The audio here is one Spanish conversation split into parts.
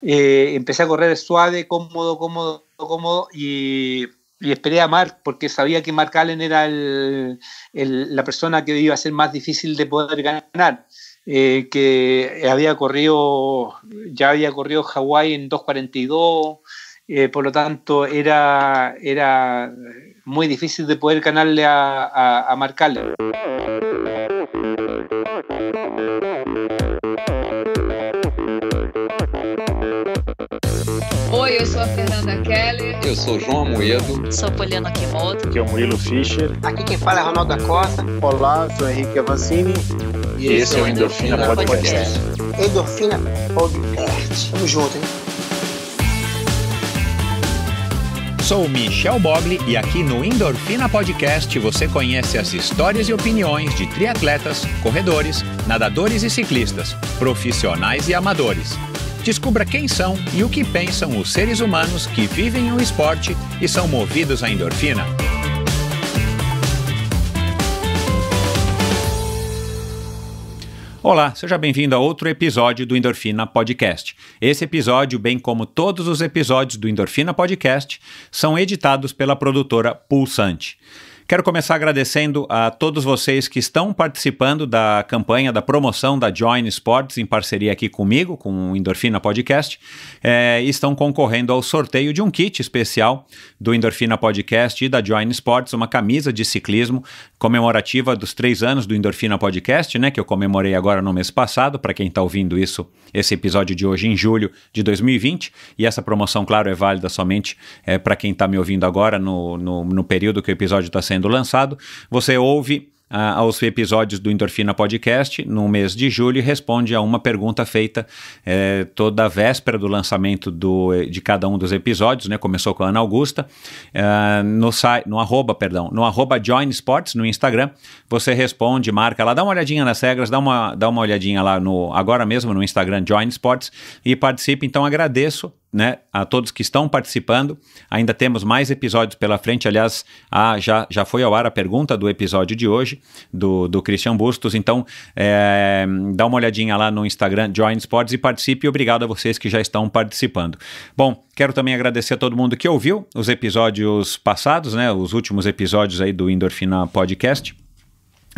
Eh, empecé a correr suave, cómodo, cómodo, cómodo y, esperé a Mark porque sabía que Mark Allen era la persona que iba a ser más difícil de poder ganar. Eh, que había corrido, ya había corrido Hawái en 2.42, eh, por lo tanto era, era muy difícil de poder ganarle a, a Mark Allen. sou a Fernanda Keller. Eu sou João Amoedo. Sou Poliana Kimoto. Aqui é o Murilo Fischer. Aqui quem fala é Ronaldo da Costa. Olá, sou Henrique Avancini. E, e esse é o Endorfina, Endorfina Podcast. Podcast. Endorfina Podcast. Tamo junto, hein? Sou Michel Bogli e aqui no Endorfina Podcast você conhece as histórias e opiniões de triatletas, corredores, nadadores e ciclistas, profissionais e amadores. Descubra quem são e o que pensam os seres humanos que vivem o esporte e são movidos à endorfina. Olá, seja bem-vindo a outro episódio do Endorfina Podcast. Esse episódio, bem como todos os episódios do Endorfina Podcast, são editados pela produtora Pulsante. Quero começar agradecendo a todos vocês que estão participando da campanha da promoção da Join Sports em parceria aqui comigo, com o Endorfina Podcast. É, estão concorrendo ao sorteio de um kit especial do Endorfina Podcast e da Join Sports, uma camisa de ciclismo comemorativa dos três anos do Endorfina Podcast, né? Que eu comemorei agora no mês passado, para quem está ouvindo isso, esse episódio de hoje, em julho de 2020. E essa promoção, claro, é válida somente é, para quem está me ouvindo agora, no, no, no período que o episódio está sendo sendo lançado, você ouve a, ah, aos episódios do Endorfina Podcast no mês de julho e responde a uma pergunta feita é, toda a véspera do lançamento do, eh, de cada um dos episódios, né? Começou com a Ana Augusta. É, no, no arroba, perdão, no arroba Join Sports, no Instagram, você responde, marca lá, dá uma olhadinha nas regras, dá uma, dá uma olhadinha lá no agora mesmo no Instagram Join Sports e participe. Então agradeço né, a todos que estão participando. Ainda temos mais episódios pela frente. Aliás, a, já, já foi ao ar a pergunta do episódio de hoje, do, do Christian Bustos. Então, é, dá uma olhadinha lá no Instagram, Join Sports, e participe. Obrigado a vocês que já estão participando. Bom, quero também agradecer a todo mundo que ouviu os episódios passados, né, os últimos episódios aí do Endorfina Podcast.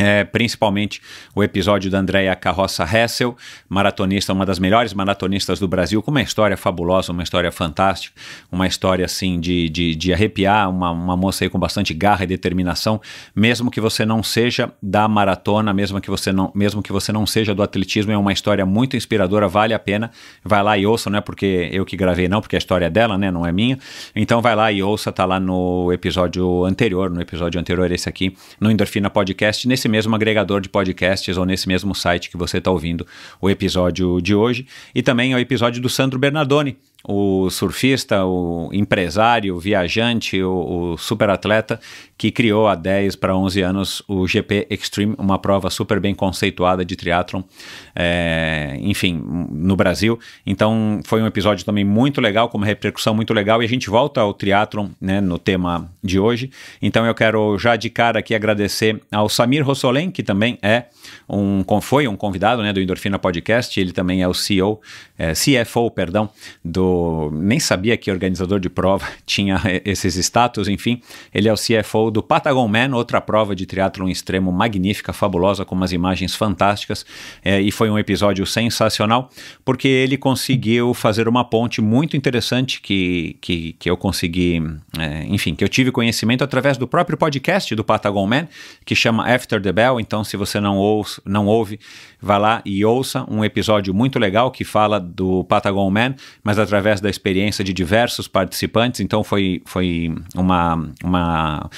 É, principalmente o episódio da Andréia Carroça Hessel, maratonista, uma das melhores maratonistas do Brasil, com uma história fabulosa, uma história fantástica, uma história assim de, de, de arrepiar, uma, uma moça aí com bastante garra e determinação, mesmo que você não seja da maratona, mesmo que você não, mesmo que você não seja do atletismo, é uma história muito inspiradora, vale a pena. Vai lá e ouça, não é porque eu que gravei, não, porque a história é dela, né? Não é minha. Então vai lá e ouça, tá lá no episódio anterior, no episódio anterior, esse aqui, no Endorfina Podcast, nesse mesmo agregador de podcasts ou nesse mesmo site que você está ouvindo o episódio de hoje. E também é o episódio do Sandro Bernardoni, o surfista, o empresário, o viajante, o, o superatleta que criou há 10 para 11 anos o GP Extreme, uma prova super bem conceituada de triatlon, é, enfim, no Brasil. Então foi um episódio também muito legal, com uma repercussão muito legal, e a gente volta ao triatlon né, no tema de hoje. Então eu quero já de cara aqui agradecer ao Samir Rossolen, que também é um, foi um convidado né, do Endorfina Podcast, ele também é o CEO, é, eh, CFO, perdão, do... nem sabia que organizador de prova tinha esses status, enfim, ele é o CFO do Patagon Man, outra prova de triatlon extremo magnífica, fabulosa, com umas imagens fantásticas. É, e foi um episódio sensacional, porque ele conseguiu fazer uma ponte muito interessante que, que, que eu consegui, é, enfim, que eu tive conhecimento através do próprio podcast do Patagon Man, que chama After the Bell. Então, se você não, ouça, não ouve, vá lá e ouça um episódio muito legal que fala do Patagon Man, mas através da experiência de diversos participantes. Então, foi, foi uma, uma,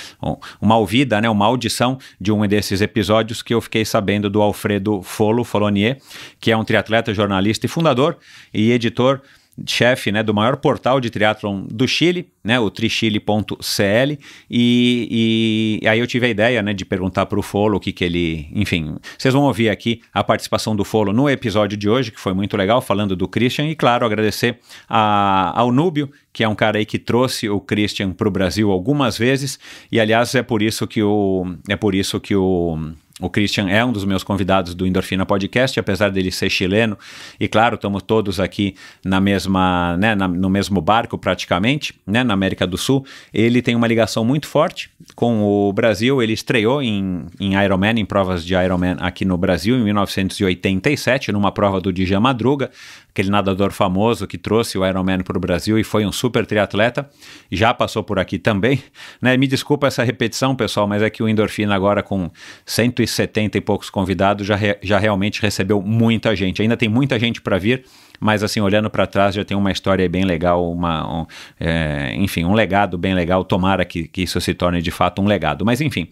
uma ouvida, né, uma audição de um desses episódios que eu fiquei sabendo do Alfredo Folo Folonier, que é um triatleta, jornalista e fundador e editor chefe né, do maior portal de triatlon do Chile, né, o trichile.cl, e, e aí eu tive a ideia né, de perguntar para o Folo o que, que ele. Enfim, vocês vão ouvir aqui a participação do Folo no episódio de hoje, que foi muito legal, falando do Christian, e claro, agradecer a, ao Núbio, que é um cara aí que trouxe o Christian para o Brasil algumas vezes, e aliás é por isso que o. É por isso que o o Christian é um dos meus convidados do Endorfina Podcast, apesar dele ser chileno. E claro, estamos todos aqui na mesma, né, na, no mesmo barco praticamente, né, na América do Sul. Ele tem uma ligação muito forte com o Brasil. Ele estreou em, em Ironman, em provas de Ironman aqui no Brasil, em 1987, numa prova do Dija Madruga, aquele nadador famoso que trouxe o Ironman para o Brasil e foi um super triatleta. Já passou por aqui também. Né? Me desculpa essa repetição, pessoal, mas é que o Endorfina agora com 100 170 e poucos convidados já, re, já realmente recebeu muita gente. Ainda tem muita gente para vir, mas assim, olhando para trás, já tem uma história bem legal, uma, um, é, enfim, um legado bem legal. Tomara que, que isso se torne de fato um legado. Mas enfim,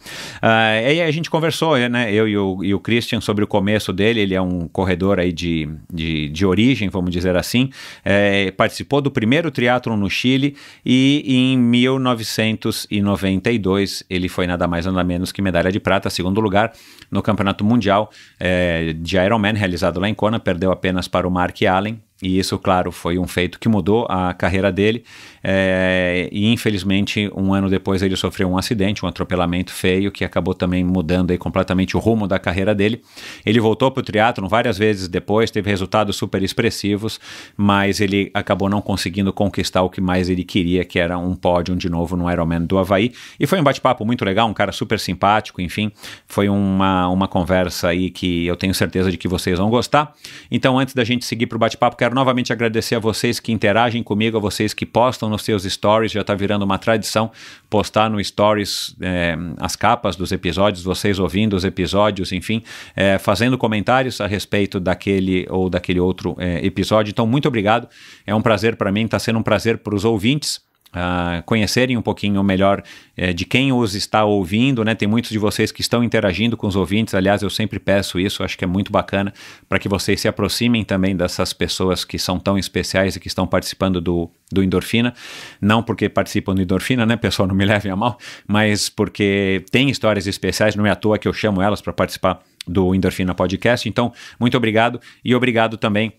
uh, aí a gente conversou, né? Eu e o, e o Christian sobre o começo dele. Ele é um corredor aí de, de, de origem, vamos dizer assim. É, participou do primeiro triatlon no Chile e em 1992 ele foi nada mais nada menos que medalha de prata, segundo lugar no Campeonato Mundial é, de Ironman realizado lá em Kona, perdeu apenas para o Mark Allen, e isso, claro, foi um feito que mudou a carreira dele. É, e infelizmente, um ano depois ele sofreu um acidente, um atropelamento feio, que acabou também mudando aí completamente o rumo da carreira dele. Ele voltou para o triatlon várias vezes depois, teve resultados super expressivos, mas ele acabou não conseguindo conquistar o que mais ele queria, que era um pódio de novo no Ironman do Havaí. E foi um bate-papo muito legal, um cara super simpático, enfim. Foi uma, uma conversa aí que eu tenho certeza de que vocês vão gostar. Então, antes da gente seguir para o bate-papo, quero novamente agradecer a vocês que interagem comigo, a vocês que postam nos seus stories, já está virando uma tradição postar no stories é, as capas dos episódios, vocês ouvindo os episódios, enfim, é, fazendo comentários a respeito daquele ou daquele outro é, episódio. Então, muito obrigado. É um prazer para mim, está sendo um prazer para os ouvintes. Uh, conhecerem um pouquinho melhor é, de quem os está ouvindo, né? Tem muitos de vocês que estão interagindo com os ouvintes. Aliás, eu sempre peço isso, acho que é muito bacana para que vocês se aproximem também dessas pessoas que são tão especiais e que estão participando do, do Endorfina. Não porque participam do Endorfina, né, pessoal? Não me levem a mal, mas porque tem histórias especiais, não é à toa que eu chamo elas para participar do Endorfina Podcast. Então, muito obrigado e obrigado também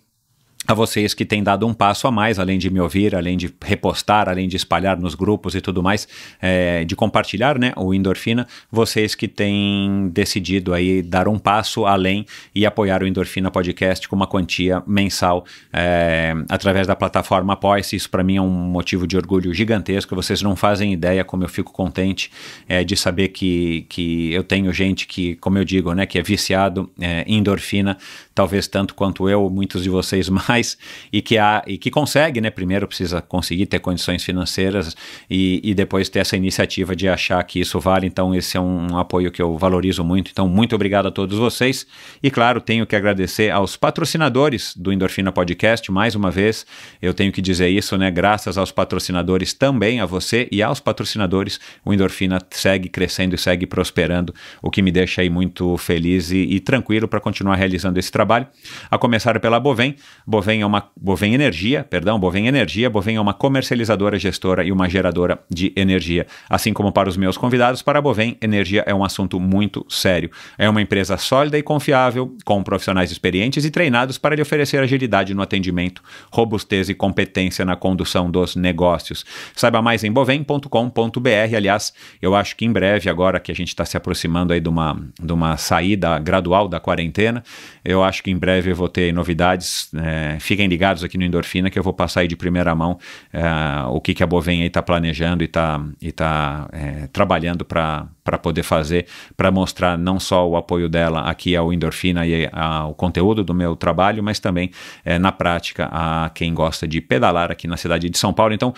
a vocês que têm dado um passo a mais, além de me ouvir, além de repostar, além de espalhar nos grupos e tudo mais, é, de compartilhar né, o Endorfina, vocês que têm decidido aí dar um passo além e apoiar o Endorfina Podcast com uma quantia mensal é, através da plataforma Apoia-se. Isso para mim é um motivo de orgulho gigantesco. Vocês não fazem ideia como eu fico contente é, de saber que, que eu tenho gente que, como eu digo, né, que é viciado é, em endorfina, talvez tanto quanto eu, muitos de vocês mais mais e que, há, e que consegue, né? Primeiro precisa conseguir ter condições financeiras e, e depois ter essa iniciativa de achar que isso vale. Então, esse é um, apoio que eu valorizo muito. Então, muito obrigado a todos vocês. E, claro, tenho que agradecer aos patrocinadores do Endorfina Podcast. Mais uma vez, eu tenho que dizer isso, né? Graças aos patrocinadores também, a você e aos patrocinadores, o Endorfina segue crescendo e segue prosperando, o que me deixa aí muito feliz e, e tranquilo para continuar realizando esse trabalho. A começar pela Bovem. Bovem Bovem é uma Bovem Energia, perdão, Bovem Energia, Bovem é uma comercializadora, gestora e uma geradora de energia. Assim como para os meus convidados, para a Bovem, energia é um assunto muito sério. É uma empresa sólida e confiável, com profissionais experientes e treinados para lhe oferecer agilidade no atendimento, robustez e competência na condução dos negócios. Saiba mais em bovem.com.br. Aliás, eu acho que em breve, agora que a gente está se aproximando aí de uma, de uma saída gradual da quarentena, eu acho que em breve eu vou ter novidades. É, fiquem ligados aqui no Endorfina que eu vou passar aí de primeira mão é, o que, que a Bovem está planejando e está e tá, é, trabalhando para para poder fazer, para mostrar não só o apoio dela aqui ao Endorfina e ao conteúdo do meu trabalho, mas também eh, na prática a quem gosta de pedalar aqui na cidade de São Paulo. Então,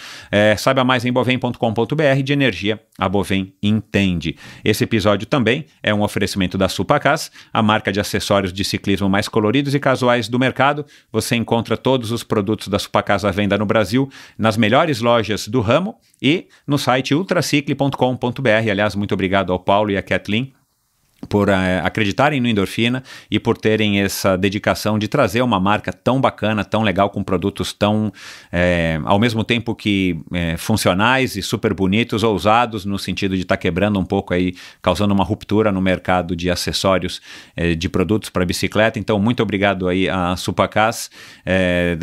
saiba mais em bovem.com.br de energia, a Bovem entende. Esse episódio também é um oferecimento da Supacas, a marca de acessórios de ciclismo mais coloridos e casuais do mercado. Você encontra todos os produtos da Supacasa à venda no Brasil, nas melhores lojas do ramo e no site ultracicle.com.br. Aliás, muito obrigado ao Paulo e à Kathleen por é, acreditarem no Endorfina e por terem essa dedicação de trazer uma marca tão bacana, tão legal, com produtos tão, é, ao mesmo tempo que é, funcionais e super bonitos, ousados, no sentido de estar tá quebrando um pouco aí, causando uma ruptura no mercado de acessórios de produtos para bicicleta. Então, muito obrigado aí à Supacas,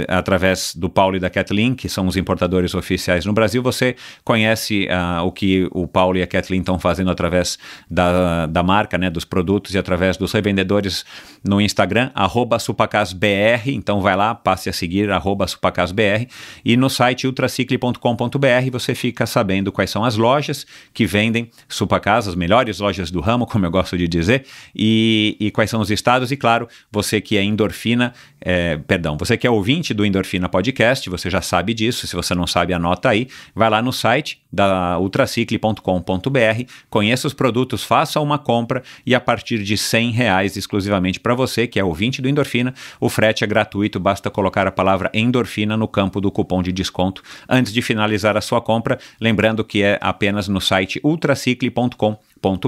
através do Paulo e da Kathleen, que são os importadores oficiais no Brasil. Você conhece uh, o que o Paulo e a Kathleen estão fazendo através da, da marca, né? dos produtos e através dos revendedores no Instagram, supacasbr. Então vai lá, passe a seguir, supacasbr. E no site ultracicle.com.br você fica sabendo quais são as lojas que vendem supacas, as melhores lojas do ramo, como eu gosto de dizer, e, e quais são os estados. E claro, você que é endorfina, é, perdão, você que é ouvinte do Endorfina Podcast, você já sabe disso, se você não sabe, anota aí. Vai lá no site da ultracicle.com.br, conheça os produtos, faça uma compra e a partir de 100 reais exclusivamente para você que é ouvinte do Endorfina, o frete é gratuito, basta colocar a palavra endorfina no campo do cupom de desconto antes de finalizar a sua compra. Lembrando que é apenas no site ultracicle.com.br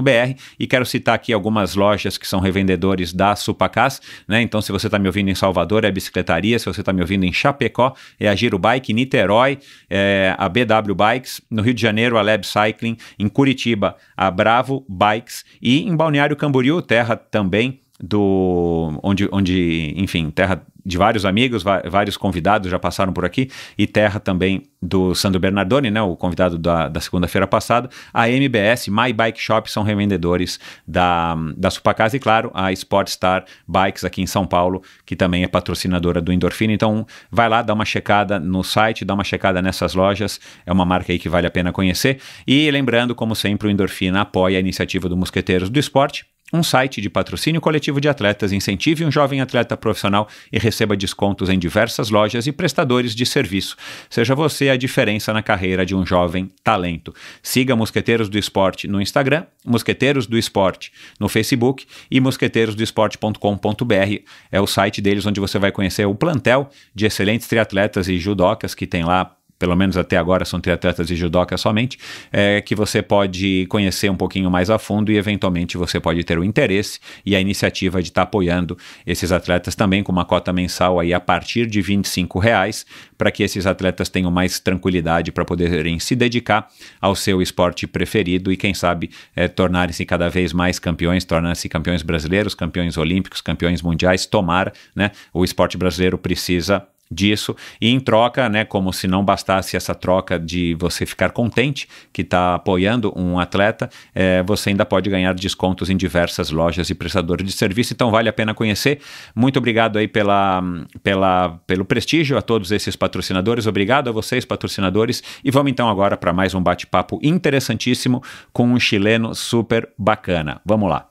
br e quero citar aqui algumas lojas que são revendedores da Supacas, né? Então, se você está me ouvindo em Salvador, é a Bicicletaria, se você está me ouvindo em Chapecó, é a Giro Bike, Niterói, é a BW Bikes, no Rio de Janeiro, a Lab Cycling, em Curitiba, a Bravo Bikes e em Balneário Camboriú, terra também do onde, onde enfim, terra de vários amigos, vários convidados já passaram por aqui, e terra também do Sandro Bernardoni, né, o convidado da, da segunda-feira passada, a MBS, My Bike Shop, são revendedores da, da Supacasa, e claro, a Sportstar Bikes aqui em São Paulo, que também é patrocinadora do Endorfina, então vai lá, dá uma checada no site, dá uma checada nessas lojas, é uma marca aí que vale a pena conhecer, e lembrando, como sempre, o Endorfina apoia a iniciativa do Mosqueteiros do Esporte, um site de patrocínio coletivo de atletas, incentive um jovem atleta profissional e receba descontos em diversas lojas e prestadores de serviço. Seja você a diferença na carreira de um jovem talento. Siga Mosqueteiros do Esporte no Instagram, Mosqueteiros do Esporte no Facebook e mosqueteirosdoesporte.com.br é o site deles onde você vai conhecer o plantel de excelentes triatletas e judocas que tem lá pelo menos até agora são triatletas e judoca somente, é, que você pode conhecer um pouquinho mais a fundo e eventualmente você pode ter o interesse e a iniciativa de estar tá apoiando esses atletas também com uma cota mensal aí a partir de 25 reais para que esses atletas tenham mais tranquilidade para poderem se dedicar ao seu esporte preferido e quem sabe é, tornarem-se cada vez mais campeões, tornarem-se campeões brasileiros, campeões olímpicos, campeões mundiais, tomar, né? O esporte brasileiro precisa disso e em troca, né, como se não bastasse essa troca de você ficar contente que está apoiando um atleta, é, você ainda pode ganhar descontos em diversas lojas e prestadores de serviço, então vale a pena conhecer. Muito obrigado aí pela, pela, pelo prestígio a todos esses patrocinadores, obrigado a vocês patrocinadores e vamos então agora para mais um bate-papo interessantíssimo com um chileno super bacana. Vamos lá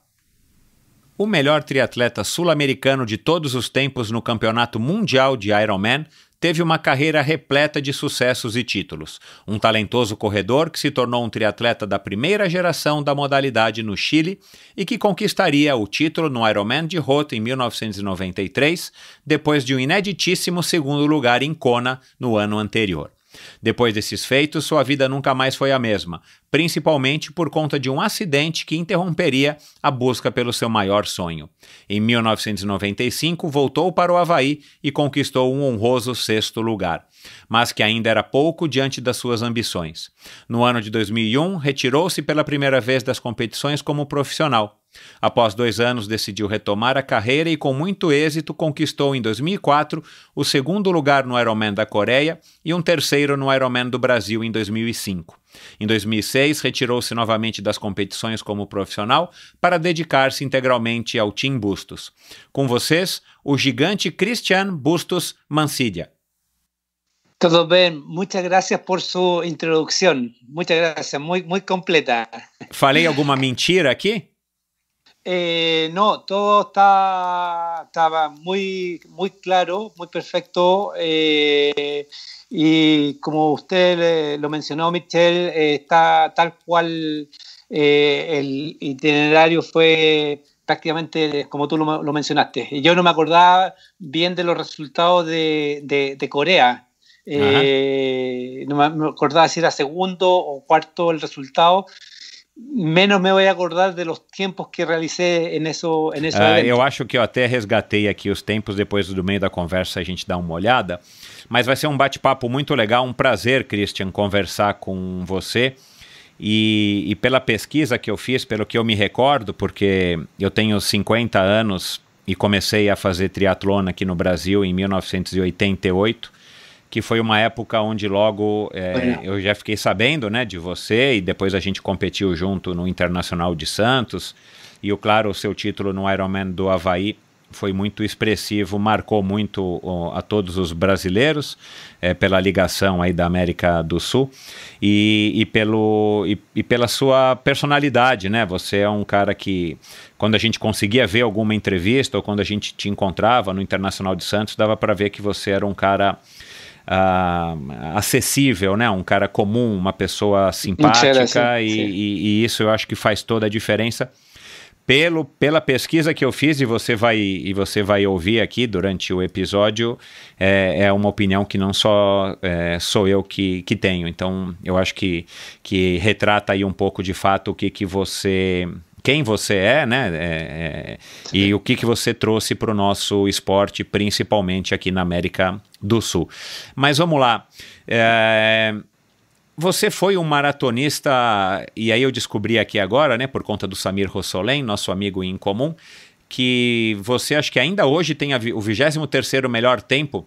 o melhor triatleta sul-americano de todos os tempos no Campeonato Mundial de Ironman, teve uma carreira repleta de sucessos e títulos. Um talentoso corredor que se tornou um triatleta da primeira geração da modalidade no Chile e que conquistaria o título no Ironman de Rota em 1993, depois de um ineditíssimo segundo lugar em Kona no ano anterior. Depois desses feitos, sua vida nunca mais foi a mesma, principalmente por conta de um acidente que interromperia a busca pelo seu maior sonho. Em 1995, voltou para o Havaí e conquistou um honroso sexto lugar, mas que ainda era pouco diante das suas ambições. No ano de 2001, retirou-se pela primeira vez das competições como profissional Após dois anos, decidiu retomar a carreira e, com muito êxito, conquistou em 2004 o segundo lugar no Ironman da Coreia e um terceiro no Ironman do Brasil em 2005. Em 2006, retirou-se novamente das competições como profissional para dedicar-se integralmente ao Team Bustos. Com vocês, o gigante Christian Bustos Mancilla. Tudo bem, muitas graças por sua introdução, muitas graças, muito, muito completa. ¿Falei alguma mentira aqui? Eh, no, todo está, estaba muy, muy claro, muy perfecto. Eh, y como usted lo mencionó, Michelle, eh, está tal cual el itinerario fue prácticamente como tú lo, mencionaste. Yo no me acordaba bien de los resultados de, de Corea. no me acordaba si era segundo o cuarto el resultado, menos me voy a acordar de los tiempos que realizei en eso, en ah, Eu acho que eu até resgatei aqui os tempos, depois do meio da conversa a gente dá uma olhada. Mas vai ser um bate-papo muito legal, um prazer, Christian, conversar com você. E, e, pela pesquisa que eu fiz, pelo que eu me recordo, porque eu tenho 50 anos e comecei a fazer triatlon aqui no Brasil em 1988, que foi uma época onde logo é, né? eu já fiquei sabendo né, de você e depois a gente competiu junto no Internacional de Santos. E o claro, o seu título no Ironman do Havaí foi muito expressivo, marcou muito ó, a todos os brasileiros é, pela ligação aí da América do Sul e, e pelo, e, e, pela sua personalidade, né? Você é um cara que, quando a gente conseguia ver alguma entrevista ou quando a gente te encontrava no Internacional de Santos, dava para ver que você era um cara uh, acessível, né? Um cara comum, uma pessoa simpática e, E, e, isso eu acho que faz toda a diferença. Pelo, pela pesquisa que eu fiz e você vai e você vai ouvir aqui durante o episódio é, é uma opinião que não só é, sou eu que, que tenho então eu acho que, que retrata aí um pouco de fato o que, que você quem você é, né? É, é, e o que, que você trouxe para o nosso esporte, principalmente aqui na América do Sul. Mas vamos lá. É, você foi um maratonista, e aí eu descobri aqui agora, né, por conta do Samir Rossolém, nosso amigo em comum, que você acho que ainda hoje tem o 23º melhor tempo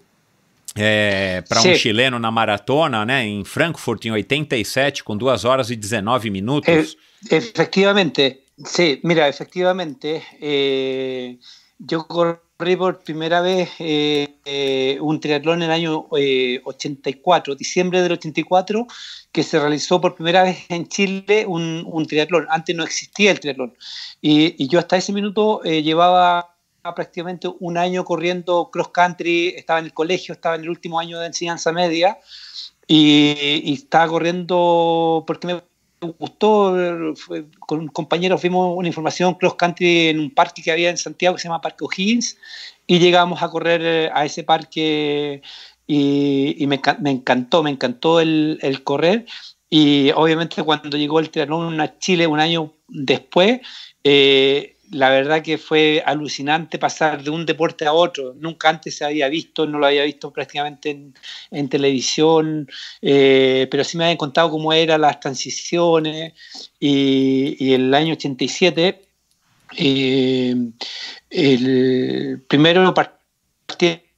é, para um chileno na maratona, né, em Frankfurt, em 87, com 2 horas e 19 minutos. efetivamente, Sí, mira, efectivamente, eh, yo corrí por primera vez eh, eh, un triatlón en el año 84, diciembre del 84, que se realizó por primera vez en Chile un, triatlón. Antes no existía el triatlón. Y, yo hasta ese minuto llevaba prácticamente un año corriendo cross country, estaba en el colegio, estaba en el último año de enseñanza media y, y estaba corriendo porque me me gustó, fue, con compañeros vimos una información cross country en un parque que había en Santiago que se llama Parque O'Higgins y llegamos a correr eh, a ese parque y, me, encantó, me encantó el, correr y obviamente cuando llegó el triatlón a Chile un año después, eh, la verdad que fue alucinante pasar de un deporte a otro. Nunca antes se había visto, no lo había visto prácticamente en, televisión, eh, pero sí me habían contado cómo eran las transiciones. Y, el año 87, eh, el primero partí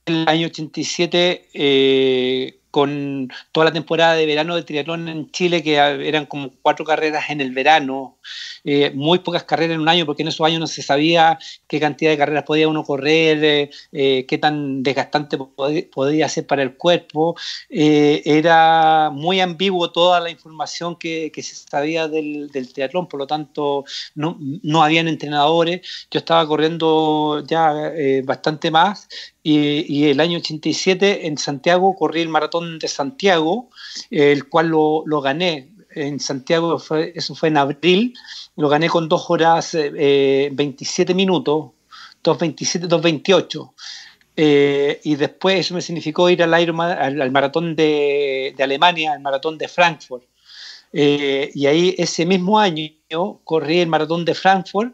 el año 87 eh, con toda la temporada de verano del triatlón en Chile, que eran como cuatro carreras en el verano eh, muy pocas carreras en un año, porque en esos años no se sabía qué cantidad de carreras podía uno correr, eh, eh, qué tan desgastante podía ser para el cuerpo. era muy ambiguo toda la información que, se sabía del, teatrón por lo tanto no, no habían entrenadores. Yo estaba corriendo ya bastante más y, el año 87 en Santiago corrí el maratón de Santiago, el cual lo, lo gané en Santiago, eso fue en abril, lo gané con 2 horas 27 eh, eh, minutos, 2.27, 2.28. Eh, y después eso me significó ir al, al, maratón de, Alemania, al maratón de Frankfurt. y ahí ese mismo año corrí el maratón de Frankfurt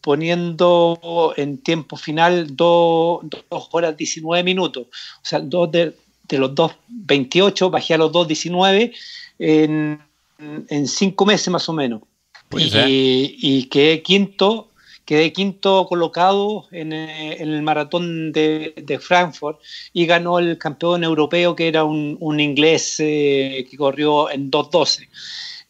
poniendo en tiempo final 2 horas 19 minutos, o sea, dos de, de los 2.28 bajé a los 2.19 en, en cinco meses más o menos. y, quedé quinto, quedé quinto colocado en, eh, el maratón de, Frankfurt y ganó el campeón europeo que era un, un inglés eh, que corrió en 2.12.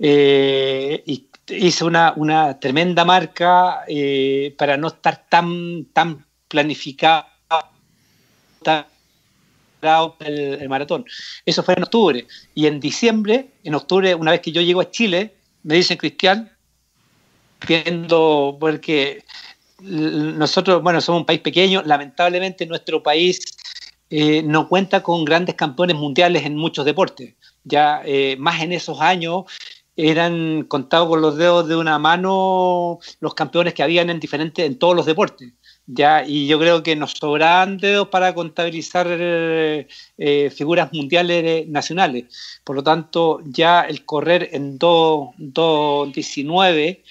Eh, y hice una, una tremenda marca eh, para no estar tan, tan planificada tan el, maratón. Eso fue en octubre. Y en diciembre, en octubre, una vez que yo llego a Chile, me dicen, Cristian, viendo, porque nosotros, bueno, somos un país pequeño, lamentablemente nuestro país eh, no cuenta con grandes campeones mundiales en muchos deportes. Ya eh, más en esos años eran contados con los dedos de una mano los campeones que habían en diferentes, en todos los deportes. Ya, y yo creo que nos sobran dedos para contabilizar eh, figuras mundiales eh, nacionales. Por lo tanto, ya el correr en 2019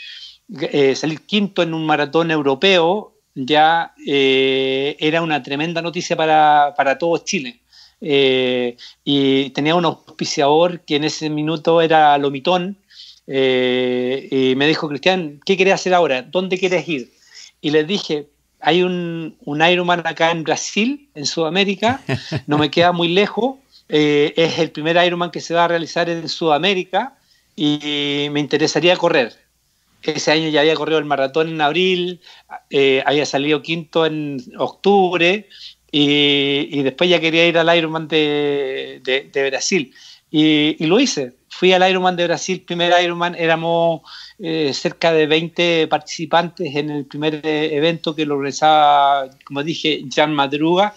eh, salir quinto en un maratón europeo, ya era una tremenda noticia para, para todo Chile. y tenía un auspiciador que en ese minuto era Lomitón, y me dijo, Cristian, ¿qué querés hacer ahora? ¿Dónde quieres ir? Y les dije, hay un, Ironman acá en Brasil, en Sudamérica, no me queda muy lejos. Eh, es el primer Ironman que se va a realizar en Sudamérica y me interesaría correr. Ese año ya había corrido el maratón en abril, eh, había salido quinto en octubre y, después ya quería ir al Ironman de, Brasil. y, lo hice fui al Ironman de Brasil, primer Ironman, éramos eh, cerca de 20 participantes en el primer eh, evento que lo organizaba, como dije, Jan Madruga,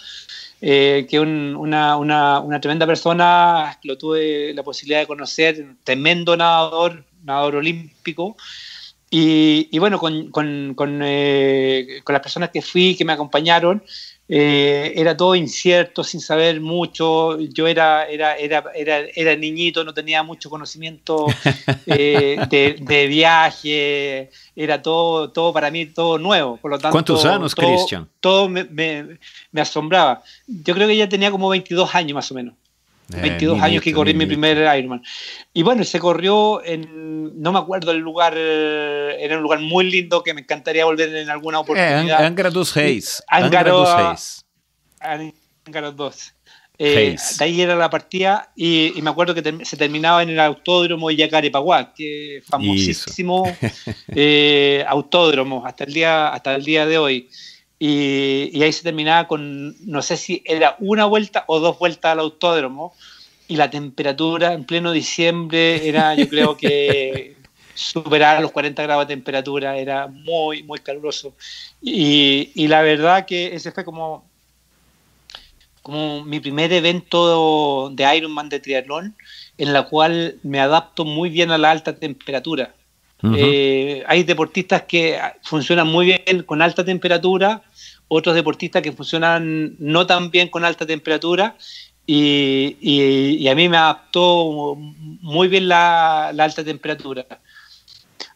eh, que un, una, tremenda persona, lo tuve la posibilidad de conocer, tremendo nadador, nadador olímpico. Y, bueno, con, con, con las personas que fui, que me acompañaron, eh, era todo incierto, sin saber mucho. Yo era, era, era, era, era niñito, no tenía mucho conocimiento eh, de, de, viaje. Era todo, todo para mí, todo nuevo. Por lo tanto, ¿Cuántos años, Cristian? Todo, me, me, asombraba. Yo creo que ya tenía como 22 años más o menos. 22 eh, años que corrí mi primer Ironman. Y bueno, se corrió en, no me acuerdo el lugar, eh, era un lugar muy lindo que me encantaría volver en alguna oportunidad. Eh, dos Hayes. Ángara Hayes. Ángara 2. ahí era la partida y, me acuerdo que se terminaba en el autódromo de Yacarepaguá, que famosísimo eh, autódromo hasta el día hasta el día de hoy. Y, ahí se terminaba con, no sé si era una vuelta o dos vueltas al autódromo, y la temperatura en pleno diciembre era, yo creo que superar los 40 grados de temperatura, era muy, muy caluroso. Y, la verdad que ese fue como, como mi primer evento de Ironman de triatlón, en la cual me adapto muy bien a la alta temperatura. Eh, hay deportistas que funcionan muy bien con alta temperatura, otros deportistas que funcionan no tan bien con alta temperatura. Y, a mí me adaptó muy bien la, alta temperatura.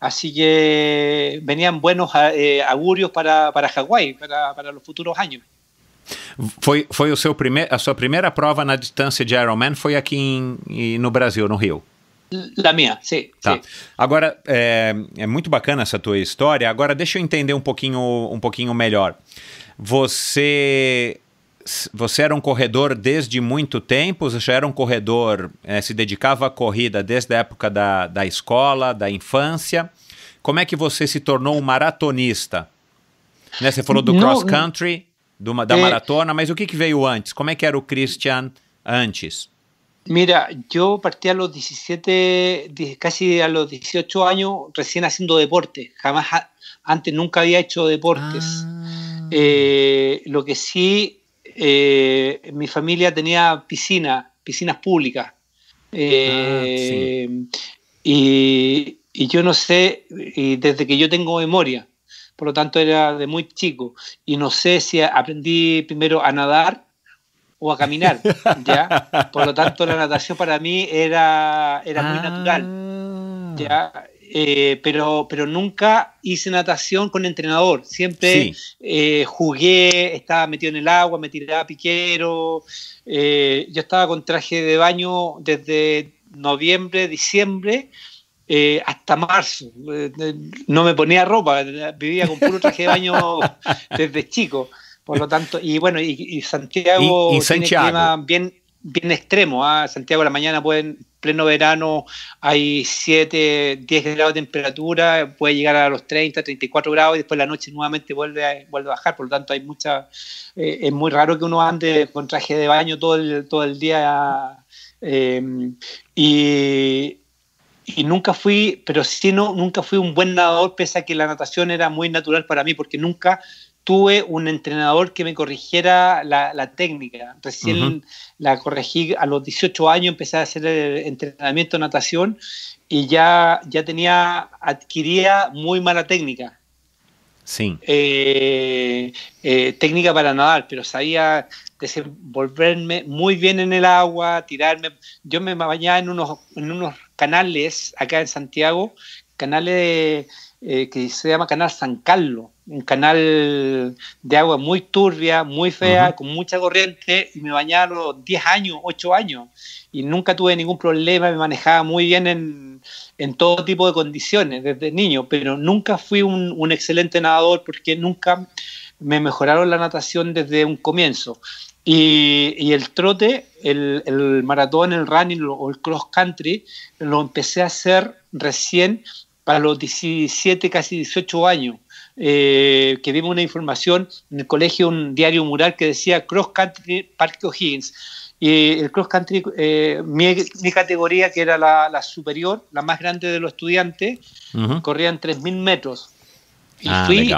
Así que venían buenos eh, augurios para, para Hawái, para, los futuros años. ¿Fue fue o seu primeir, a sua primeira prova na distância de Ironman fue aquí en em, e no Brasil, no Rio? da minha, sim. Tá. Sim. Agora, é, é, muito bacana essa tua história. Agora, deixa eu entender um pouquinho, um pouquinho melhor. Você. Você era um corredor desde muito tempo? Você já era um corredor, é, se dedicava à corrida desde a época da, da escola, da infância? Como é que você se tornou um maratonista? Né, você falou do cross-country, da é. maratona, mas o que, que veio antes? Como é que era o Christian antes? Mira, yo partí a los 17, casi a los 18 años recién haciendo deporte. Jamás, antes nunca había hecho deportes. Ah. Eh, lo que sí, eh, mi familia tenía piscina, piscinas públicas. Eh, y, yo no sé, desde que yo tengo memoria, por lo tanto era de muy chico, y no sé si aprendí primero a nadar o a caminar, ¿ya? Por lo tanto, la natación para mí era, muy natural, ah. eh, pero, pero nunca hice natación con entrenador. Siempre eh, jugué, estaba metido en el agua, me tiraba piquero. Eh, yo estaba con traje de baño desde noviembre, diciembre. hasta marzo. No me ponía ropa, vivía con puro traje de baño desde chico. Por lo tanto, y bueno, y, Santiago, tiene un clima bien, bien extremo. ¿ah? Santiago a la mañana en pleno verano hay 7, 10 grados de temperatura, puede llegar a los 30, 34 grados y después la noche nuevamente vuelve a, vuelve a bajar. Por lo tanto, hay mucha, eh, es muy raro que uno ande con traje de baño todo el, todo el día. Eh, y, nunca fui, pero sí no, nunca fui un buen nadador, pese a que la natación era muy natural para mí, porque nunca tuve un entrenador que me corrigiera la, técnica. Recién la corregí a los 18 años, empecé a hacer eh, entrenamiento de natación y ya, ya tenía, adquiría muy mala técnica. Sí. Eh, eh, técnica para nadar, pero sabía desenvolverme muy bien en el agua, tirarme. Yo me bañaba en unos, en unos canales acá en Santiago, canales que se llama Canal San Carlos un canal de agua muy turbia, muy fea, con mucha corriente, y me bañaba a los 10 años, 8 años, y nunca tuve ningún problema, me manejaba muy bien en, todo tipo de condiciones desde niño, pero nunca fui un, excelente nadador porque nunca me mejoraron la natación desde un comienzo. Y, el trote, el, el, maratón, el running o el cross country, lo empecé a hacer recién para los 17, casi 18 años. Eh, que vimos una información en el colegio, un diario mural que decía Cross Country Parque O'Higgins. Y el cross country, eh, mi, categoría, que era la, superior, la más grande de los estudiantes, corrían 3.000 metros. Y, ah, fui,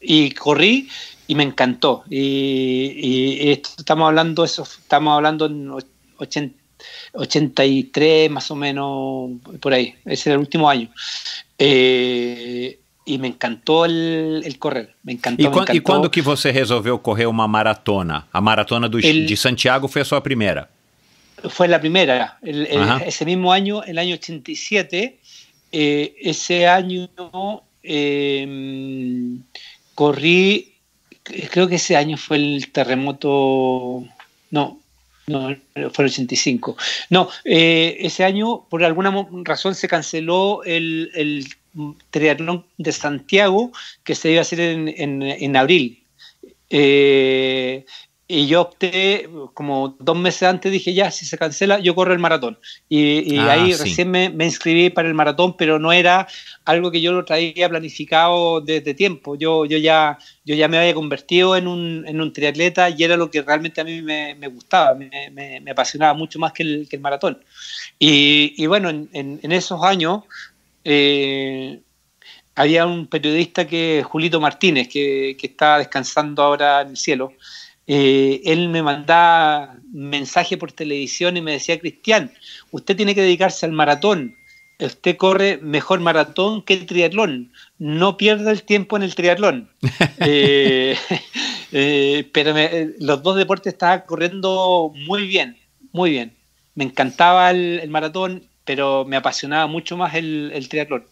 y, corrí y me encantó. Y, estamos hablando eso, estamos hablando en 83 más o menos, por ahí. Ese era el último año. Eh, y me encantó el correr. Me encantó e, que você resolveu correr uma maratona? A maratona de Santiago fue a primera fue la primera primeira. El, año el, año ano 87, eh, Ese año ano em, creo que ese año fue el terremoto, No, fue el 85. No, eh, ese año por alguna razón se canceló el, el, triatlón de Santiago que se iba a hacer en, abril. Eh, y yo opté, como dos meses antes dije, ya, si se cancela, yo corro el maratón. Y, ah, ahí recién me, inscribí para el maratón, pero no era algo que yo lo traía planificado desde tiempo. Yo, yo, ya, yo ya me había convertido en un, triatleta y era lo que realmente a mí me, gustaba, me, apasionaba mucho más que el, maratón. Y, bueno, en esos años eh, había un periodista que Julito Martínez, que, estaba está descansando ahora en el cielo, eh, él me mandaba mensaje por televisión y me decía, Cristian, usted tiene que dedicarse al maratón, usted corre mejor maratón que el triatlón, no pierda el tiempo en el triatlón. Eh, pero los dos deportes estaba corriendo muy bien, muy bien. Me encantaba el maratón, pero me apasionaba mucho más el, el triatlón.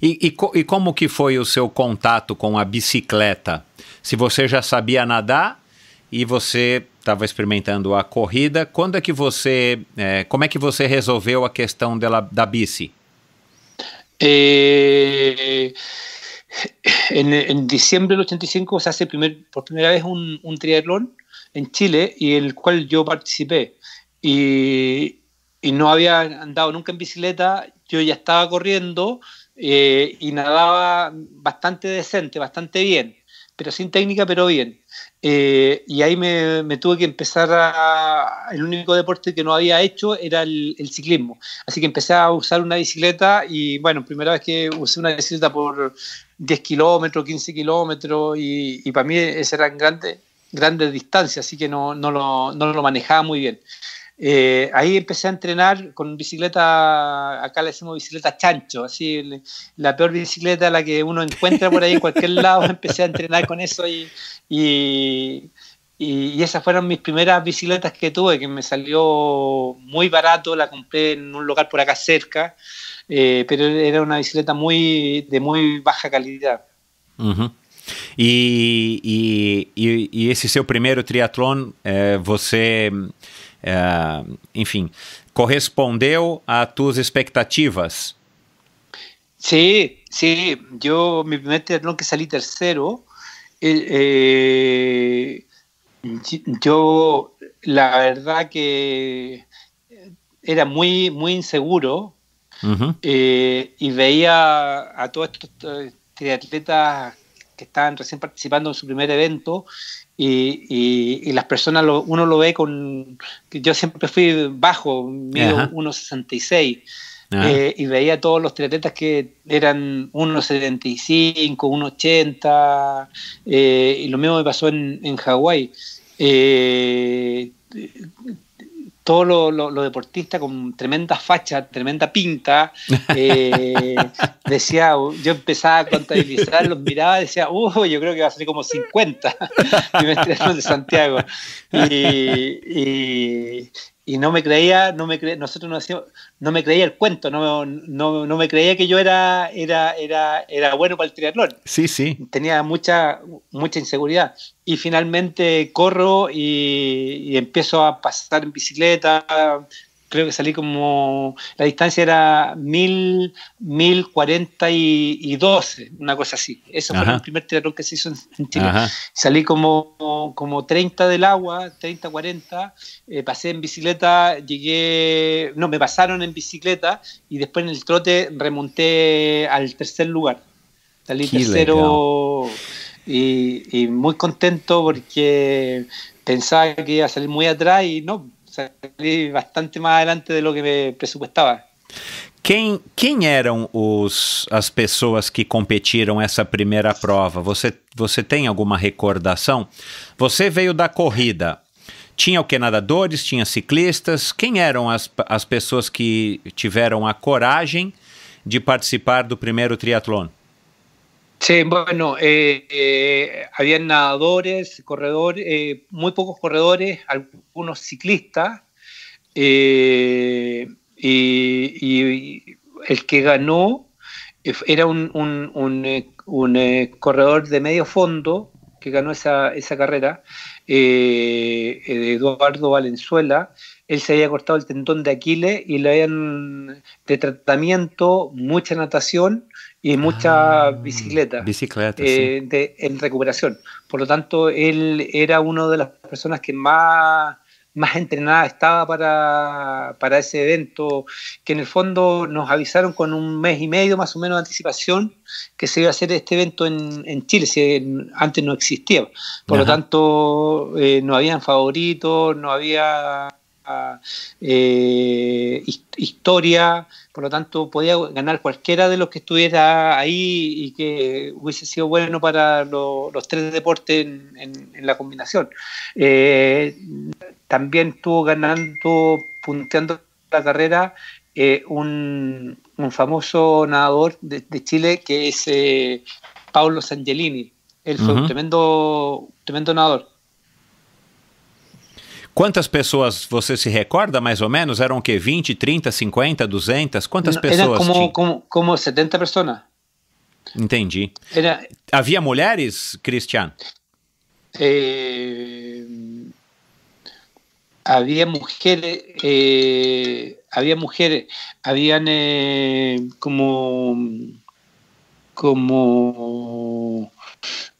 E, como que foi o seu contato com a bicicleta? Se você já sabia nadar e você estava experimentando a corrida, quando é que você, é, como é que você resolveu a questão dela, da bici? Eh, en, en, diciembre del 85 se hace primer, por primera vez un, un triatlón en Chile y el cual yo participé. Y, y no había andado nunca en bicicleta, yo ya estaba corriendo eh, y nadaba bastante decente, bastante bien, pero sin técnica, pero bien. Eh, y ahí me, tuve que empezar a... El único deporte que no había hecho era el, ciclismo. Así que empecé a usar una bicicleta y bueno, primera vez que usé una bicicleta por 10 kilómetros, 15 kilómetros y, para mí esas eran grandes, grandes distancias, así que no, no, lo, no lo manejaba muy bien. Eh, ahí empecé a entrenar con bicicleta, acá le decimos bicicleta chancho, así la peor bicicleta la que uno encuentra por ahí en cualquier lado, empecé a entrenar con eso y, esas fueron mis primeras bicicletas que tuve, que me salió muy barato, la compré en un local por acá cerca, eh, pero era una bicicleta muy de muy baja calidad. ¿Y ese y, y, primer triatlón eh, en fin, ¿correspondió a tus expectativas? Sí, sí, yo mi primer triatlón que salí tercero, eh, eh, yo la verdad que era muy, muy inseguro eh, y veía a todos estos triatletas que estaban recién participando en su primer evento y, las personas, uno lo ve con, yo siempre fui bajo, mido 1,66. Eh, y veía todos los triatletas que eran 1,75, 1,80, eh, y lo mismo me pasó en, en Hawái. Eh, todos los lo, deportistas con tremenda facha, tremenda pinta. Eh, decía, yo empezaba a contabilizar, los miraba y decía, uh, yo creo que va a ser como 50 y me de Santiago. y, y no me creía, no me nosotros no hacíamos, no me creía el cuento, no, no, no, me creía que yo era, era, era, era bueno para el triatlón. Sí, sí. Tenía mucha, mucha inseguridad. Y finalmente corro y empiezo a pasar en bicicleta, creo que salí como, la distancia era mil, mil cuarenta y, una cosa así. Eso fue el primer triatlón que se hizo en, Chile. Salí como, como 30 del agua, 30, 40, eh, pasé en bicicleta, llegué, no, me pasaron en bicicleta y después en el trote remonté al tercer lugar. Salí tercero y muy contento porque pensaba que iba a salir muy atrás y no, Salí bastante más adelante de lo que me presupuestaba. Quem, quem eram os, as pessoas que competiram essa primeira prova? Você, você tem alguma recordação? Você veio da corrida. Tinha o que? Nadadores? Tinha ciclistas? Quem eram as, as pessoas que tiveram a coragem de participar do primeiro triatlon? Sí, bueno, eh, eh habían nadadores, corredores, eh, muy pocos corredores, algunos ciclistas, eh, y, el que ganó era un, un, un, corredor de medio fondo que ganó esa, esa carrera, Eduardo Valenzuela, él se había cortado el tendón de Aquiles y le habían de tratamiento mucha natación y ah, muchas bicicletas, eh, en recuperación. Por lo tanto, él era una de las personas que más, más entrenada estaba para, ese evento, que en el fondo nos avisaron con un mes y medio más o menos de anticipación que se iba a hacer este evento en, en Chile, si antes no existía. Por lo tanto, eh, no habían favoritos, no había eh, historia, por lo tanto podía ganar cualquiera de los que estuviera ahí y que hubiese sido bueno para los tres deportes en, la combinación. Eh, también estuvo ganando, punteando la carrera eh, un, famoso nadador de, Chile que es Pablo Sangelini. Él fue un tremendo, tremendo nadador. Quantas pessoas você se recorda, mais ou menos? Eram o quê? 20, 30, 50, 200? Quantas Não, pessoas? Era como, tinha? como, como 70 pessoas. Entendi. Era... Havia mulheres, Cristian? Eh, había mujeres, eh, Havia mujeres, habían eh, como, como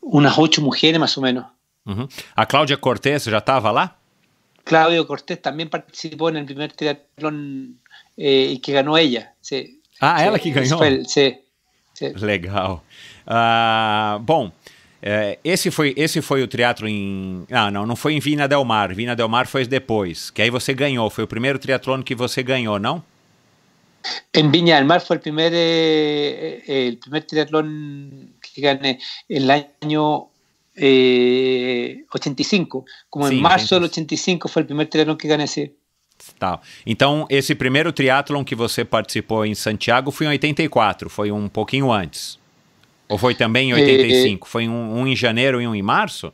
unas ocho mulheres, mais ou menos. Uhum. A Cláudia Cortez já estava lá? Claudio Cortés también participó en el primer triatlón eh, que ganó ella. Sí, ah, sí, ela que ganhou? Foi, sim, sim. Legal. Ah, bom, eh, esse foi, esse foi o teatro em. Ah, não, não foi em Vina Del Mar. Vina Del Mar foi depois, que aí você ganhou. Foi o primeiro triatlon que você ganhou, não? Em Vina del Mar foi o primeiro eh, eh, el primer que ganhei, no ano eh, 85. Como Sim, em março do 85 foi o primeiro triatlon que ganhei. Tá. Então, esse primeiro triatlon que você participou em Santiago foi em 84, foi um pouquinho antes. Ou foi também em 85? Eh, é, foi um, um, em janeiro e um em março?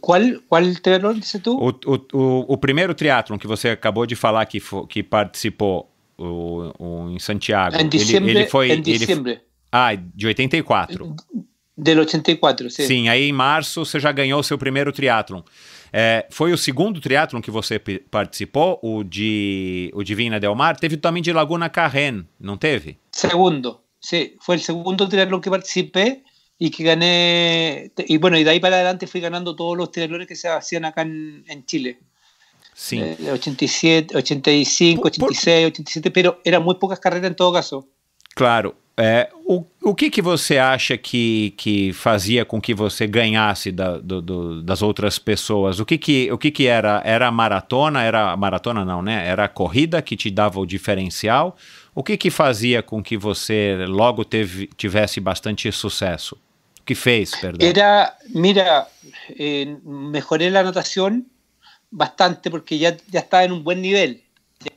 Qual, qual triatlon disse tu? O, o, o, o primeiro triatlon que você acabou de falar que, que participou o, o, em Santiago. Em dezembro. Ele, ele foi, em dezembro. Ele, ah, de 84. Del 84, sim. Sim, aí em março você já ganhou o seu primeiro triatlon. É, foi o segundo triatlon que você participou, o de, o de Vina Del Mar. Teve também de Laguna Carren, não teve? Segundo, sim. Foi o segundo triatlon que participei e que ganhei. E, bueno, y de para adelante fui ganhando todos os triatlones que se hacían acá em, en Chile. Sim. Eh, 87, 85, por, 86, por... 87, pero eram muito poucas carreras em todo caso. Claro. Eh, o o que, que você acha que, que fazia com que você ganhasse da, do, do, das outras pessoas? O que que, o que, que era? Era a maratona? Era a maratona não, né? Era a corrida que te dava o diferencial? O que que fazia com que você logo teve, tivesse bastante sucesso? O que fez, perdão? Era, mira, eh, mejorei a natação bastante porque já, já estava em um bom nível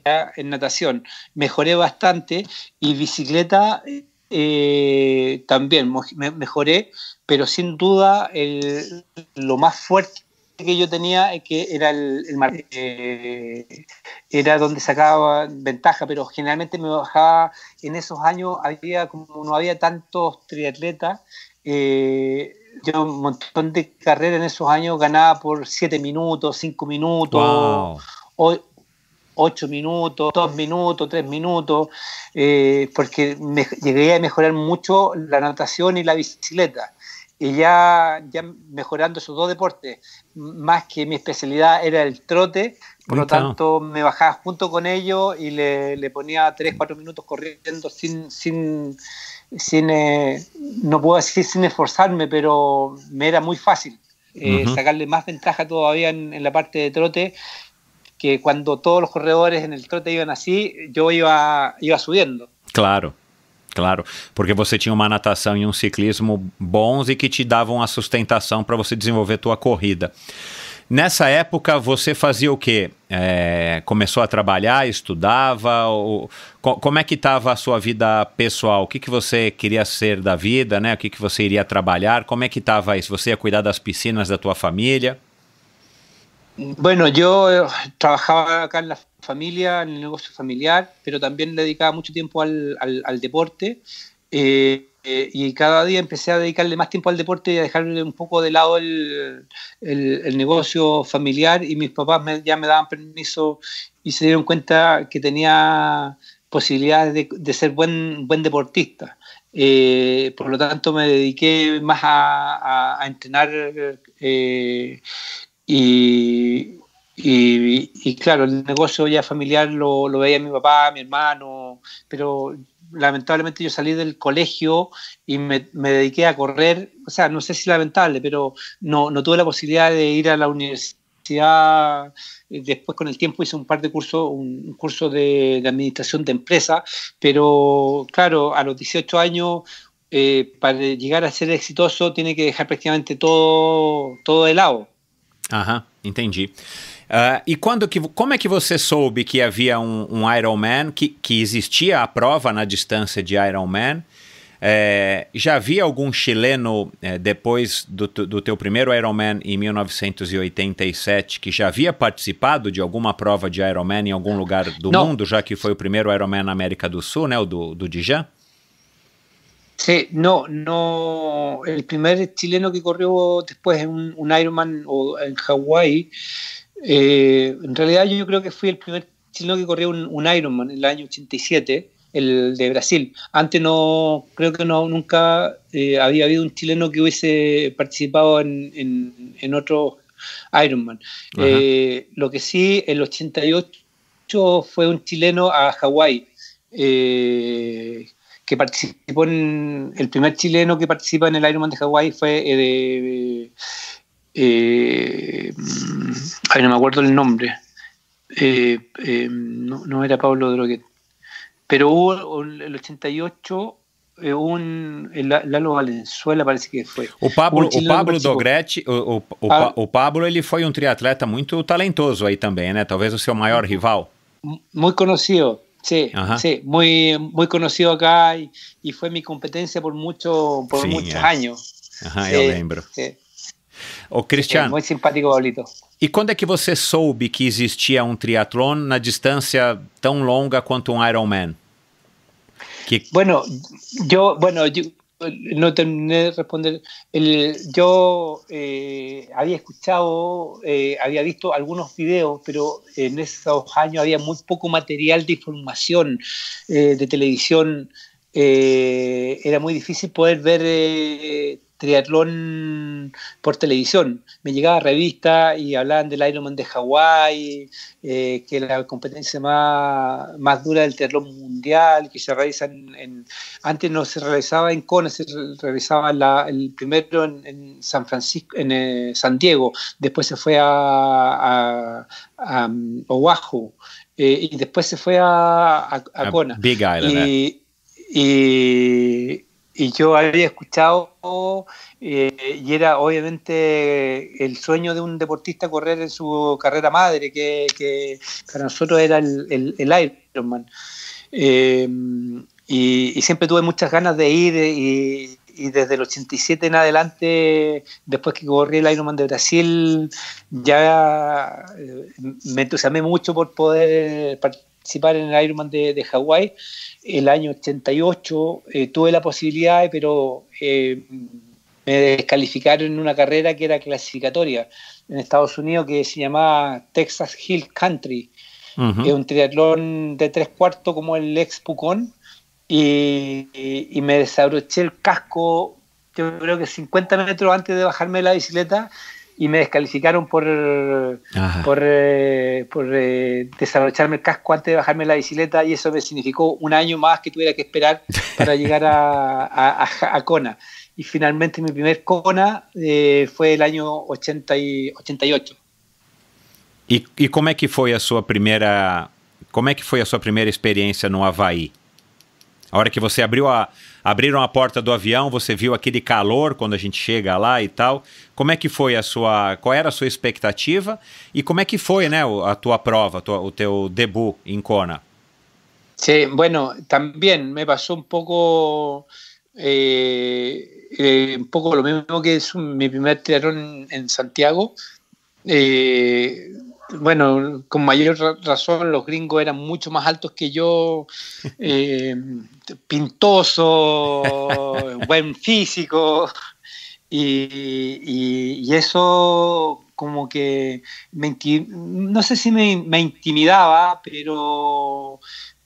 ya em natação, Mejorei bastante e bicicleta eh, Eh, también mejoré, pero sin duda lo más fuerte que yo tenía que era el, el eh, era donde sacaba ventaja, pero generalmente me bajaba en esos años había como no había tantos triatletas eh, yo un montón de carreras en esos años ganaba por 7 minutos, 5 minutos. 8 minutos, 2 minutos, 3 minutos, eh, porque llegué a mejorar mucho la natación y la bicicleta. Y ya, ya mejorando esos dos deportes, más que mi especialidad era el trote, por lo tanto me bajaba junto con ellos y le, ponía 3, 4 minutos corriendo sin, sin, sin eh, no puedo decir sin esforzarme, pero me era muy fácil. Eh, sacarle más ventaja todavía en, la parte de trote que cuando todos los corredores en el trote iban así, yo iba, iba subiendo. Claro. Claro, porque você tinha uma natação e um ciclismo bons e que te davam a sustentação para você desenvolver tua corrida. Nessa época você fazia o quê? É, começou a trabalhar, estudava? Ou, co como é que estava a sua vida pessoal? O que, que você queria ser da vida, né? O que, que você iria trabalhar? Como é que estava isso? Você ia cuidar das piscinas da tua família? Bueno, yo eh, trabajaba acá en la familia, en el negocio familiar, pero también dedicaba mucho tiempo al, deporte. Eh, eh, y cada día empecé a dedicarle más tiempo al deporte y a dejarle un poco de lado el, negocio familiar y mis papás me, ya me daban permiso y se dieron cuenta que tenía posibilidades de, ser buen, buen deportista. por lo tanto, me dediqué más a, entrenar y, claro, el negocio ya familiar lo, veía mi papá, mi hermano, pero lamentablemente yo salí del colegio y me, dediqué a correr, o sea, no sé si lamentable, pero no, tuve la posibilidad de ir a la universidad. Después con el tiempo hice un par de cursos, un curso de, administración de empresa, pero claro, a los 18 años eh, para llegar a ser exitoso tiene que dejar prácticamente todo, todo de lado Aham, entendi. Uh, e quando que, como é que você soube que havia um, um Ironman, que, que existia a prova na distância de Ironman? É, eh, já havia algum chileno é, depois do, do teu primeiro Ironman em 1987 que já havia participado de alguma prova de Ironman em algum lugar do Não. mundo, já que foi o primeiro Ironman na América do Sul, né, o do, do Dijan? Sí, no, no. El primer chileno que corrió después en un, Ironman o en Hawái, eh, en realidad yo creo que fui el primer chileno que corrió un, Ironman en el año 87, el de Brasil. Antes no, creo que no, nunca eh, había habido un chileno que hubiese participado en, en, otro Ironman. Eh, lo que sí, el 88 fue un chileno a Hawái. Eh, que participó en. El primer chileno que participa en el Ironman de Hawái fue. Eh, de, eh, mm, ay, no me acuerdo el nombre. Eh, eh, no, era Pablo Droguet. Pero hubo en el 88 un Lalo Valenzuela parece que fue O Pablo, ah. o, Pablo Dogretti, um o, o, Pablo él fue un triatleta muy talentoso ahí también tal vez o su mayor rival. muy conocido Sí, Ajá. sí, muy, muy conocido acá y, y, fue mi competencia por, mucho, por sí, muchos es. años. Ajá, sí, eu lembro. Sí. Cristiano. É muito simpático, Paulito. E quando é que você soube que existia um triatlon na distância tão longa quanto um Ironman? Que... Bueno, yo, bueno, yo, no terminé de responder. yo eh, había escuchado, eh, había visto algunos videos, pero en esos años había muy poco material de información eh, de televisión. era muy difícil poder ver triatlón por televisión. Me llegaba revista y hablaban del Ironman de Hawái, eh, que es la competencia más, más dura del triatlón mundial, que se realiza en, antes no se realizaba en Kona, se realizaba el primero en, San Francisco, en eh, San Diego, después se fue a, um, Oahu eh, y después se fue a, a, Kona. Big Island. y y yo había escuchado eh, y era obviamente el sueño de un deportista correr en su carrera madre, que, para nosotros era el, el, Ironman. Eh, y, siempre tuve muchas ganas de ir eh, y, y, desde el 87 en adelante, después que corrí el Ironman de Brasil, ya me entusiasmé mucho por poder participar participar en el Ironman de, de Hawái el año 88. Eh, tuve la posibilidad, pero eh, me descalificaron en una carrera que era clasificatoria en Estados Unidos que se llamaba Texas Hill Country. Es un triatlón de tres cuartos como el ex Pucón. Y, me desabroché el casco, yo creo que 50 metros antes de bajarme de la bicicleta y me descalificaron por, por, eh, por eh, desabrocharme el casco antes de bajarme la bicicleta y eso me significó un año más que tuviera que esperar para llegar a, a, a, Kona. Y finalmente mi primer Kona eh, fue el año 80 y 88. y como é que fue a su primera como é que foi a sua primeira experiência no Havaí? A hora que você abrió a, Abriram a porta do avião, você viu aquele calor quando a gente chega lá e tal. Como é que foi a sua. Qual era a sua expectativa? E como é que foi, né, a tua prova, a tua, o teu debut em Kona? Sí, bueno, también me pasó un poco. Eh, eh, un poco lo mismo que es mi primer triatlón en Santiago. Eh, bueno, con mayor razón los gringos eran mucho más altos que yo, eh, pintoso, buen físico, y, eso como que me, no sé si me intimidaba, pero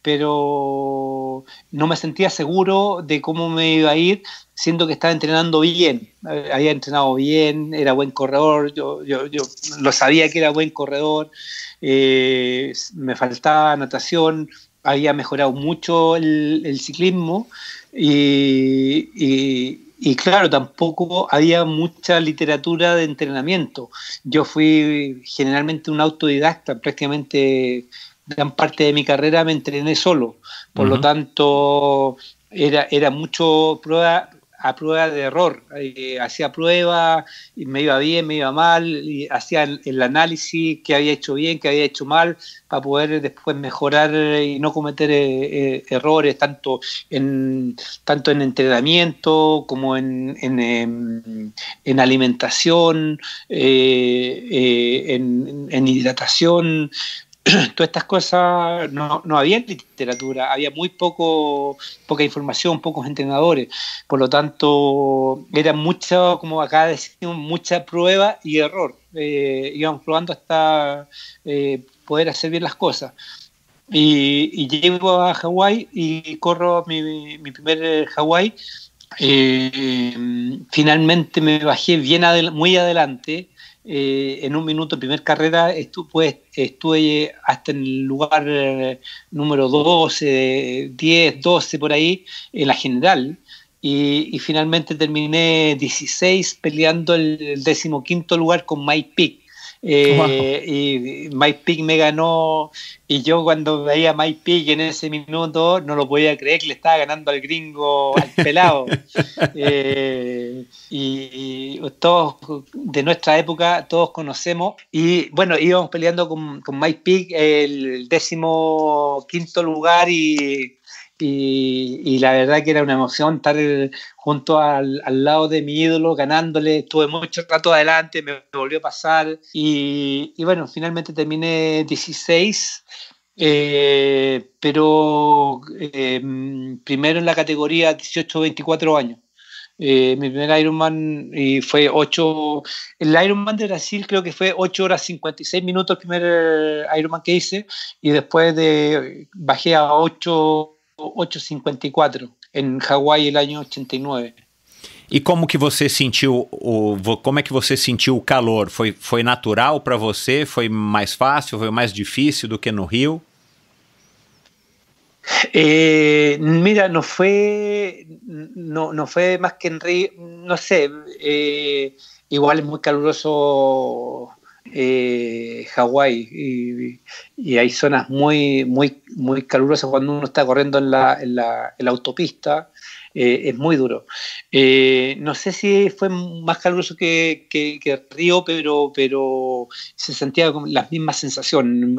pero no me sentía seguro de cómo me iba a ir, siendo que estaba entrenando bien. Eh, había entrenado bien, era buen corredor, yo, yo, yo lo sabía que era buen corredor, eh, me faltaba natación, había mejorado mucho el, ciclismo y, claro, tampoco había mucha literatura de entrenamiento. Yo fui generalmente un autodidacta, prácticamente gran parte de mi carrera me entrené solo, por lo tanto era, era mucho prueba, a prueba de error, eh, hacía y me iba bien, me iba mal, y hacía el, análisis que había hecho bien, que había hecho mal, para poder después mejorar eh, y no cometer eh, eh, errores tanto en tanto en entrenamiento como en, en, em, alimentación, en, en, hidratación. todas estas cosas no, no, había literatura, había muy poco, poca información, pocos entrenadores, por lo tanto era mucho, como acá decimos, mucha prueba y error. Eh, íbamos probando hasta eh, poder hacer bien las cosas. Y, y llego a Hawái y corro mi, mi, primer eh, Hawái. Eh, finalmente me bajé bien muy adelante eh, en un minuto en primer carrera estuve, pues, estuve eh, hasta en el lugar eh, número 12, 10, 12 por ahí en la general y, finalmente terminé 16 peleando el, el, decimoquinto lugar con Mike Peak eh, y Mike Pig me ganó. Y yo cuando veía a Mike Pig en ese minuto no lo podía creer que le estaba ganando al gringo, al pelado. Eh, y, todos de nuestra época, todos conocemos. Y bueno, íbamos peleando con, con Mike Pig el décimo quinto lugar y y, la verdad que era una emoción estar junto al, lado de mi ídolo, ganándole, estuve mucho rato adelante, me volvió a pasar y, bueno, finalmente terminé 16, eh, pero eh, primero en la categoría 18-24 años. Eh, mi primer Ironman y fue 8, el Ironman de Brasil creo que fue 8 horas 56 minutos el primer Ironman que hice y después de, bajé a 8 854 em Hawaii no ano 89. E como que você sentiu o como é que você sentiu o calor? Foi foi natural para você? Foi mais fácil? Foi mais difícil do que no Rio? Eh, mira, não foi não não foi mais que no rio não sei eh, igual é muito caluroso Eh, Hawái y, hay zonas muy, muy, muy calurosas cuando uno está corriendo en la, autopista, eh, es muy duro. Eh, no sé si fue más caluroso que, que, Río, pero, pero se sentía la misma sensación.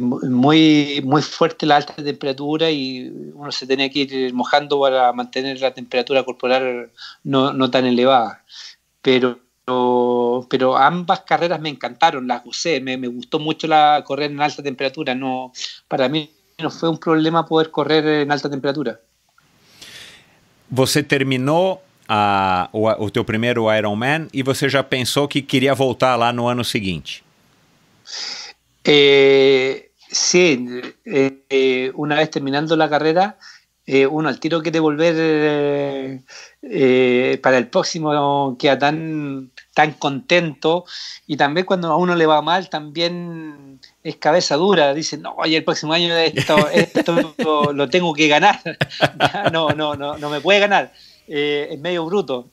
muy, muy fuerte la alta temperatura y uno se tenía que ir mojando para mantener la temperatura corporal no, no tan elevada. Pero pero, ambas carreras me encantaron, las usé, me, gustó mucho la correr en alta temperatura. No, para mí no fue un problema poder correr en alta temperatura. Você terminou a, o, o teu primeiro Ironman e você já pensou que queria voltar lá no ano seguinte? Eh, sí, eh, eh, una vez terminando la carrera, eh, uno al tiro quiere volver eh, para el próximo, queda tan, tan contento. Y también cuando a uno le va mal, también es cabeza dura. Dice, no, oye, el próximo año esto, esto lo, tengo que ganar. no, no, no, no me puede ganar. Eh, es medio bruto.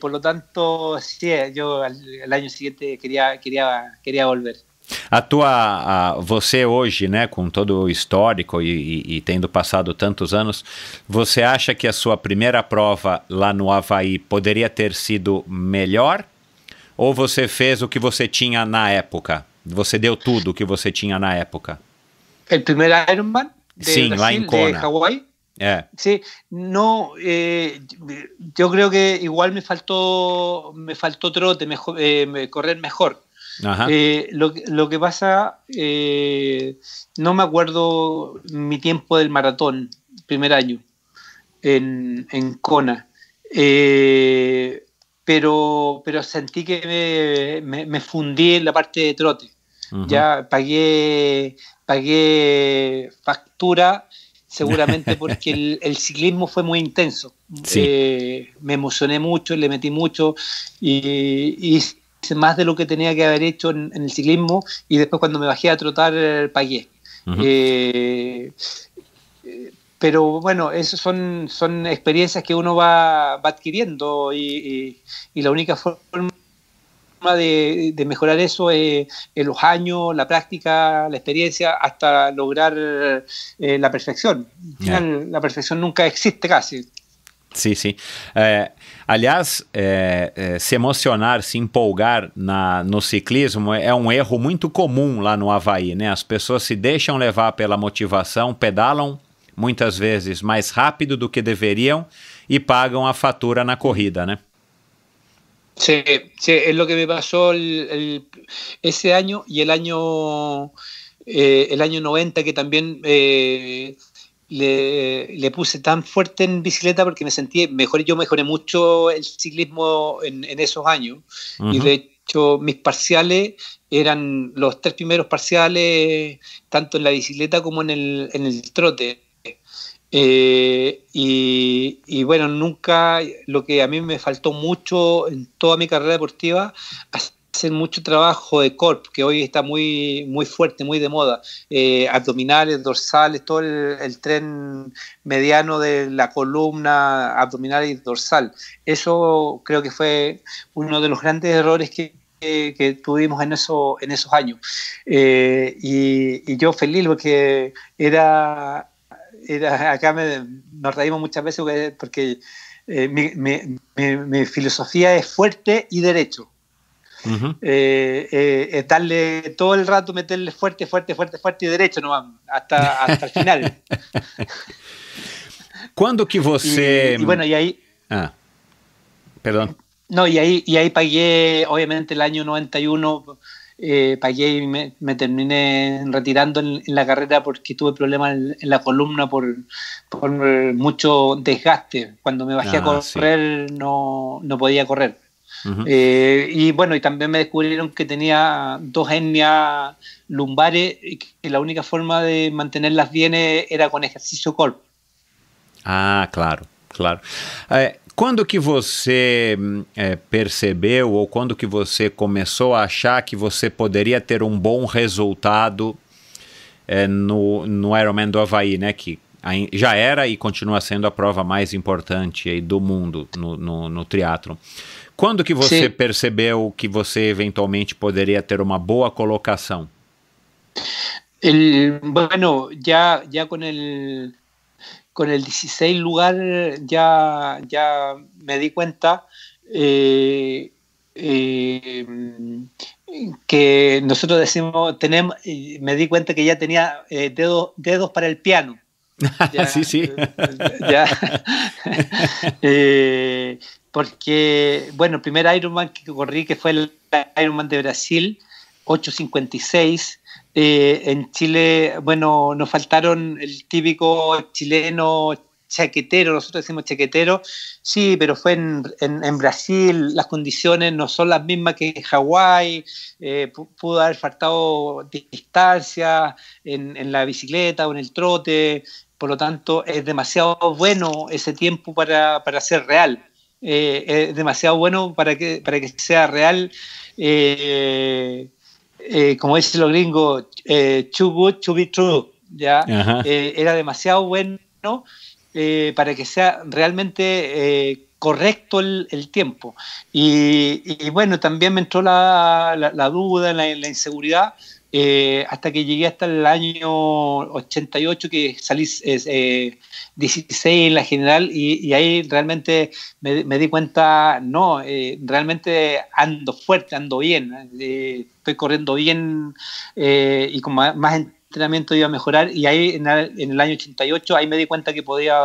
por lo tanto, sí, yo al, año siguiente quería, quería, quería volver. A tua, a, você hoje, né, com todo o histórico e, e, e, tendo passado tantos anos, você acha que a sua primeira prova lá no Havaí poderia ter sido melhor? Ou você fez o que você tinha na época? Você deu tudo o que você tinha na época? O primeiro Ironman? De Sim, lá em Kona. De Hawaii? É. Sí, no, eh, eu creio que igual me faltou, me faltou trote, eh, correr melhor. Eh, lo, que pasa, eh, no me acuerdo mi tiempo del maratón, primer año, en, en Kona. Eh, pero, pero sentí que me, fundí en la parte de trote. Ya pagué, pagué factura seguramente porque el, ciclismo fue muy intenso. me emocioné mucho, le metí mucho y, más de lo que tenía que haber hecho en, el ciclismo y después cuando me bajé a trotar eh, pagué. Eh, eh, pero bueno, eso son, son experiencias que uno va, adquiriendo y, la única forma de, mejorar eso es en los años, la práctica, la experiencia, hasta lograr la perfección. la perfección nunca existe casi. Sim, sim. É, aliás, é, é, se emocionar, se empolgar na, no ciclismo é um erro muito comum lá no Havaí, né? As pessoas se deixam levar pela motivação, pedalam muitas vezes mais rápido do que deveriam e pagam a fatura na corrida, né? Sí, sí, es lo que me pasó el, el, ese año y el año, eh, el año 90 que también eh, le, puse tan fuerte en bicicleta porque me sentí mejor. Yo mejoré mucho el ciclismo en, esos años. Y de hecho, mis parciales eran los tres primeros parciales, tanto en la bicicleta como en el, en el trote. Eh, y, bueno, nunca lo que a mí me faltó mucho en toda mi carrera deportiva mucho trabajo de corp, que hoy está muy, muy fuerte, muy de moda, eh, abdominales, dorsales, todo el, tren mediano de la columna abdominal y dorsal. Eso creo que fue uno de los grandes errores que, tuvimos en, eso, en esos años. Eh, y, yo feliz porque era, acá nos reímos muchas veces porque, eh, mi, filosofía es fuerte y derecho. Eh, eh, eh, darle todo el rato, meterle fuerte, fuerte, fuerte, fuerte y derecho nomás, hasta, el final. ¿Cuándo que você. y bueno, y ahí ah, perdón no y ahí obviamente, el año 91. pagué y me, terminé retirando en, la carrera porque tuve problemas en, la columna por, por, mucho desgaste. Cuando me bajé a ah, correr no, no podía correr. e -huh. eh, y bueno, y también me descubrieron que tenía dos etnias lumbares y que la única forma de mantenerlas bien eh, era com exercício corpo. Ah, claro, claro. quando eh, que você mm, eh, percebeu ou quando que você começou a achar que você poderia ter um bom resultado é, no, no Ironman do Havaí, né? Que já era e continua sendo a prova mais importante do mundo no, no, no triatlon. Quando que você Sim. percebeu que você eventualmente poderia ter uma boa colocação? El, bueno, ya, ya con, el, con el 16 lugar ya, ya me di cuenta eh, eh, que nosotros decimos, tenemos, eh, me di cuenta que ya tenía eh, dedos, dedos para el piano. sí, sí. Ya. Eh, porque, bueno, el primer Ironman que corrí, que fue el Ironman de Brasil, 856. Eh, en Chile, bueno, nos faltaron el típico chileno ...chequetero, nosotros decimos chaquetero, sí, pero fue en, en, Brasil, las condiciones no son las mismas que en Hawái, eh, pudo haber faltado distancia en, la bicicleta o en el trote, por lo tanto es demasiado bueno ese tiempo para, ser real. Eh, es demasiado bueno para que, para que sea real. Eh, como dicen los gringos, too good to be true. ¿ya? era demasiado bueno eh, para que sea realmente eh, correcto el, tiempo. Y, bueno, también me entró la, duda, la, la inseguridad, eh, hasta que llegué hasta el año 88, que salí eh, 16 en la general, y, ahí realmente me, di cuenta, no, realmente ando fuerte, ando bien, estoy corriendo bien y con más, más, entrenamiento iba a mejorar y ahí en, el año 88 ahí me di cuenta que podía,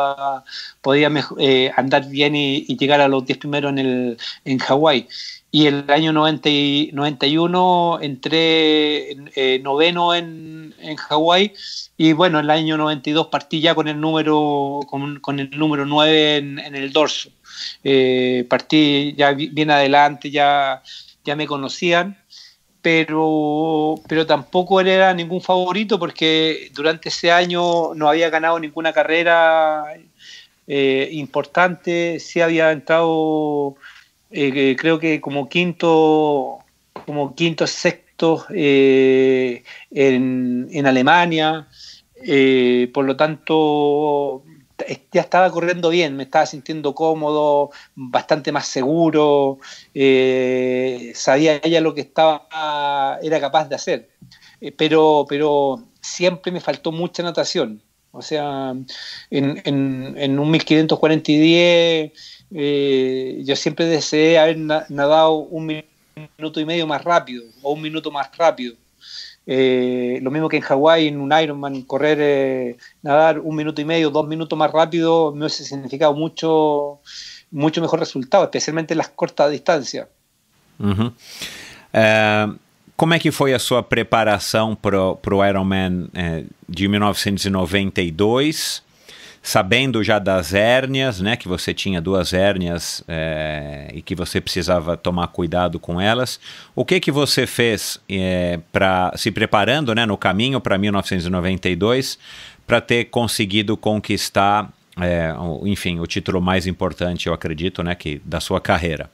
podía eh, andar bien y, llegar a los 10 primeros en, en Hawái. Y el año 91 entré eh, noveno en, en Hawái y bueno, el año 92 partí ya con el número, con, el número 9 en, el dorso. Eh, partí ya bien adelante, ya, ya me conocían pero, pero tampoco era ningún favorito porque durante ese año no había ganado ninguna carrera eh, importante, sí había entrado eh, creo que como quinto, como quinto, sexto eh, en, en, Alemania, por lo tanto ya estaba corriendo bien, me estaba sintiendo cómodo, bastante más seguro, eh, sabía ya lo que estaba, era capaz de hacer, eh, pero, pero siempre me faltó mucha natación, o sea, en, un 1540 y 10 eh, yo siempre deseé haber nadado un minuto y medio más rápido o un minuto más rápido. Eh, lo mismo que en Hawái, en un Ironman, correr, eh, nadar un minuto y medio, dos minutos más rápido, me hubiese significado mucho, mucho mejor resultado, especialmente en las cortas distancias. Eh, cómo es como que fue a sua preparación para el Ironman de 1992? sabendo já das hérnias, né, que você tinha duas hérnias é, e que você precisava tomar cuidado com elas, o que que você fez é, eh, para se preparando, né, no caminho para 1992, para ter conseguido conquistar, é, enfim, o título mais importante, eu acredito, né, que da sua carreira?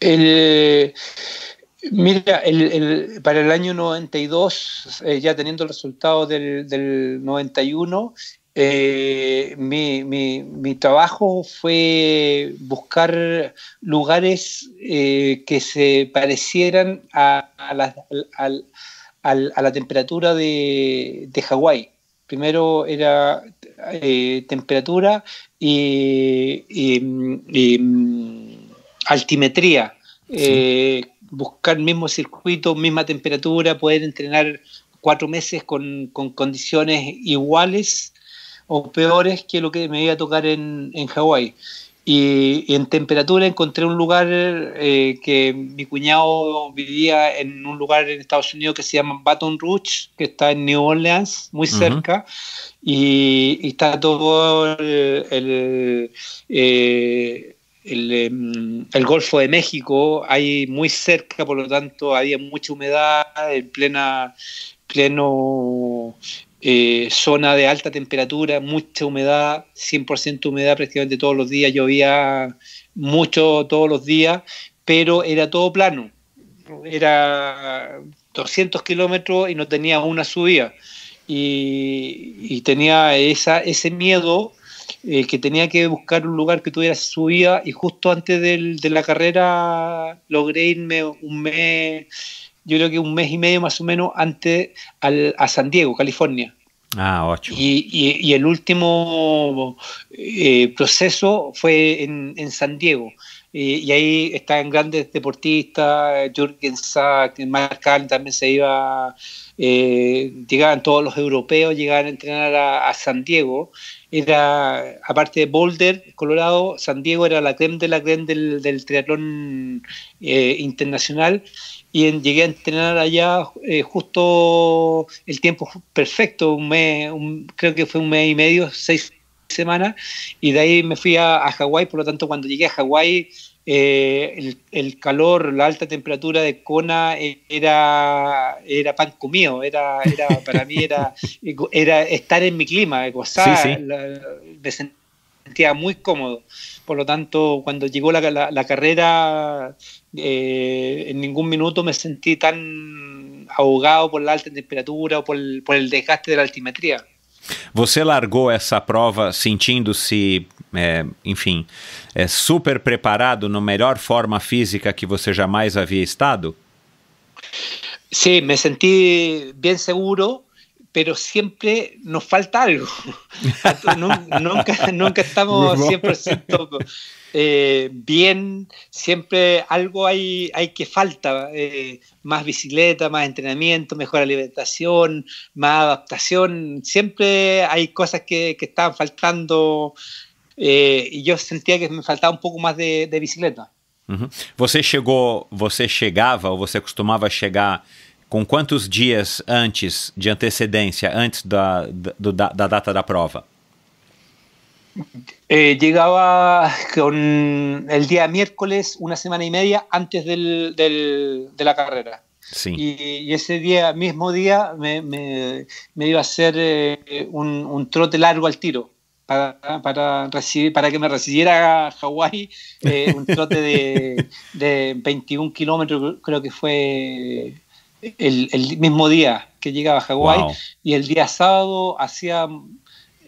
Ele Mira, para el año 92, eh, ya teniendo el resultado del, 91, eh, mi, trabajo fue buscar lugares eh, que se parecieran a, la, temperatura de, Hawái. Primero era temperatura y, mm, altimetría buscar mismo circuito, misma temperatura, poder entrenar cuatro meses con, con condiciones iguales o peores que lo que me iba a tocar en, en Hawái. Y, en temperatura encontré un lugar eh, que mi cuñado vivía en un lugar en Estados Unidos que se llama Baton Rouge, que está en New Orleans, muy cerca, y, está todo el, eh, Em, el, Golfo de México, hay muy cerca, por lo tanto, había mucha humedad en plena pleno eh, zona de alta temperatura, mucha humedad, 100% humedad prácticamente todos los días, llovía mucho todos los días, pero era todo plano, era 200 kilómetros y no tenía una subida. Y, y tenía esa, ese miedo eh, que tenía que buscar un lugar que tuviera su vida y justo antes del, de la carrera logré irme un mes, yo creo que un mes y medio más o menos antes al, a San Diego, California. Ah, ocho. Y, y, el último eh, proceso fue en, San Diego. Eh, y, ahí estaban grandes deportistas, Jürgen Sack, Mark también se iba, eh, llegaban todos los europeos, llegaban a entrenar a San Diego era, aparte de Boulder, Colorado, San Diego era la creme de la creme del, triatlón eh, internacional y llegué a entrenar allá eh, justo el tiempo perfecto, un mes, creo que fue un mes y medio, seis semanas, y de ahí me fui a, a Hawái, por lo tanto cuando llegué a Hawái eh, el, calor, la alta temperatura de Kona era, era pan comido, era, era, para mí era, era estar en mi clima, eh, me sentía muy cómodo. Por lo tanto, cuando llegó la, carrera, eh, en ningún minuto me sentí tan ahogado por la alta temperatura o por el desgaste de la altimetría. Você largou essa prova sentindo-se, é, enfim, é, super preparado, na melhor forma física que você jamais havia estado? Sim, me senti bem seguro pero siempre nos falta algo. nunca, nunca estamos 100% eh, bien, siempre algo hay, hay que falta. Eh, más bicicleta, más entrenamiento, mejor alimentación, más adaptación. Siempre hay cosas que, que estaban faltando eh, y yo sentía que me faltaba un poco más de, de bicicleta. vos Você chegou, você chegava ou você costumava ¿Con cuántos días antes de antecedencia, antes de la data la prova? Eh, llegaba el día miércoles, una semana y media antes de la carrera. Y, ese día, mismo día, me, iba a hacer eh, un, trote largo al tiro para, que me recibiera Hawái, eh, un trote de 21 kilómetros, creo que fue el, mismo día que llegaba a Hawái y el día sábado hacía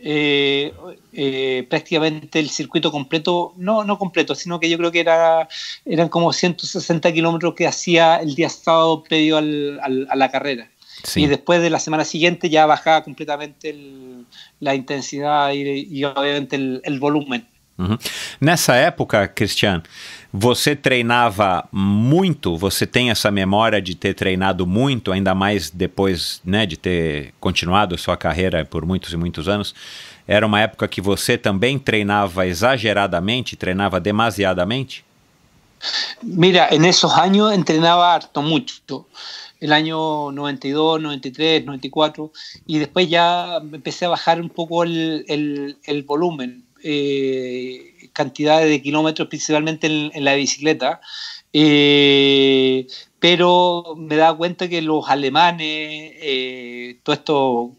eh, eh, prácticamente el circuito completo, no, no completo, sino que yo creo que era, eran como 160 kilómetros que hacía el día sábado previo al, a la carrera. Y después de la semana siguiente ya bajaba completamente la intensidad y, obviamente el volumen. Uhum. Nessa época, Cristian, você treinava muito? Você tem essa memória de ter treinado muito, ainda mais depois né, de ter continuado sua carreira por muitos e muitos anos? Era uma época que você também treinava exageradamente, treinava demasiadamente? Mira, en esos años entrenaba harto, mucho. El año 92, 93, 94. Y después ya empecé a bajar un poco el, el, el volumen. Eh, cantidades de kilómetros, principalmente en, la bicicleta. Eh, pero me da cuenta que los alemanes, eh, todo esto,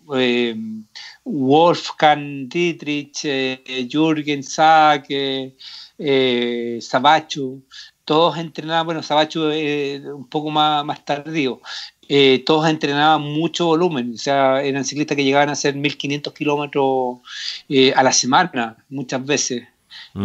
Wolfgang Dietrich, Jürgen Sack, eh, Sabachu, todos entrenaban, bueno, Sabachu un poco más, más tardío, eh, todos entrenaban mucho volumen, o sea, eran ciclistas que llegaban a hacer 1500 kilómetros eh, a la semana, muchas veces.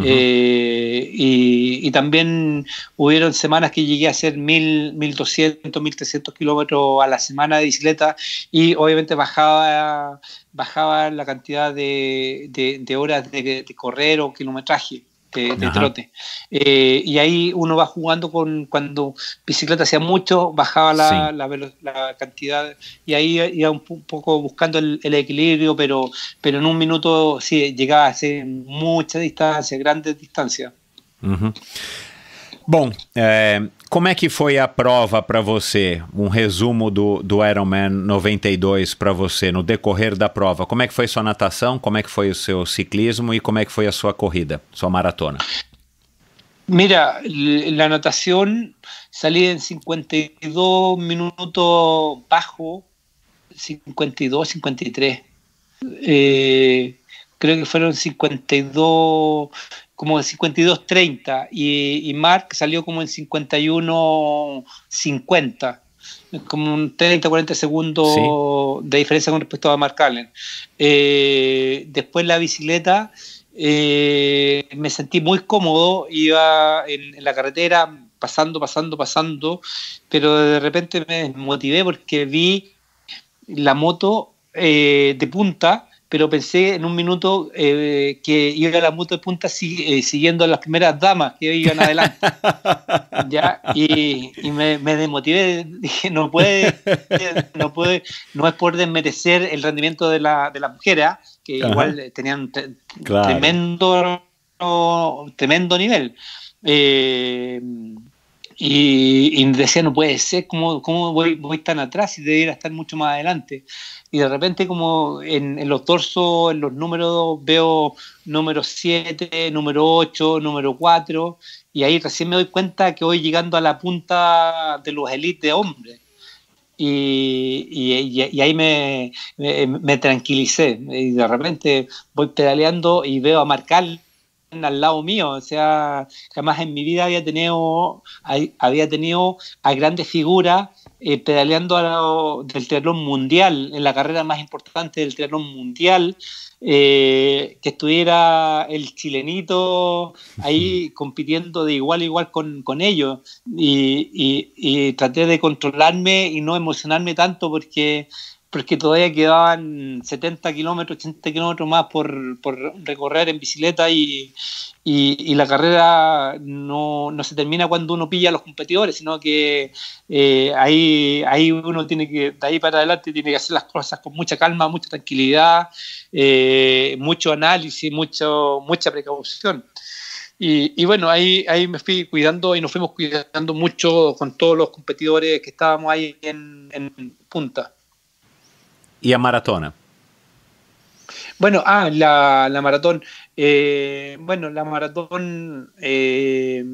Eh, y, también hubieron semanas que llegué a hacer 1200, 1300 kilómetros a la semana de bicicleta y obviamente bajaba, bajaba la cantidad de, horas de, correr o kilometraje. Este, este trote. Eh, y ahí uno va jugando con cuando bicicleta hacía mucho, bajaba la, la, cantidad y ahí iba un poco buscando el, equilibrio, pero, pero en un minuto sí llegaba a hacer mucha distancia, grandes distancias. Uh Como é que foi a prova para você? Um resumo do, do Ironman 92 para você no decorrer da prova. Como é que foi sua natação? Como é que foi o seu ciclismo? E como é que foi a sua corrida, sua maratona? Mira, la natação salí em 52 minutos bajo, 52, 53. Eh, creo que foram 52 como en 52 y, y Mark salió como en 50 como un 30, 40 segundos de diferencia con respecto a Mark Allen. Eh, después la bicicleta, eh, me sentí muy cómodo, iba en, la carretera pasando, pasando, pasando, pero de repente me desmotivé porque vi la moto eh, de punta pero pensé en un minuto eh, que iba la moto de punta eh, siguiendo a las primeras damas que iban adelante. Y, me, me, desmotivé, dije, no puede, no puede, no es por desmerecer el rendimiento de, la, de las mujeres, ¿ah? que igual tenían tremendo, tremendo nivel. Eh, y, decía, no puede ser, ¿cómo, cómo voy, tan atrás si debiera estar mucho más adelante? y de repente como en, los torsos, en los números, veo número 7, número 8, número 4, y ahí recién me doy cuenta que voy llegando a la punta de los elites de hombres. Y, y, ahí me, me, tranquilicé. Y de repente voy pedaleando y veo a Marcal al lado mío, o sea, jamás en mi vida había tenido, había tenido a grandes figuras eh, pedaleando a del triatlón mundial, en la carrera más importante del triatlón mundial, eh, que estuviera el chilenito ahí compitiendo de igual a igual con, ellos. Y, y, traté de controlarme y no emocionarme tanto porque porque todavía quedaban 70 kilómetros, 80 kilómetros más por, recorrer en bicicleta y, la carrera no, se termina cuando uno pilla a los competidores, sino que eh, ahí, ahí uno tiene que, de ahí para adelante, tiene que hacer las cosas con mucha calma, mucha tranquilidad, eh, mucho análisis, mucho, mucha precaución. Y, bueno, ahí, ahí me fui cuidando y nos fuimos cuidando mucho con todos los competidores que estábamos ahí en punta y a maratona. Bueno, ah, la, la maratón. Eh, bueno, la maratón, eh,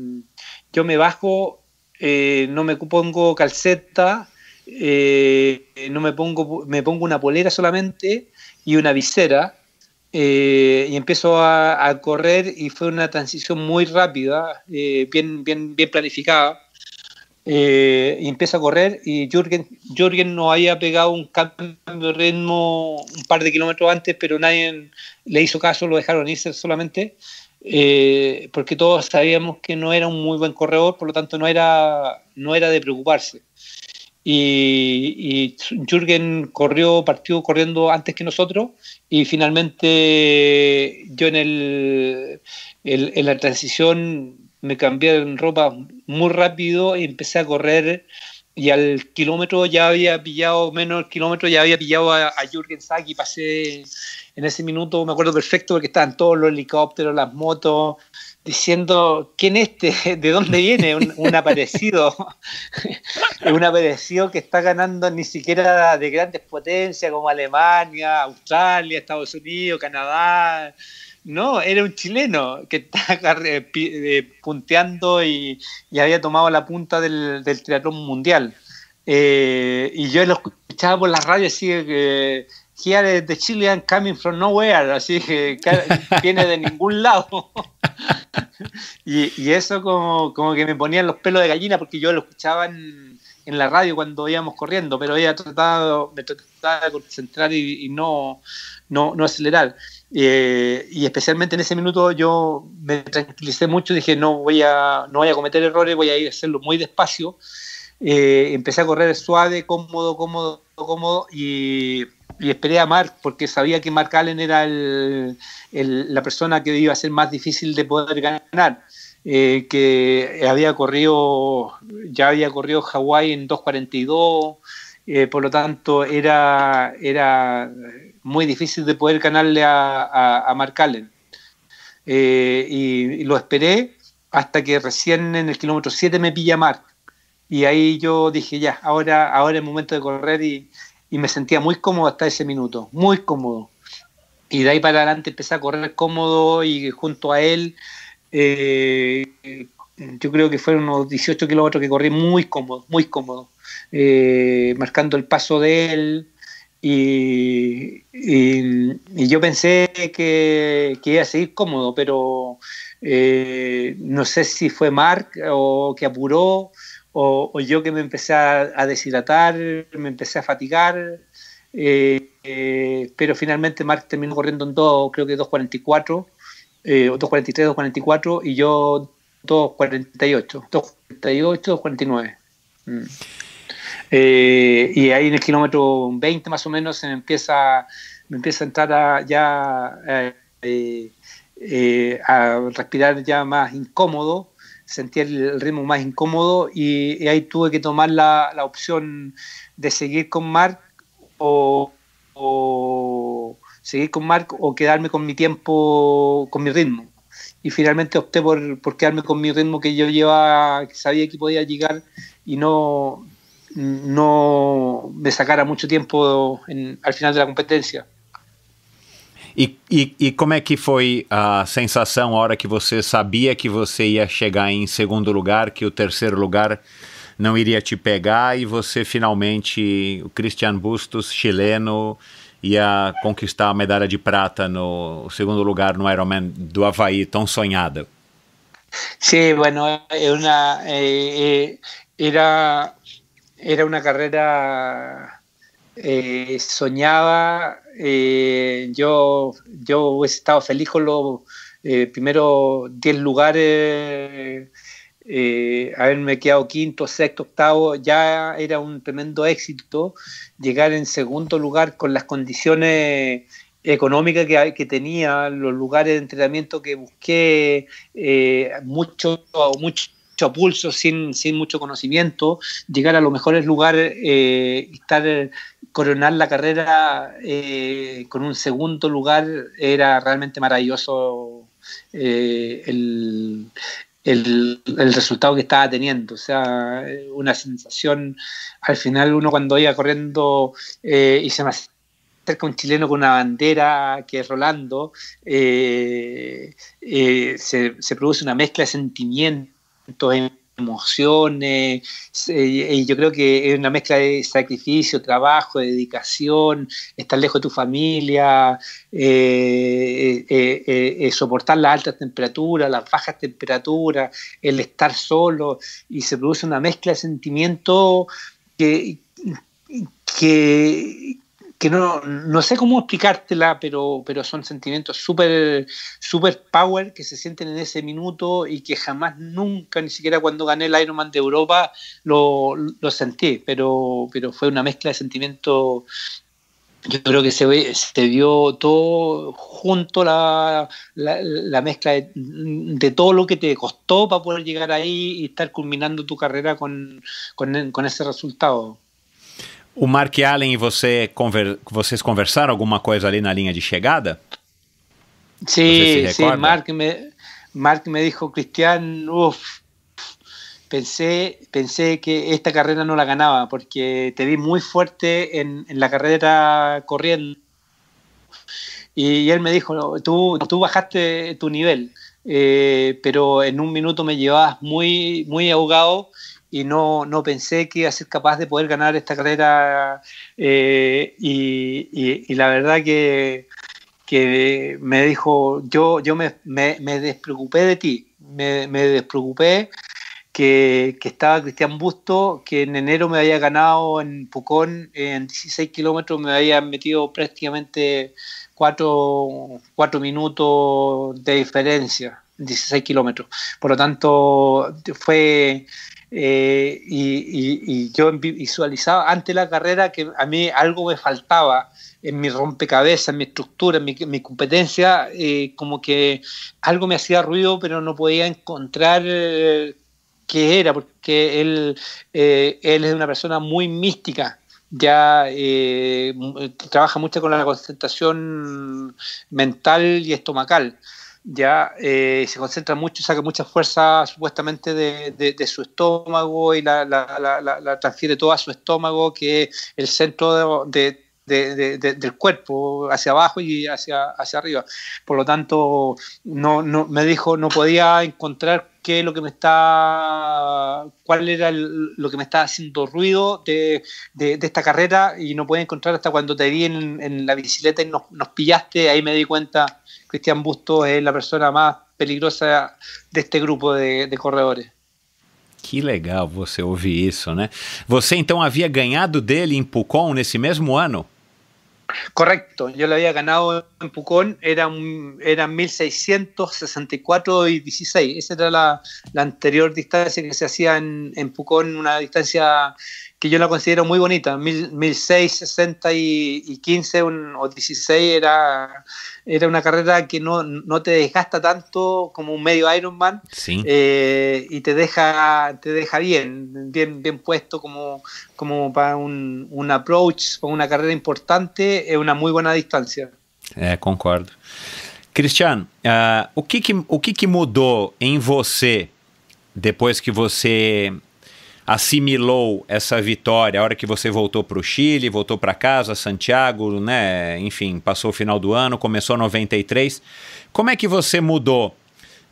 yo me bajo, eh, no me pongo calceta, no me pongo, me pongo una polera solamente y una visera. y empiezo a, correr y fue una transición muy rápida, bien, bien, bien planificada. Eh, y empieza a correr y Jürgen, Jürgen no había pegado un cambio de ritmo un par de kilómetros antes, pero nadie le hizo caso, lo dejaron irse solamente, eh, porque todos sabíamos que no era un muy buen corredor, por lo tanto no era, no era de preocuparse. Y, Jürgen corrió, partió corriendo antes que nosotros y finalmente yo en, el, en la transición me cambié en ropa muy rápido y empecé a correr y al kilómetro ya había pillado, menos kilómetro ya había pillado a, Jürgen Sack y pasé en ese minuto, me acuerdo perfecto, porque estaban todos los helicópteros, las motos, diciendo, ¿quién este? ¿De dónde viene? un aparecido, un aparecido que está ganando ni siquiera de grandes potencias como Alemania, Australia, Estados Unidos, Canadá, no, era un chileno que estaba eh, punteando y, había tomado la punta del, del triatlón mundial. Eh, y yo lo escuchaba por la radio así que here eh, the Chilean coming from nowhere, así que viene de ningún lado. y, eso como, que me ponían los pelos de gallina porque yo lo escuchaba en, la radio cuando íbamos corriendo, pero ella tratado me trataba de concentrar y, y no, no, no acelerar. Eh, y especialmente en ese minuto yo me tranquilicé mucho, dije no voy a, no voy a cometer errores, voy a ir a hacerlo muy despacio. Eh, empecé a correr suave, cómodo, cómodo, cómodo y, esperé a Mark porque sabía que Mark Allen era la persona que iba a ser más difícil de poder ganar. Eh, que había corrido, ya había corrido Hawái en 2.42, por lo tanto era, era muy difícil de poder ganarle a, Mark Allen. Eh, y, lo esperé hasta que recién en el kilómetro 7 me pilla Mark. Y ahí yo dije, ya, ahora, ahora es momento de correr y, me sentía muy cómodo hasta ese minuto, muy cómodo. Y de ahí para adelante empecé a correr cómodo y junto a él, eh, yo creo que fueron unos 18 kilómetros que corrí muy cómodo, muy cómodo, eh, marcando el paso de él, y, yo pensé que, iba a seguir cómodo, pero eh, no sé si fue Mark o que apuró o, yo que me empecé a, deshidratar, me empecé a fatigar, eh, eh, pero finalmente Mark terminó corriendo en 2, creo que 2.44, o 2.43, 2.44 y yo 2.48, 2.48, 2.49. Eh, y ahí en el kilómetro 20 más o menos se me empieza, empieza a entrar a, ya eh, eh, a respirar ya más incómodo, sentir el ritmo más incómodo y, ahí tuve que tomar la, la, opción de seguir con Mark o, o seguir con Mark o quedarme con mi tiempo, con mi ritmo. Y finalmente opté por, por quedarme con mi ritmo que yo llevaba, sabía que podía llegar y no no me sacara mucho tiempo en, al final de la competencia. E, e, e, como é que foi a sensação a hora que você sabia que você ia chegar em segundo lugar, que o terceiro lugar não iria te pegar e você finalmente, o Christian Bustos, chileno, ia conquistar a medalha de prata no segundo lugar no Ironman do Havaí, tão sonhada? Sim, sí, bueno, eh, eh, eh, era era una carrera eh, soñada. Eh, yo, yo hubiese estado feliz con los eh, primeros 10 lugares, eh, haberme quedado quinto, sexto, octavo. Ya era un tremendo éxito llegar en segundo lugar con las condiciones económicas que, que tenía, los lugares de entrenamiento que busqué, mucho, mucho mucho pulso, sin, sin mucho conocimiento, llegar a los mejores lugares eh, estar, eh, coronar la carrera eh, con un segundo lugar era realmente maravilloso el, resultado que estaba teniendo. O sea, una sensación, al final uno cuando iba corriendo y se me acerca un chileno con una bandera que es Rolando, se, produce una mezcla de sentimientos emociones, y yo creo que es una mezcla de sacrificio, trabajo, dedicación, estar lejos de tu familia, eh, eh, eh, soportar las altas temperaturas, las bajas temperaturas, el estar solo, y se produce una mezcla de sentimientos que, que no, sé cómo explicártela, pero, pero son sentimientos súper super power que se sienten en ese minuto y que jamás, nunca, ni siquiera cuando gané el Ironman de Europa, lo, lo sentí, pero, pero fue una mezcla de sentimientos yo creo que se, se vio todo junto la, la, mezcla de, todo lo que te costó para poder llegar ahí y estar culminando tu carrera con, con, con ese resultado. O Mark Allen y e você conversaron alguna cosa alguma coisa ali na de llegada? Sí, sí, Mark me, dijo, Cristian, pensé, pensé que esta carrera no la ganaba porque te vi muy fuerte en, la carrera corriendo. Y, él me dijo, tú, tú bajaste tu nivel, eh, pero en un minuto me llevabas muy, muy ahogado y no, pensé que iba a ser capaz de poder ganar esta carrera eh, y, la verdad que, que me dijo, yo, yo me, despreocupé de ti, me, despreocupé que, estaba Cristian Busto, que en enero me había ganado en Pucón, en 16 kilómetros me había metido prácticamente cuatro minutos de diferencia. 16 kilómetros. Por lo tanto, fue eh, y, yo visualizaba ante la carrera que a mí algo me faltaba en mi rompecabezas, en mi estructura, en mi, competencia, eh, como que algo me hacía ruido, pero no podía encontrar eh, qué era, porque él, él es una persona muy mística, ya trabaja mucho con la concentración mental y estomacal ya eh, se concentra mucho, saca mucha fuerza supuestamente de, de, su estómago y la, la, la, transfiere todo a su estómago, que es el centro de, del cuerpo hacia abajo y hacia, hacia arriba. Por lo tanto, no, me dijo, no podía encontrar qué es lo que me está, cuál era lo que me estaba haciendo ruido de, esta carrera y no podía encontrar hasta cuando te vi en, la bicicleta y nos, nos, pillaste, ahí me di cuenta, Cristian Busto es la persona más peligrosa de este grupo de corredores. Que legal você ouvir isso, né? Você então havia ganhado dele em Pucon nesse mesmo ano? Correcto, yo le había ganado en Pucón, eran, eran 1664 y 16, esa era la, la anterior distancia que se hacía en, en Pucón, una distancia que yo la considero muy bonita. 1660 y, y 15 o 16 era, era una carrera que no, te desgasta tanto como un medio Ironman sí. Eh, y te deja, te deja bien, bien, bien puesto como, como para un, approach o una carrera importante, es una muy buena distancia. É, eh, concordo. Cristiano, uh, ah, o, que, que que, você que você assimilou essa vitória? A hora que você voltou para o Chile, voltou para casa, Santiago, né? Enfim, passou o final do ano, começou 93. Como é que você mudou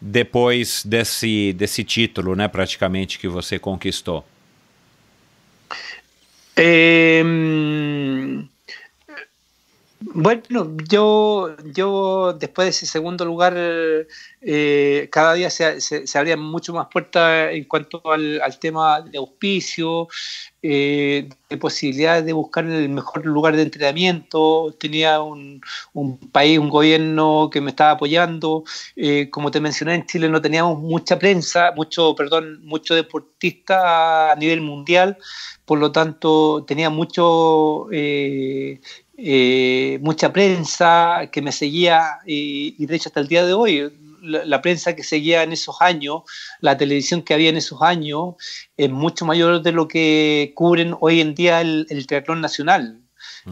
depois desse, desse título, né? Praticamente que você conquistou? É... Bueno, yo, yo después de ese segundo lugar, eh, cada día se, se, abrían mucho más puertas en cuanto al, tema de auspicio, eh, de posibilidades de buscar el mejor lugar de entrenamiento. Tenía un, país, un gobierno que me estaba apoyando. Eh, como te mencioné, en Chile no teníamos mucha prensa, mucho, perdón, mucho deportista a nivel mundial. Por lo tanto, tenía mucho eh, mucha prensa que me seguía y, de hecho hasta el día de hoy la, prensa que seguía en esos años, la televisión que había en esos años es mucho mayor de lo que cubren hoy en día el, el triatlón nacional.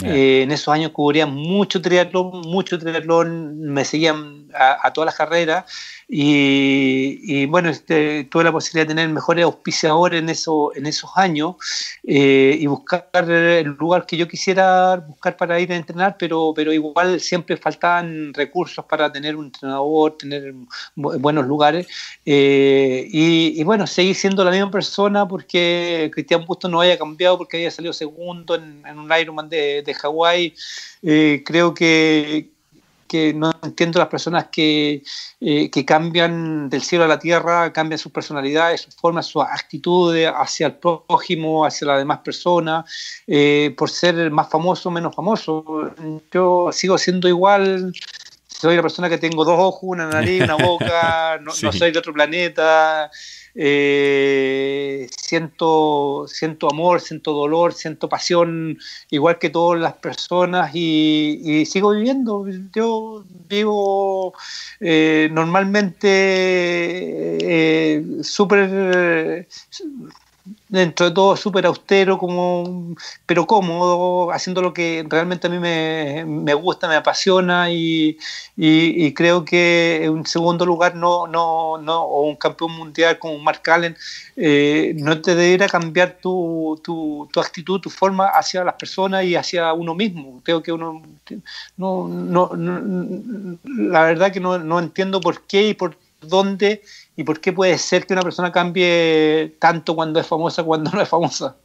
Eh, en esos años cubría mucho triatlón, mucho triatlón, me seguían a, a todas las carreras y, bueno, este, tuve la posibilidad de tener mejores auspiciadores en, eso, en esos años eh, y buscar el lugar que yo quisiera buscar para ir a entrenar, pero, pero igual siempre faltaban recursos para tener un entrenador, tener buenos lugares eh, y, bueno, seguí siendo la misma persona porque Cristian Busto no haya cambiado porque había salido segundo en, un Ironman de, de Hawái. Eh, creo que que no entiendo las personas eh, que, cambian del cielo a la tierra, cambian sus personalidades, sus formas, sus actitudes hacia el prójimo, hacia las demás personas, eh, por ser más famoso, o menos famoso. Yo sigo siendo igual soy una persona que tengo dos ojos, una nariz, una boca, no, soy de otro planeta, eh, siento, siento amor, siento dolor, siento pasión, igual que todas las personas y, sigo viviendo. Yo vivo eh, normalmente eh, súper dentro de todo súper austero, como, pero cómodo, haciendo lo que realmente a mí me, gusta, me apasiona y, creo que en segundo lugar no, no, o un campeón mundial como Mark Allen eh, no te debería cambiar tu, tu, tu, actitud, tu forma hacia las personas y hacia uno mismo. Creo que uno, no, la verdad que no, no entiendo por qué y por qué dónde y por qué puede ser que una persona cambie tanto cuando es famosa, cuando no es famosa.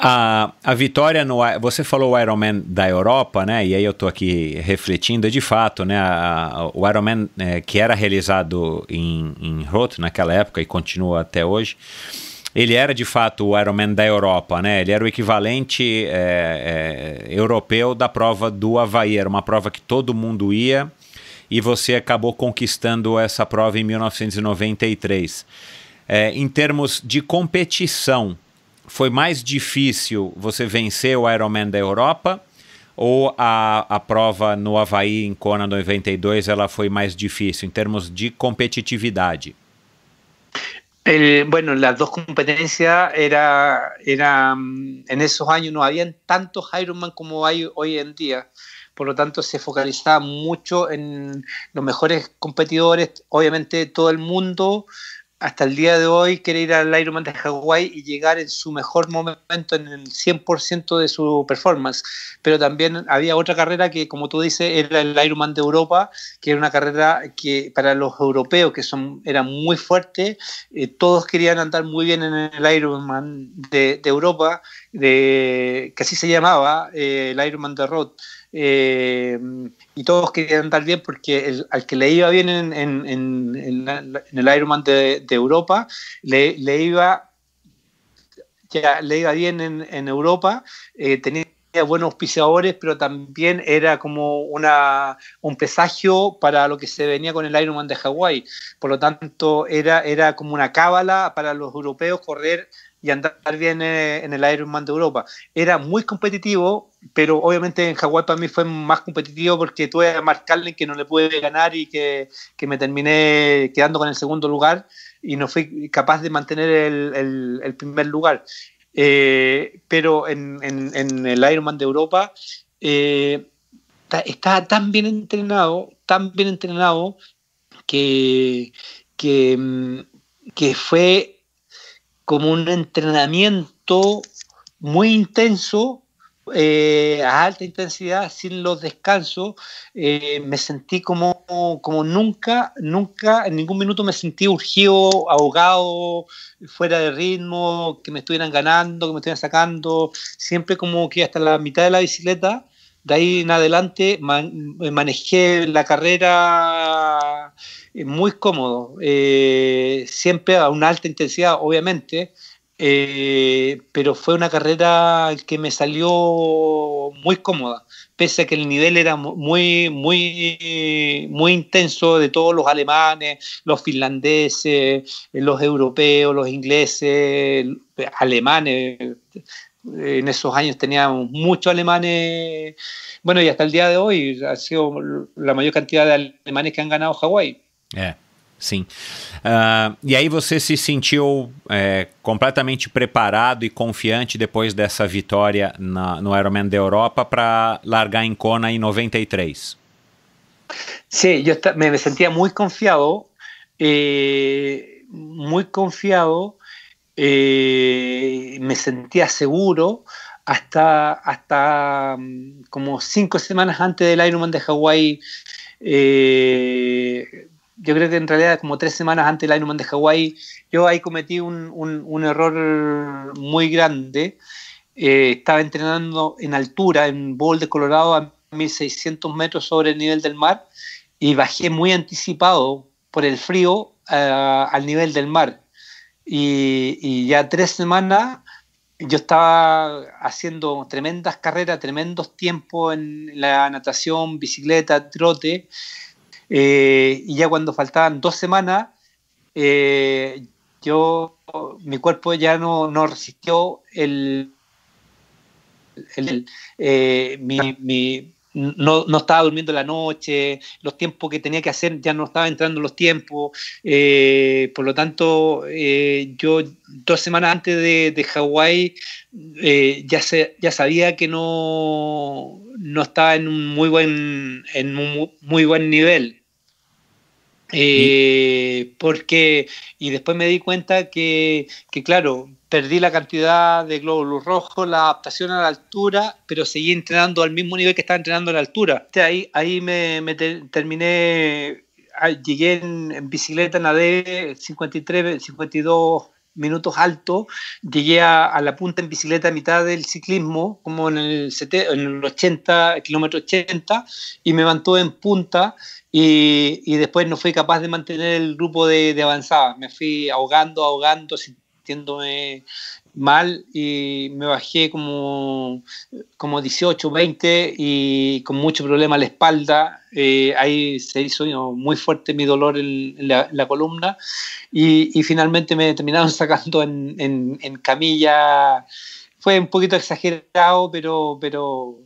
A, a, vitória no. Você falou o Ironman da Europa, né? E aí eu estou aqui refletindo, de fato, né? A, a, o Ironman é, que era realizado em, em Roth naquela época e continua até hoje, ele era de fato o Ironman da Europa, né? Ele era o equivalente é, é, europeu da prova do Havaí. Era uma prova que todo mundo ia e você acabou conquistando essa prova em 1993. É, em termos de competição, foi mais difícil você vencer o Ironman da Europa ou a, a prova no Havaí em Kona 92 ela foi mais difícil em termos de competitividade? El, bueno, las dos competencias era, era mm, en esos años no habían tantos Ironman como hay hoy en día. por lo tanto se focalizaba mucho en los mejores competidores, obviamente todo el mundo hasta el día de hoy quiere ir al Ironman de Hawái y llegar en su mejor momento, en el 100% de su performance. Pero también había otra carrera que, como tú dices, era el Ironman de Europa, que era una carrera que para los europeos, que son, era muy fuerte, eh, todos querían andar muy bien en el Ironman de, Europa, de, que así se llamaba, eh, el Ironman de Roth. Eh, y todos querían andar bien porque al que le iba bien en, el Ironman de, Europa, le, iba ya le iba bien en, Europa, eh, tenía buenos piseadores pero también era como una, un presagio para lo que se venía con el Ironman de Hawái. Por lo tanto, era, era como una cábala para los europeos correr y andar bien eh, en el Ironman de Europa. Era muy competitivo, pero obviamente en Hawái para mí fue más competitivo porque tuve a Mark Carlin que no le pude ganar y que, me terminé quedando con el segundo lugar y no fui capaz de mantener el, primer lugar. Eh, pero en, en, el Ironman de Europa eh, estaba tan bien entrenado, tan bien entrenado que, que, mm, que fue como un entrenamiento muy intenso, eh, a alta intensidad, sin los descansos. Eh, me sentí como, como nunca, nunca, en ningún minuto me sentí urgido, ahogado, fuera de ritmo, que me estuvieran ganando, que me estuvieran sacando. Siempre como que hasta la mitad de la bicicleta de ahí en adelante eh, manejé la carrera eh, muy cómodo, eh, siempre a una alta intensidad, obviamente, pero fue una carrera que me salió muy cómoda, pese a que el nivel era muy, muy, muy intenso de todos los alemanes, los finlandeses, los europeos, los ingleses, alemanes, en esos años teníamos muchos alemanes, bueno, y hasta el día de hoy ha sido la mayor cantidad de alemanes que han ganado Hawái. É, sim. Uh, e aí você se sentiu é, completamente preparado e confiante depois dessa vitória na, no Ironman da Europa para largar em Kona em 93? Sim, eu me, me sentia muito confiado, eh, muito confiado. Eh, me sentía seguro hasta, hasta mm, como cinco semanas antes del Ironman de Hawái. Eh, yo creo que en realidad como tres semanas antes del Ironman de Hawái, yo ahí cometí un, error muy grande. Eh, estaba entrenando en altura, en bowl de Colorado, a 1600 metros sobre el nivel del mar y bajé muy anticipado por el frío al nivel del mar. Y, ya tres semanas yo estaba haciendo tremendas carreras, tremendos tiempos en la natación, bicicleta, trote. Eh, y ya cuando faltaban dos semanas, eh, yo, mi cuerpo ya no, resistió el, eh, mi, no, estaba durmiendo la noche, los tiempos que tenía que hacer ya no estaba entrando los tiempos, eh, por lo tanto eh, yo dos semanas antes de, de Hawái eh, ya, ya sabía que no, no estaba en un muy buen, en un muy buen nivel. Porque, y después me di cuenta que, que claro, perdí la cantidad de glóbulos rojos, la adaptación a la altura, pero seguí entrenando al mismo nivel que estaba entrenando a la altura. Este, ahí, ahí me, me terminé, ah, llegué en, en bicicleta, nadé 53, 52 minutos alto, llegué a, la punta en bicicleta a mitad del ciclismo, como en el, en 80, kilómetro 80, y me mantuve en punta y, y, después no fui capaz de mantener el grupo de, de avanzada, me fui ahogando, ahogando, sin sintiéndome mal y me bajé como, como 18, 20 y con mucho problema la espalda. Eh, ahí se hizo muy fuerte mi dolor en, la, columna y, finalmente me terminaron sacando en, camilla. Fue un poquito exagerado, pero, pero,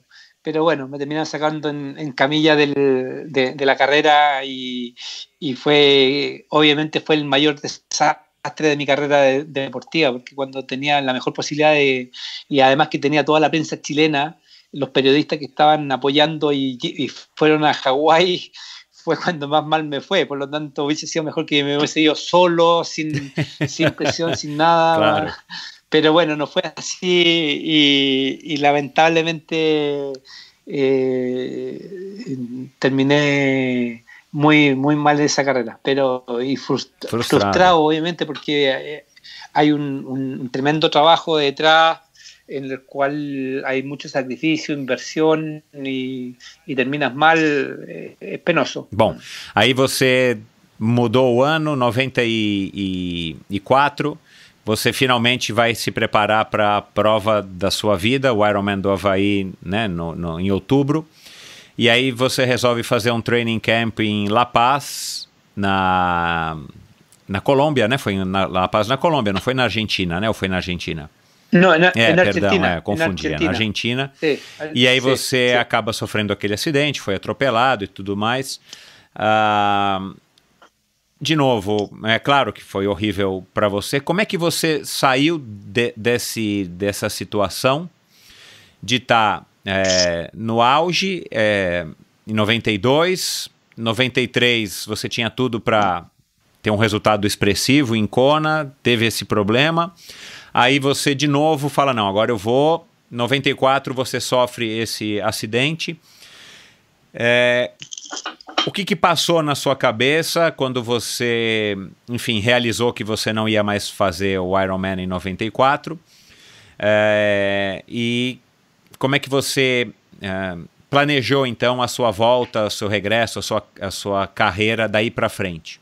pero bueno, me terminaron sacando en, camilla de, la carrera y, y fue, obviamente fue el mayor desastre de mi carrera deportiva, porque cuando tenía la mejor posibilidad de, y además que tenía toda la prensa chilena, los periodistas que estaban apoyando y, fueron a Hawái, fue cuando más mal me fue, por lo tanto hubiese sido mejor que me hubiese ido solo, sin, sin presión, sin nada. Pero bueno, no fue así y, lamentablemente eh, terminé muy, muy mal de esa carrera, pero y frustra, frustrado. frustrado. obviamente porque eh, hay un, un, tremendo trabajo detrás en el cual hay mucho sacrificio, inversión y, y terminas mal, eh, es penoso. Bom, aí você mudou o ano, 94, você finalmente vai se preparar para a prova da sua vida, o Ironman do Havaí, né, no, no, em outubro. E aí você resolve fazer um training camp em La Paz, na, na Colômbia, né? Foi na La Paz, na Colômbia, não foi na Argentina, né? Ou foi na Argentina? Não, é na, é, é, na perdão, Argentina. É, é confundia, na Argentina. Na Argentina e aí sim, você sim. acaba sofrendo aquele acidente, foi atropelado e tudo mais. Ah, de novo, é claro que foi horrível para você. Como é que você saiu de, desse, dessa situação de estar tá é, no auge, é, em 92, 93 você tinha tudo para ter um resultado expressivo em Kona, teve esse problema. Aí você de novo fala: não, agora eu vou. 94 você sofre esse acidente. É, o que, que, passou na sua cabeça quando você, enfim, realizou que você não ia mais fazer o Ironman em 94? É, e como é que você é, planejou então a sua volta, o seu regresso, a sua, a sua carreira daí para frente?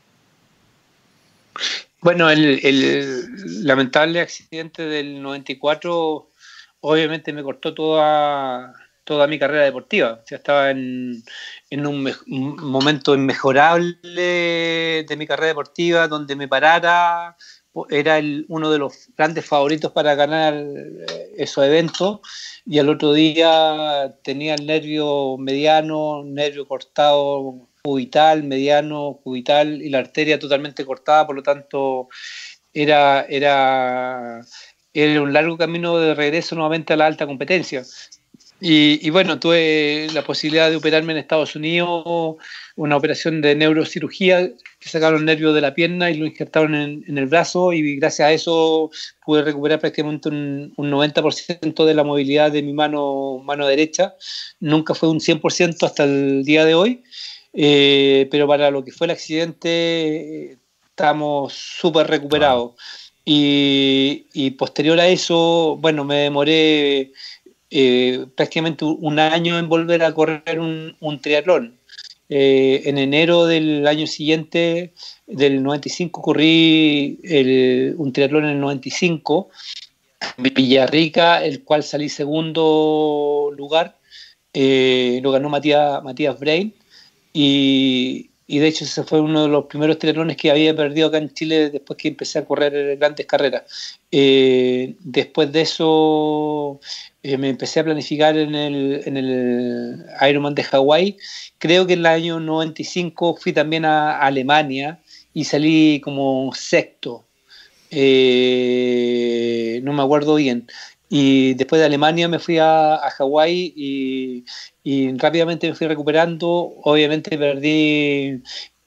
Bueno, el, el lamentable accidente del 94 obviamente me cortó toda, toda mi carrera deportiva. O sea, estaba en, en un, me un, momento inmejorable de mi carrera deportiva, donde me parara, era el, uno de los grandes favoritos para ganar eh, esos eventos y al otro día tenía el nervio mediano, nervio cortado cubital, mediano, cubital y la arteria totalmente cortada, por lo tanto era, era, era un largo camino de regreso nuevamente a la alta competencia. Y, bueno, tuve la posibilidad de operarme en Estados Unidos, una operación de neurocirugía que sacaron nervio de la pierna y lo injertaron en, el brazo y gracias a eso pude recuperar prácticamente un, 90% de la movilidad de mi mano, mano derecha. Nunca fue un 100% hasta el día de hoy, eh, pero para lo que fue el accidente estamos súper recuperados. Y, y, posterior a eso, bueno, me demoré eh, prácticamente un año en volver a correr un, triatlón. Eh, en enero del año siguiente, del 95, corrí un triatlón en el 95, en Villarrica, el cual salí segundo lugar. Eh, lo ganó Matías, Matías Brain y, de hecho ese fue uno de los primeros triatlones que había perdido acá en Chile después que empecé a correr grandes carreras. después de eso eh, me empecé a planificar en el, en el Ironman de Hawái. Creo que en el año 95 fui también a, Alemania y salí como sexto. Eh, no me acuerdo bien. Y después de Alemania me fui a, a Hawái y, y, rápidamente me fui recuperando. Obviamente perdí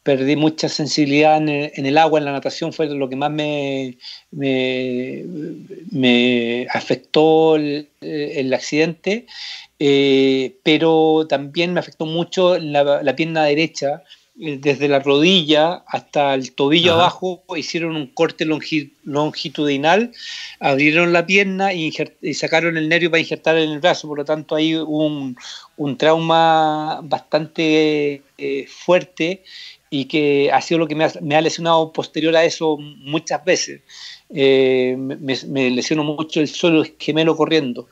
perdí mucha sensibilidad en el, agua, en la natación, fue lo que más me, me, afectó el, accidente, eh, pero también me afectó mucho la, pierna derecha, eh, desde la rodilla hasta el tobillo abajo, hicieron un corte longitudinal, abrieron la pierna y, sacaron el nervio para injertar en el brazo, por lo tanto hay un, trauma bastante eh, fuerte y que ha sido lo que me ha, lesionado posterior a eso muchas veces. Eh, me, lesionó lesiono mucho el suelo gemelo corriendo.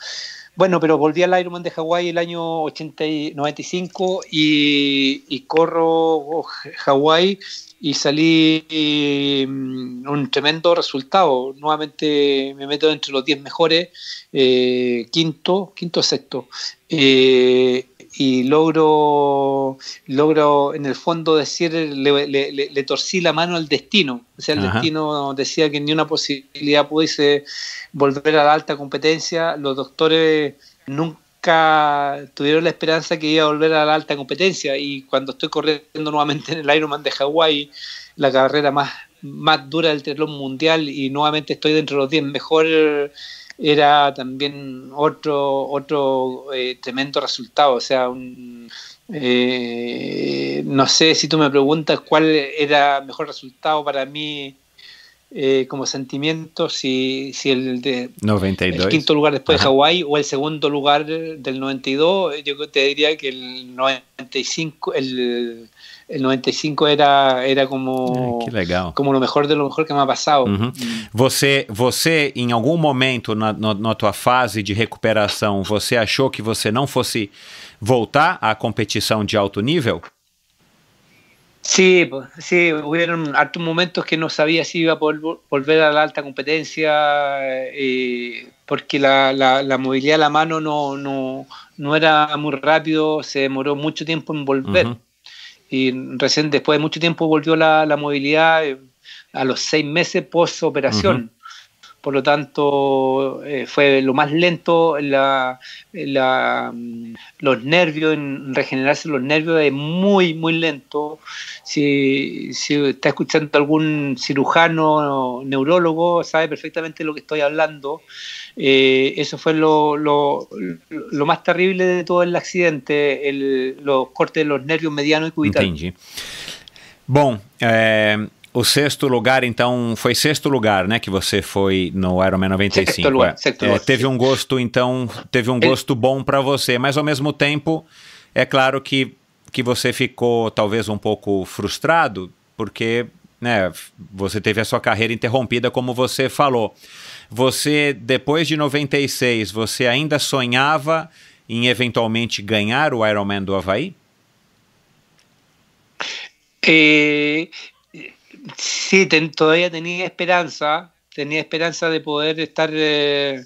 Bueno, pero volví al Ironman de Hawái el año 80 y 95 y, corro oh, Hawái y salí mm, un tremendo resultado. Nuevamente me meto entre los 10 mejores, eh, quinto, quinto sexto. Eh, y logro, logro en el fondo decir, le, torcí la mano al destino. O sea, el destino decía que ni una posibilidad pudiese volver a la alta competencia. Los doctores nunca tuvieron la esperanza que iba a volver a la alta competencia. Y cuando estoy corriendo nuevamente en el Ironman de Hawái, la carrera más, más dura del triatlón mundial, y nuevamente estoy dentro de los 10 mejores era también otro, otro eh, tremendo resultado. O sea, eh, no sé si tú me preguntas cuál era mejor resultado para mí eh, como sentimiento, si, el de 92. El quinto lugar después de Hawái o el segundo lugar del 92, yo te diría que el 95, el el 95 era, era como, ah, que legal. como o melhor de lo mejor que me ha passado. Uhum. Mm. Você, você, em algum momento na, na, na tua fase de recuperação, você achou que você não fosse voltar à competição de alto nível? Sí, sí, houve altos momentos que não sabia se ia voltar à volver a la alta competencia, eh, porque la, la, la, movilidad de la mano no, no, no, era muy rápido, se demoró mucho tiempo en volver. Uh uhum. -huh. y recién después de mucho tiempo volvió la, movilidad eh, a los seis meses post operación. Por lo tanto, eh, fue lo más lento la, la, mm, los nervios, en regenerarse los nervios es muy, muy lento. Si, está escuchando algún cirujano o neurólogo, sabe perfectamente lo que estoy hablando. Eh, eso fue lo, lo, lo, más terrible de todo el accidente, el, los cortes de los nervios mediano e cubital. Entendi. Bom, é, o sexto lugar, então, foi sexto lugar, né, que você foi no Ironman 95. Sexto lugar, é, sexto lugar. É, teve um gosto, então, teve um gosto bom para você, mas ao mesmo tempo, é claro que, que você ficou talvez um pouco frustrado, porque né, você teve a sua carreira interrompida, como você falou. Você, depois de 96, você ainda sonhava em eventualmente ganhar o Ironman do Havaí? Eh, eh, sí, ten, todavía tenía esperanza, tenía esperanza de poder estar eh,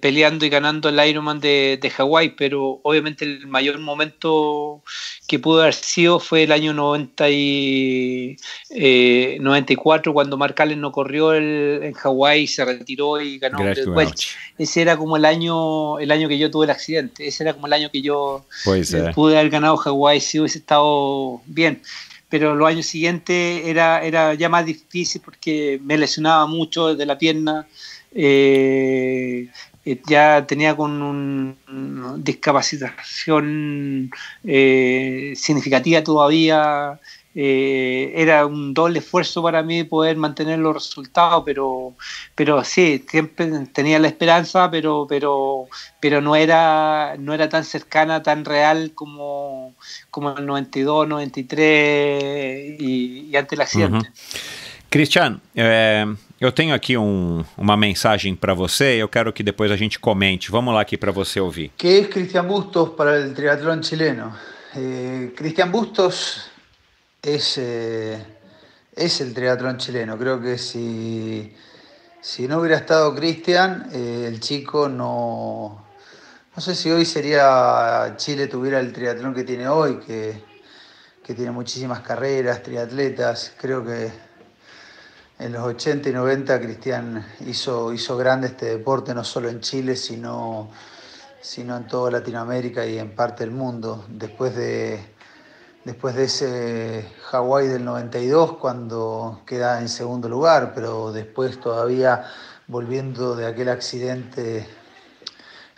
peleando y ganando el Ironman de, de Hawái, pero obviamente el mayor momento que pudo haber sido fue el año 90 94, eh, cuando Mark Allen no corrió en Hawái, se retiró y ganó el Ese era como el año, el año que yo tuve el accidente, ese era como el año que yo eh, pude haber ganado Hawái si hubiese estado bien pero los años siguiente era, era ya más difícil porque me lesionaba mucho desde la pierna, eh, eh, ya tenía con una discapacitación eh, significativa todavía. era un doble esfuerzo para mí poder mantener los resultados, pero, pero sí, siempre tenía la esperanza, pero, pero, pero no, era, no era tan cercana, tan real como, como el 92, 93 y, y ante el accidente. Cristian, eh, Eu tenho aqui um, uma mensagem para você, eu quero que depois a gente comente. Vamos lá aqui para você ouvir. Que é Cristian Bustos para o triatlon chileno? Eh, Cristian Bustos é eh, es el chileno. Creo que si, si no hubiera estado Cristian, eh, el chico no... No sé si hoy sería Chile tuviera el triatlón que tiene hoy, que, que tiene muchísimas carreras, triatletas. Creo que en los 80 y 90 Cristian hizo, hizo grande este deporte, no solo en Chile, sino, sino en toda Latinoamérica y en parte del mundo. Después de, después de ese Hawái del 92, cuando queda en segundo lugar, pero después todavía volviendo de aquel accidente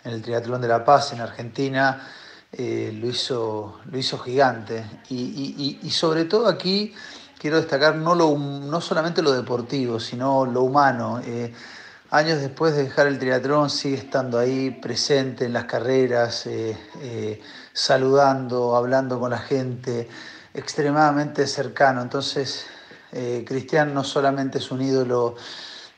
en el Triatlón de La Paz en Argentina, eh, lo, hizo, lo hizo gigante. y sobre todo aquí quiero destacar no, lo, no solamente lo deportivo, sino lo humano. Eh, años después de dejar el triatlón sigue estando ahí presente en las carreras, eh, eh, saludando, hablando con la gente, extremadamente cercano. Entonces, Cristian no solamente es un ídolo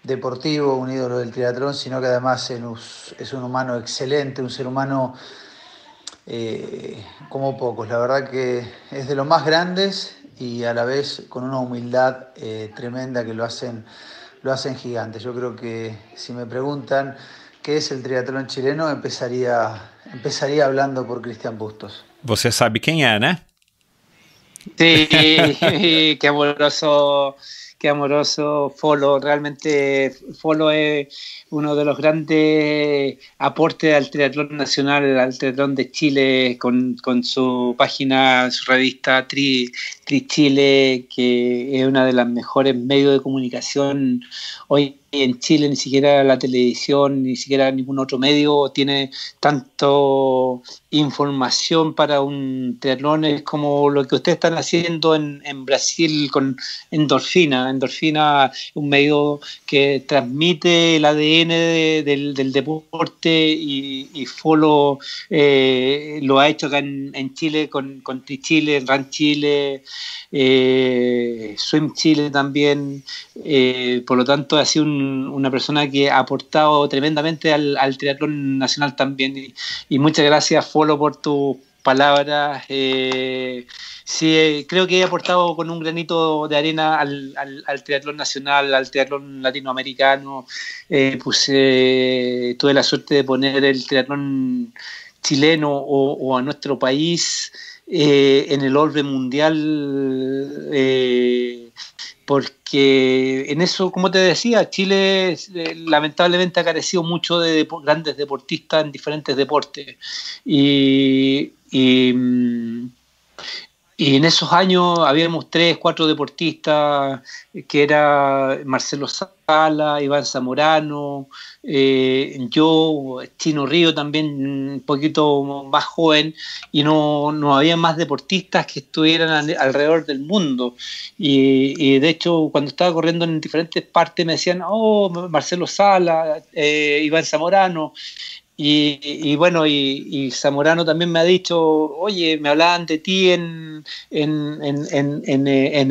deportivo, un ídolo del triatlón, sino que además es un humano excelente, un ser humano... como pocos. La verdad que es de los más grandes y a la vez con una humildad eh, tremenda que lo hacen, lo hacen gigantes. Yo creo que si me preguntan qué es el triatlón chileno, empezaría, empezaría hablando por Cristian Bustos. Vos sabe quién es, ¿no? Sí, qué amoroso qué amoroso Folo. Realmente Folo es uno de los grandes aportes al triatlón nacional, al triatlón de Chile, con, su página, su revista Tri, Tri, Chile, que es una de las mejores medios de comunicación hoy en Chile, ni siquiera la televisión, ni siquiera ningún otro medio tiene tanto información para un triatlón es como lo que ustedes están haciendo en, en Brasil con endorfina. Endorfina es un medio que transmite el ADN del, deporte y, y eh, lo ha hecho en, Chile con, con Trichile, Ran Chile, eh, Swim Chile también. Eh, por lo tanto, ha sido una persona que ha aportado tremendamente al, al triatlón nacional también. Y, y muchas gracias, Polo, por tus palabras. Eh, sí, eh, creo que he aportado con un granito de arena al, al, nacional, al triatlón latinoamericano. Eh, pues, eh, tuve la suerte de poner el triatlón chileno o, a nuestro país en el orden mundial porque en eso, como te decía, Chile eh, lamentablemente ha carecido mucho de grandes deportistas en diferentes deportes. y, mm, y en esos años habíamos tres, cuatro deportistas, eh, que era Marcelo Sala, Iván Zamorano, yo, eh, Chino Río también, un poquito más joven, y no, no había más deportistas que estuvieran alrededor del mundo. Y, de hecho, cuando estaba corriendo en diferentes partes me decían, oh, Marcelo Sala, eh, Iván Zamorano. Y, bueno, y, Zamorano también me ha dicho, oye, me hablaban de ti eh, en,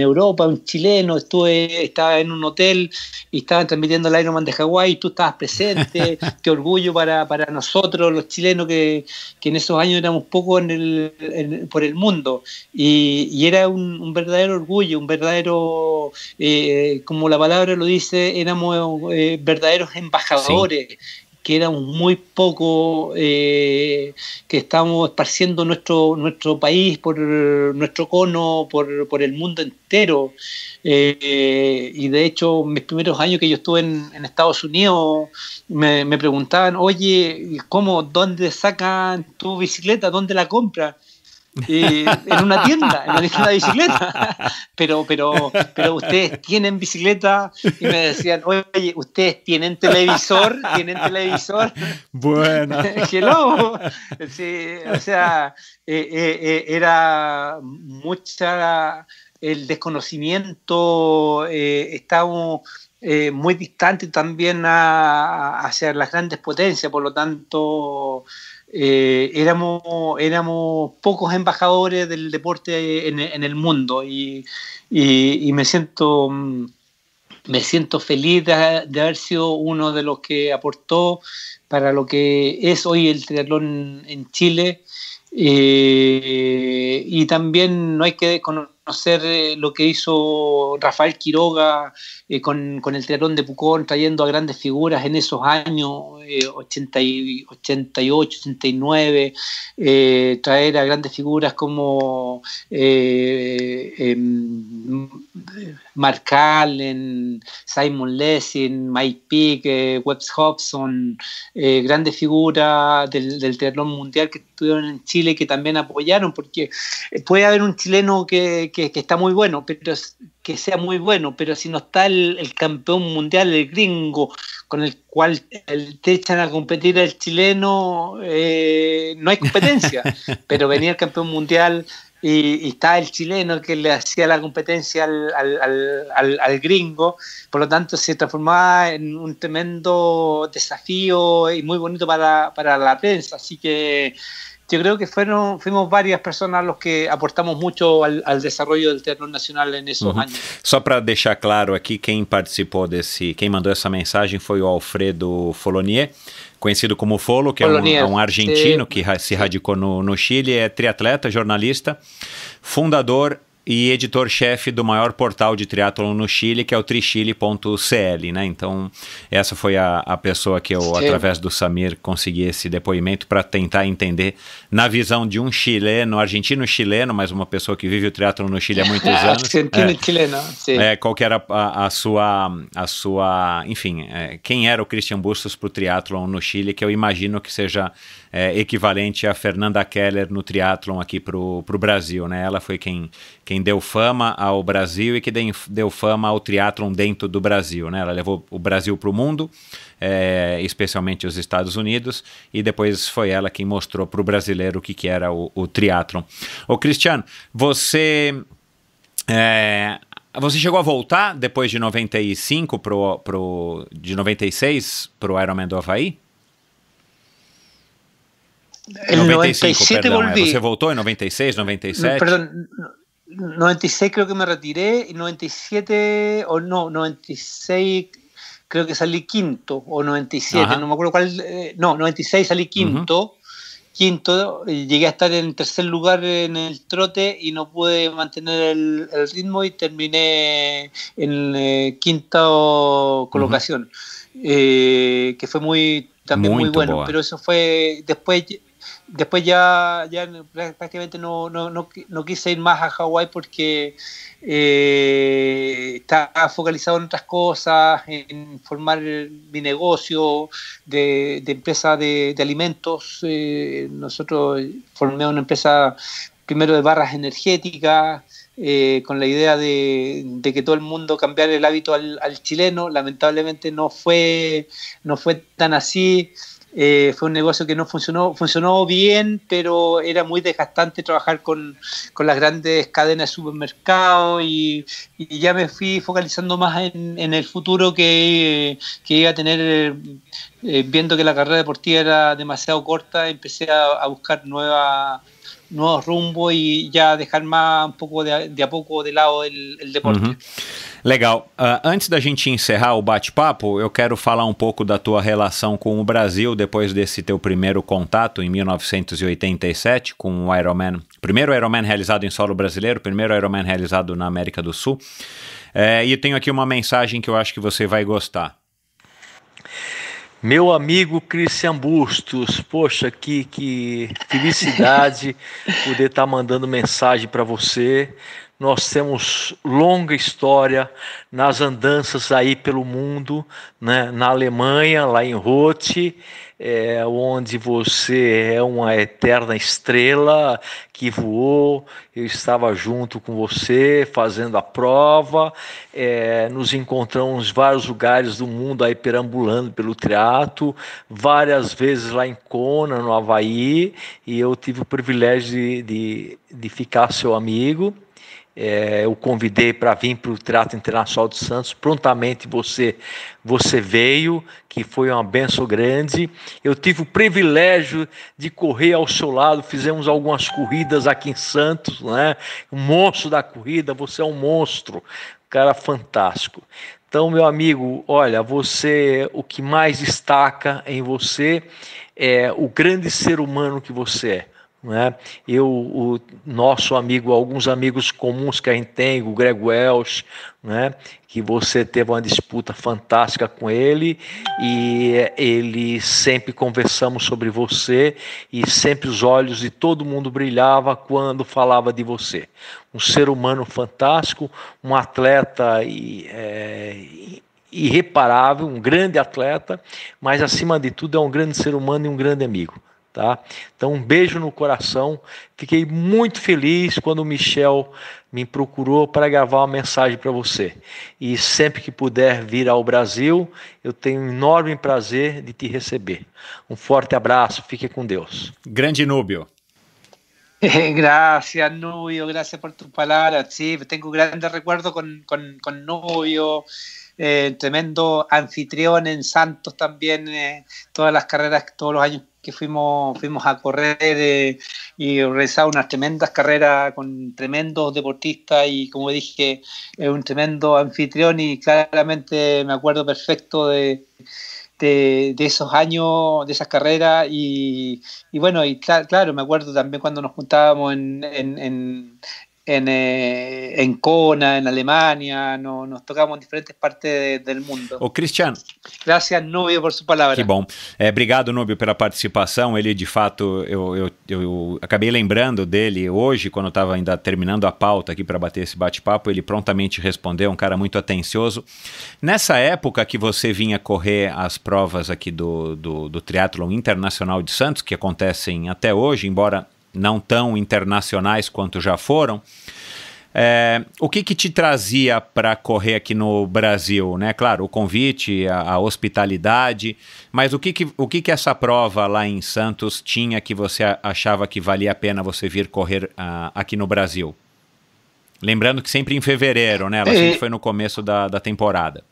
Europa, un chileno, estuve, estaba en un hotel y estaban transmitiendo el Ironman de Hawái, tú estabas presente, qué orgullo para, nosotros los chilenos que, en esos años éramos pocos por el mundo. Y, era un, verdadero orgullo, un verdadero, eh, como la palabra lo dice, éramos eh, verdaderos embajadores que éramos muy poco, eh, que estamos esparciendo nuestro, nuestro país por nuestro cono, por, el mundo entero. Eh, y de hecho, mis primeros años que yo estuve en, Estados Unidos, me, me, preguntaban, oye, ¿cómo, dónde sacan tu bicicleta? ¿Dónde la compras? Eh, en una tienda, en una tienda bicicleta. Pero, pero, ustedes tienen bicicleta y me decían, oye, ustedes tienen televisor, tienen televisor. Bueno. Sí, o sea, eh, eh, era mucha el desconocimiento, estábamos muy distante también a, hacia las grandes potencias, por lo tanto eh, éramos, éramos pocos embajadores del deporte en, el mundo y, me siento mm, me siento feliz de, haber sido uno de los que aportó para lo que es hoy el triatlón en Chile eh, y también no hay que conocer eh, lo que hizo Rafael Quiroga eh, con, con, el triatlón de Pucón, trayendo a grandes figuras en esos años, 80 eh, y, 88, 89, traer a grandes figuras como em, Mark Allen, Simon Lessing, Mike Pick, Webbs Hobson, grandes figuras del, del Teatrón Mundial que estuvieron en Chile que también apoyaron, porque puede haber un chileno que que, está muy bueno, pero que sea muy bueno, pero si no está el, campeón mundial, el gringo, con el cual el, te echan a competir el chileno, eh, no hay competencia. pero venía el campeón mundial y, está el chileno que le hacía la competencia al, al, al, gringo, por lo tanto se transformaba en un tremendo desafío y muy bonito para, para la prensa. Así que yo creo que fueron, fuimos varias personas los que aportamos mucho al, al desarrollo del teatro nacional en esos años. Só para deixar claro aqui, quem participou desse, quem mandou essa mensagem foi o Alfredo Folonier, conhecido como Folo, que é um, é argentino que se radicou no, no Chile, é triatleta, jornalista, fundador e editor-chefe do maior portal de triatlon no Chile, que é o trichile.cl, né? Então, essa foi a, a pessoa que eu, Sim. através do Samir, consegui esse depoimento para tentar entender, na visão de um chileno, argentino-chileno, mas uma pessoa que vive o triatlon no Chile há muitos anos. Argentino-chileno, é. sim. é, qual que era a, a, sua, a sua, enfim, é, quem era o Christian Bustos para o triatlon no Chile, que eu imagino que seja é, equivalente a Fernanda Keller no triatlon aqui para o Brasil. Né? Ela foi quem, quem deu fama ao Brasil e que deu fama ao triatlon dentro do Brasil. Né? Ela levou o Brasil para o mundo, é, especialmente os Estados Unidos, e depois foi ela quem mostrou para o brasileiro o que, que era o, o triatlon. Ô Cristiano, você... É, você chegou a voltar depois de 95 pro, pro de 96 para o Ironman do Havaí? El 97 volví. Se votó en 96, 97? perdón, 96 creo que me retiré, y 97, o no, 96 creo que salí quinto, o 97, no me acuerdo cuál, eh, no, 96 salí quinto, quinto, llegué a estar en tercer lugar en el trote y no pude mantener el, ritmo y terminé en eh, quinta colocación, eh, que fue muy también muy, bueno, pero eso fue después después ya, ya prácticamente no, no, no, quise ir más a Hawái porque eh, estaba focalizado en otras cosas, en formar mi negocio de, empresa de, alimentos. Eh, nosotros formamos una empresa primero de barras energéticas, eh, con la idea de, que todo el mundo cambiara el hábito al, al chileno. Lamentablemente no fue, no fue tan así. Eh, fue un negocio que no funcionó, funcionó bien, pero era muy desgastante trabajar con, las grandes cadenas de supermercados y, ya me fui focalizando más en, el futuro que, iba a tener, eh, viendo que la carrera deportiva era demasiado corta, empecé a, buscar nuevos rumbos y ya dejar más un poco de, a poco de lado el, deporte. Legal. Uh, antes da gente encerrar o bate-papo, eu quero falar um pouco da tua relação com o Brasil depois desse teu primeiro contato em 1987 com o Ironman. Primeiro Ironman realizado em solo brasileiro, primeiro Ironman realizado na América do Sul. É, e tenho aqui uma mensagem que eu acho que você vai gostar. Meu amigo Cristian Bustos, poxa, que, que felicidade poder estar tá mandando mensagem para você nós temos longa história nas andanças aí pelo mundo, né? na Alemanha, lá em Rote, é, onde você é uma eterna estrela que voou. Eu estava junto com você fazendo a prova. É, nos encontramos em vários lugares do mundo aí perambulando pelo triato, várias vezes lá em Kona, no Havaí, e eu tive o privilégio de, de, de ficar seu amigo é, eu convidei para vir para o Teatro Internacional de Santos. Prontamente você você veio, que foi uma benção grande. Eu tive o privilégio de correr ao seu lado, fizemos algumas corridas aqui em Santos, né? O monstro da corrida, você é um monstro, cara fantástico. Então, meu amigo, olha, você, o que mais destaca em você é o grande ser humano que você é né? Eu, o nosso amigo, alguns amigos comuns que a gente tem, o Greg Welsh, né? que você teve uma disputa fantástica com ele e ele sempre conversamos sobre você e sempre os olhos de todo mundo brilhava quando falava de você. Um ser humano fantástico, um atleta e, é, irreparável, um grande atleta, mas acima de tudo é um grande ser humano e um grande amigo. Tá? Então, um beijo no coração. Fiquei muito feliz quando o Michel me procurou para gravar uma mensagem para você. E sempre que puder vir ao Brasil, eu tenho um enorme prazer de te receber. Um forte abraço, fique com Deus. Grande Núbio. Gracias, Núbio, gracias por tus palabras. Sí, tengo grandes recuerdos con, con, con Nubio, eh, tremendo anfitrión en Santos también, eh, todas las carreras, todos los años que fuimos, fuimos a correr eh, y realizar unas tremendas carreras con tremendos deportistas y como dije, un tremendo anfitrión y claramente me acuerdo perfecto de, esos años, de esas carreras y, bueno, y claro, me acuerdo también cuando nos juntábamos en, en, eh, en Kona, en Alemania, no, nos tocamos en diferentes partes de, del mundo. O Cristiano. Gracias, Núbio, por sua palavra. Que bom. É, obrigado, Núbio, pela participação. Ele, de fato, eu, eu, eu acabei lembrando dele hoje, quando eu estava ainda terminando a pauta aqui para bater esse bate-papo. Ele prontamente respondeu, um cara muito atencioso. Nessa época que você vinha correr as provas aqui do, do, do Triatlon Internacional de Santos, que acontecem até hoje, embora não tão internacionais quanto já foram. É, o que, que, te trazia para correr aqui no Brasil? Né? Claro, o convite, a, a hospitalidade, mas o, que, que, o que, que essa prova lá em Santos tinha que você achava que valia a pena você vir correr uh, aqui no Brasil? Lembrando que sempre em fevereiro, né? Ela é. sempre foi no começo da, da temporada.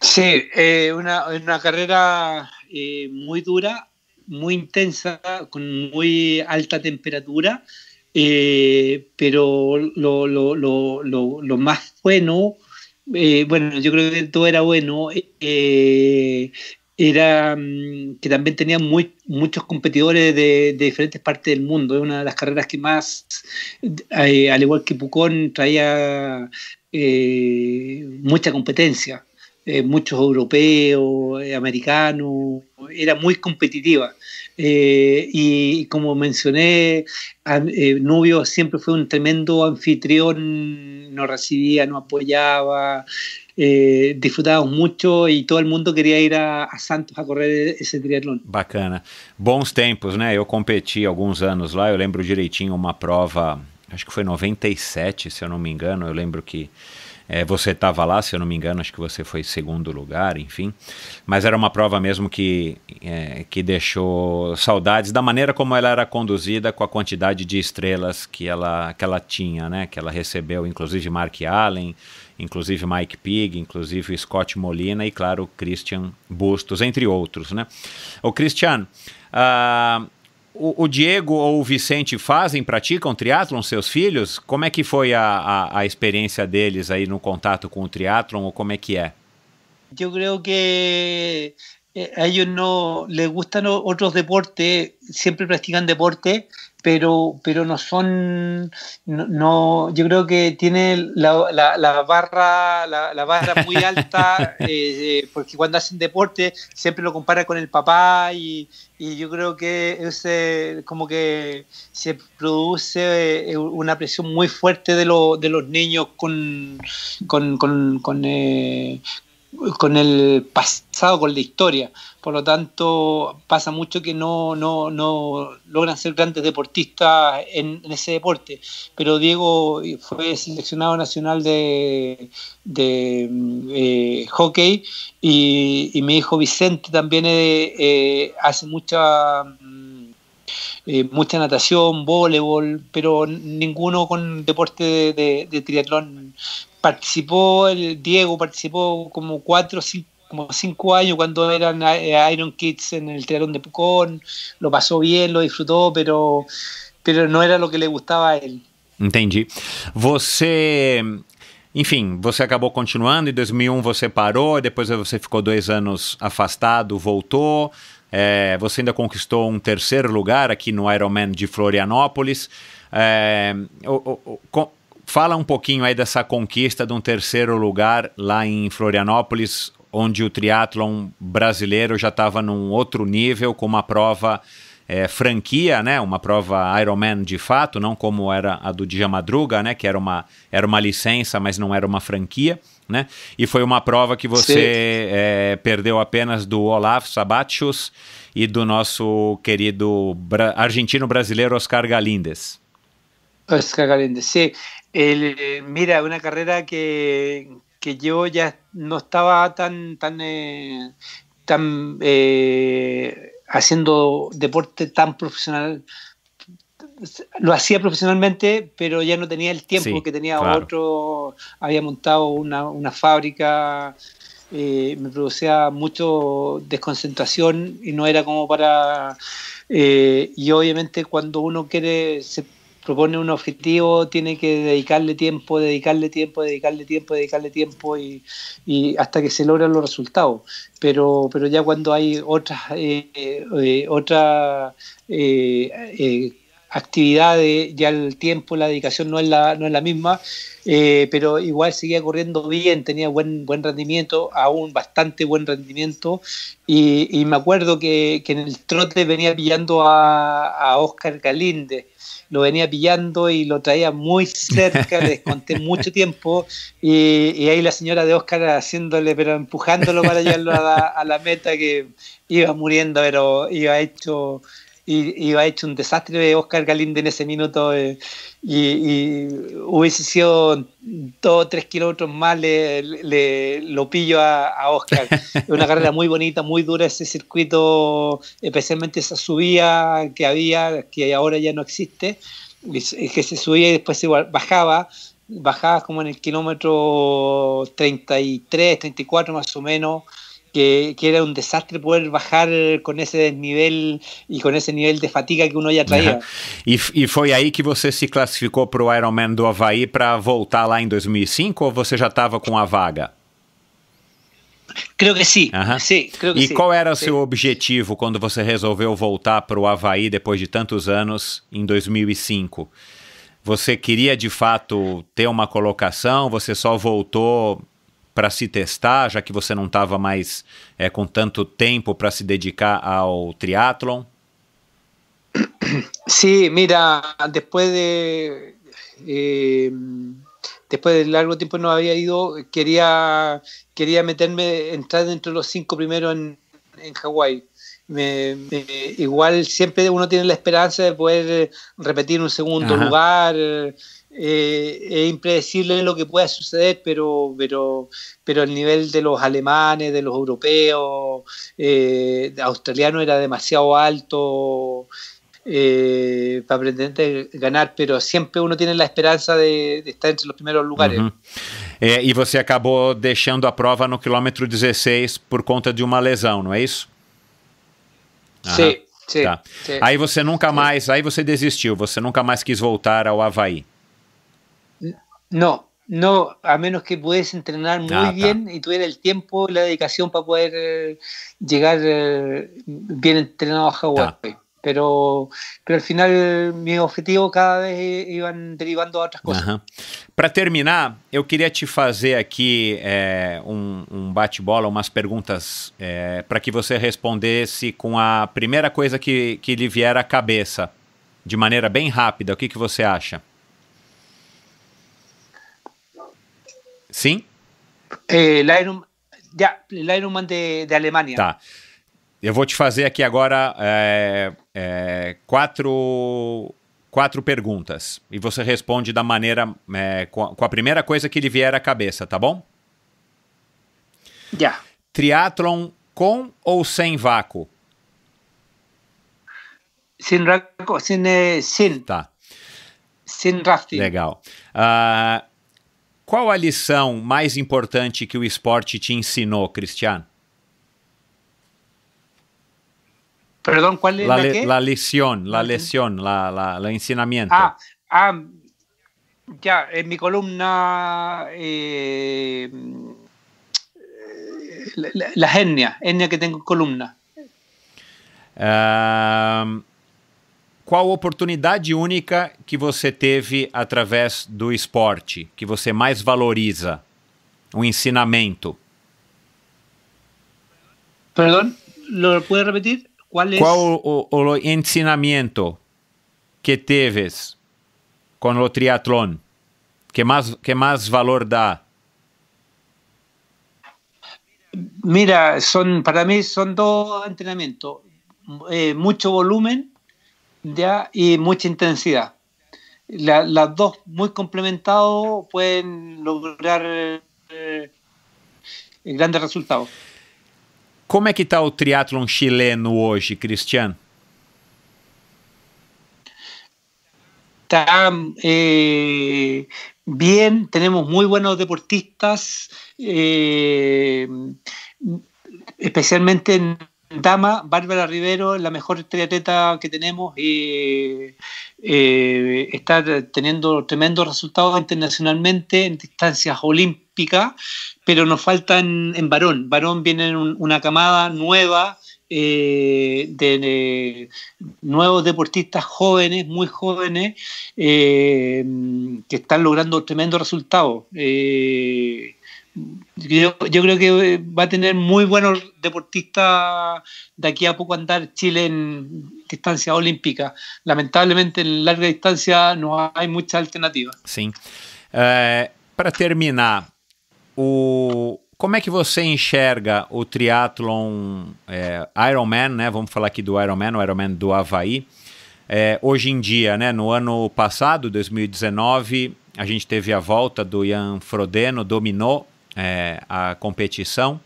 Sim, é eh, uma, uma carreira eh, muito dura muy intensa, con muy alta temperatura, eh, pero lo, más bueno, eh, bueno, yo creo que todo era bueno, eh, era mm, que también tenía muy, muchos competidores de, diferentes partes del mundo. Es una de las carreras que más, al igual que Pucón, traía mucha competencia. muchos europeos, americanos, era muy competitiva. Eh, y como mencioné, eh, Nubio siempre fue un tremendo anfitrión, nos recibía, nos apoyaba, eh, disfrutábamos mucho y todo el mundo queria ir a, a, Santos a correr esse triatlon. Bacana. Bons tempos, né? Eu competi alguns anos lá, eu lembro direitinho uma prova, acho que foi 97, se eu não me engano, eu lembro que é, você estava lá, se eu não me engano, acho que você foi segundo lugar, enfim. Mas era uma prova mesmo que, é, que deixou saudades da maneira como ela era conduzida, com a quantidade de estrelas que ela, que ela tinha, né? Que ela recebeu, inclusive Mark Allen, inclusive Mike Pig, inclusive Scott Molina e, claro, Christian Bustos, entre outros, né? O Christian, uh, o, o, Diego ou o Vicente fazem, praticam triatlon, seus filhos? Como é que foi a, a, a, experiência deles aí no contato com o triatlon ou como é que é? Eu creio que eh, a eles não, les gustan outros deportes, sempre praticam deporte. pero, pero no son, no, yo creo que tiene la, la, barra, la, barra muy alta, eh, eh, porque cuando hacen deporte siempre lo compara con el papá y, yo creo que como que se produce eh, una presión muy fuerte de, lo, de los niños con, con, con, con, con el pasado, con la historia. Por lo tanto, pasa mucho que no, no, logran ser grandes deportistas en, ese deporte. Pero Diego fue seleccionado nacional de, eh, hockey y, mi hijo Vicente también eh, eh, hace mucha... Mm, mucha natación, voleibol, pero ninguno con deporte de triatlón participó, el Diego participó como cuatro, cinco, como cinco años cuando eran eh, Iron Kids en el Triatlón de Pucón, lo pasó bien, lo disfrutó, pero, pero no era lo que le gustaba a él. Entendi. Você enfim, você acabou continuando, em 2001 você parou, depois você ficou dois anos afastado, voltou, é, você ainda conquistou um terceiro lugar aqui no Ironman de Florianópolis. É, o, o, o, Fala um pouquinho aí dessa conquista de um terceiro lugar lá em Florianópolis, onde o triatlon brasileiro já estava num outro nível, com uma prova é, franquia, né? Uma prova Ironman de fato, não como era a do Dia Madruga, né? Que era uma, era uma licença, mas não era uma franquia, né? E foi uma prova que você é, perdeu apenas do Olaf Sabatius e do nosso querido bra argentino-brasileiro Oscar Galindes. Oscar Galindes, sim. El, mira, una carrera que, que, yo ya no estaba tan, tan, eh, tan eh, haciendo deporte tan profesional. Lo hacía profesionalmente, pero ya no tenía el tiempo que tenía otro. Había montado una, fábrica, eh, me producía mucho desconcentración y no era como para... y obviamente cuando uno quiere, propone un objetivo, tiene que dedicarle tiempo, dedicarle tiempo, dedicarle tiempo, dedicarle tiempo y, hasta que se logran los resultados. Pero, pero ya cuando hay otras eh eh, eh, eh, actividades, ya el tiempo, la dedicación no es la, no es la misma, eh, pero igual seguía corriendo bien, tenía buen, buen rendimiento, aún bastante buen rendimiento, y, me acuerdo que, que, en el trote venía pillando a, a Oscar Galíndez lo venía pillando y lo traía muy cerca, les conté mucho tiempo y, ahí la señora de Oscar haciéndole, pero empujándolo para llevarlo a la meta que iba muriendo, pero iba hecho y, y ha hecho un desastre Oscar Galinde en ese minuto eh, y, hubiese sido dos o tres kilómetros más le, lo pillo a, a Oscar. una carrera muy bonita, muy dura ese circuito, especialmente esa subida que había, que ahora ya no existe, que se subía y después bajaba bajaba, como en el kilómetro 33, 34 más o menos, que, que, era un desastre poder bajar eh, con ese desnivel y con ese nivel de fatiga que uno ya né? traía. e, foi aí que você se classificou para o Ironman do Havaí para voltar lá em 2005 ou você já estava com a vaga? Creio que sim. sim que e qual era o seu objetivo quando você resolveu voltar para o Havaí depois de tantos anos, em 2005? Você queria de fato ter uma colocação? Você só voltou para se testar, já que você não estava mais é, com tanto tempo para se dedicar ao triatlon? Sí, mira, depois de eh, después de largo tempo não havia ido, queria quería meterme, entrar dentro dos cinco primeiros em em Hawái. Me, me, igual siempre uno tiene la esperanza de poder repetir un segundo Ajá. lugar eh, es impredecible lo que pueda suceder, pero, pero, pero el nivel de los alemanes, de los europeos, eh, australianos era demasiado alto eh, para pretender ganar, pero siempre uno tiene la esperanza de, de estar entre los primeros lugares. É, e você acabou deixando a prova no quilômetro 16 por conta de uma lesão, não é isso? Sim, sim, tá. sim. Aí você nunca mais, aí você desistiu, você nunca mais quis voltar ao Havaí. No, no, a menos que puedes entrenar muy ah, bien y o el tiempo, la dedicación para poder chegar eh, llegar eh, bien entrenado a Hawái. Mas, Pero, pero al final mis objetivos cada vez iban derivando a outras coisas. Uhum. Para terminar, eu queria te fazer aqui eh, um, um bate-bola, umas perguntas para que você respondesse com a primeira coisa que, que lhe vier à cabeça, de maneira bem rápida. O que você acha? Sim? É, eh, Iron, yeah, Iron Man de, de Alemanha. Tá. Eu vou te fazer aqui agora é, é, quatro, quatro perguntas. E você responde da maneira. É, com, a, com, a, primeira coisa que lhe vier à cabeça, tá bom? Já. Yeah. Triatlon com ou sem vácuo? Sem, sem, sem. Tá. Sem rafting. Legal. Uh, qual a lição mais importante que o esporte te ensinou, Cristiano? Perdão, qual é A la lição, la lição, o uhum. la, la, la ensinamento. Ah, ah, ya, en eh, mi columna eh, las etnias, etnias que tengo en columna. Uh, qual oportunidade única que você teve através do esporte, que você mais valoriza? Um ensinamento. Perdão, ¿lo puede repetir? Qual é o, o, o ensinamento que teves com o triatlon Que mais, que mais valor dá? Mira, son, para mim são dois entrenamientos. Eh, muito volumen ya y mucha intensidad. La, las dos muy complementados pueden lograr eh, grandes resultados. ¿Cómo está el eh, triatlón chileno hoy Cristian? Está bien, tenemos muy buenos deportistas, eh, especialmente en Dama, Bárbara Rivero, la mejor triatleta que tenemos y eh, está teniendo tremendos resultados internacionalmente en distancias olímpicas, pero nos faltan en varón. Varón viene una camada nueva. Eh, de, nuevos deportistas jóvenes, muy jóvenes, eh, que están logrando tremendos resultados. Yo, yo, creo que va a tener muy buenos deportistas de aquí a poco andar Chile en distancia olímpica. Lamentablemente en larga distancia no hay muita alternativa. Sim. Eh, para terminar, o, como é que você enxerga o triatlon é, Ironman, né? Vamos falar aqui do Ironman, o Ironman do Havaí. É, hoje em dia, né, no ano passado, 2019, a gente teve a volta do Ian Frodeno, dominou é, a competição.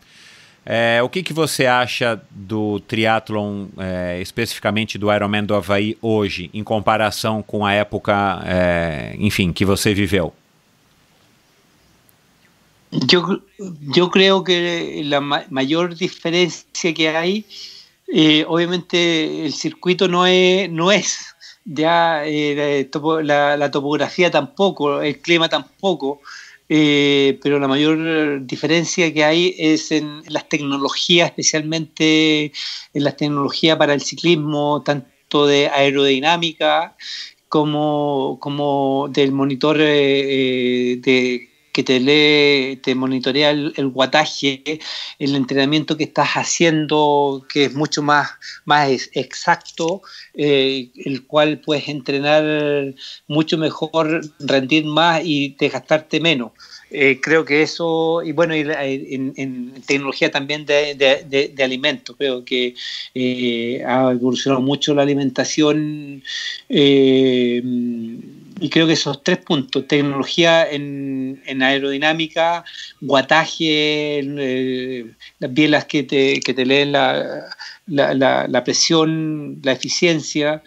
É, o que, que você acha do triatlon, é, especificamente do Ironman do Havaí hoje, em comparação com a época, é, enfim, que você viveu? Yo, yo creo que la ma mayor diferencia que hay, eh, obviamente el circuito no es, no es ya eh, la, la, topografía tampoco, el clima tampoco, Eh, pero la mayor eh, diferencia que hay es en las tecnologías, especialmente en las tecnologías para el ciclismo, tanto de aerodinámica como, como del monitor eh, de que te lee, te monitorea el, guataje, el entrenamiento que estás haciendo, que es mucho más, más exacto, eh, el cual puedes entrenar mucho mejor, rendir más y desgastarte menos. Eh, creo que eso, y bueno, en, tecnología también de, de, alimentos, creo que eh, ha evolucionado mucho la alimentación. Eh, y creo que esos tres puntos, tecnología en, aerodinámica, guataje, eh, las bielas que te, que te leen la, la, la presión, la eficiencia,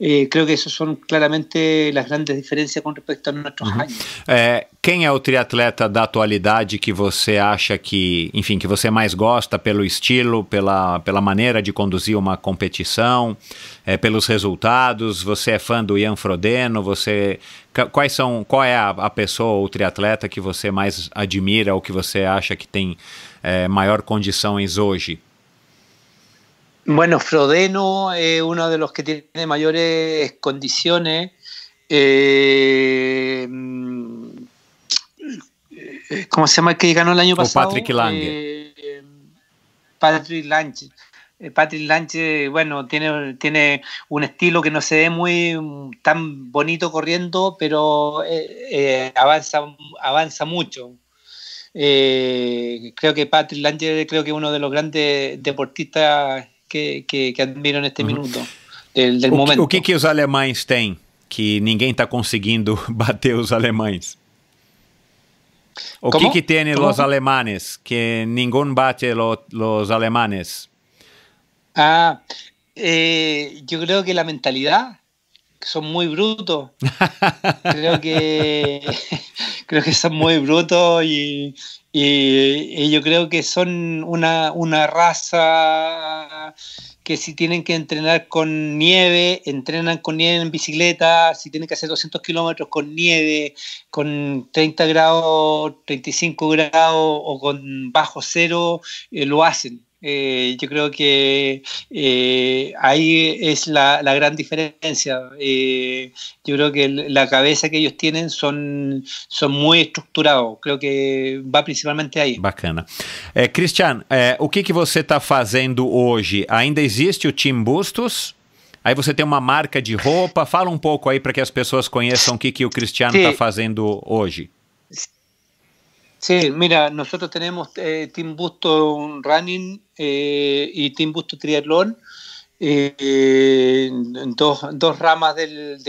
Eh, creo que esas son claramente las grandes diferencias con respecto a nuestros uhum. años. Eh, quem é o triatleta da atualidade que você acha que, enfim, que você mais gosta pelo estilo, pela, pela maneira de conduzir uma competição, eh, pelos resultados? Você é fã do Ian Frodeno? Você quais são qual é a, pessoa ou triatleta que você mais admira ou que você acha que tem é, maior condições hoje? Bueno, Frodeno es uno de los que tiene mayores condiciones. Eh, ¿Cómo se llama el que ganó el año pasado? Patrick Lange. Eh, Patrick Lange. Eh, Patrick Lange, bueno, tiene, tiene un estilo que no se ve muy tan bonito corriendo, pero eh, avanza, avanza mucho. creo que Patrick Lange creo que es uno de los grandes deportistas que, que, que este minuto, del, momento. Que, o que, que que ninguém está conseguindo bater los alemanes O que, que tem alemanes que ningún bate los alemanes? Ah, eh, yo creo que la mentalidad, que son muy brutos. creo que creo que son muy brutos y, y, yo creo que son una, una raza que si tienen que entrenar con nieve, entrenan con nieve en bicicleta, si tienen que hacer 200 kilómetros con nieve, con 30 grados, 35 grados o con bajo cero, eh, lo hacen. Eh, yo creo que eh, ahí es la, la gran diferencia. Eh, yo creo que la cabeza que ellos tienen son, son muy estruturados. Creo que va principalmente aí. Bacana. Eh, Christian, eh, o que, que você está fazendo hoje? Ainda existe o Team Bustos? Aí você tem uma marca de roupa. Fala um pouco aí para que as pessoas conheçam o que, que o Cristiano está fazendo hoje. Sí, mira, nosotros tenemos eh, Team Busto Running eh, y Team Busto Triatlón, eh, dos, ramas del,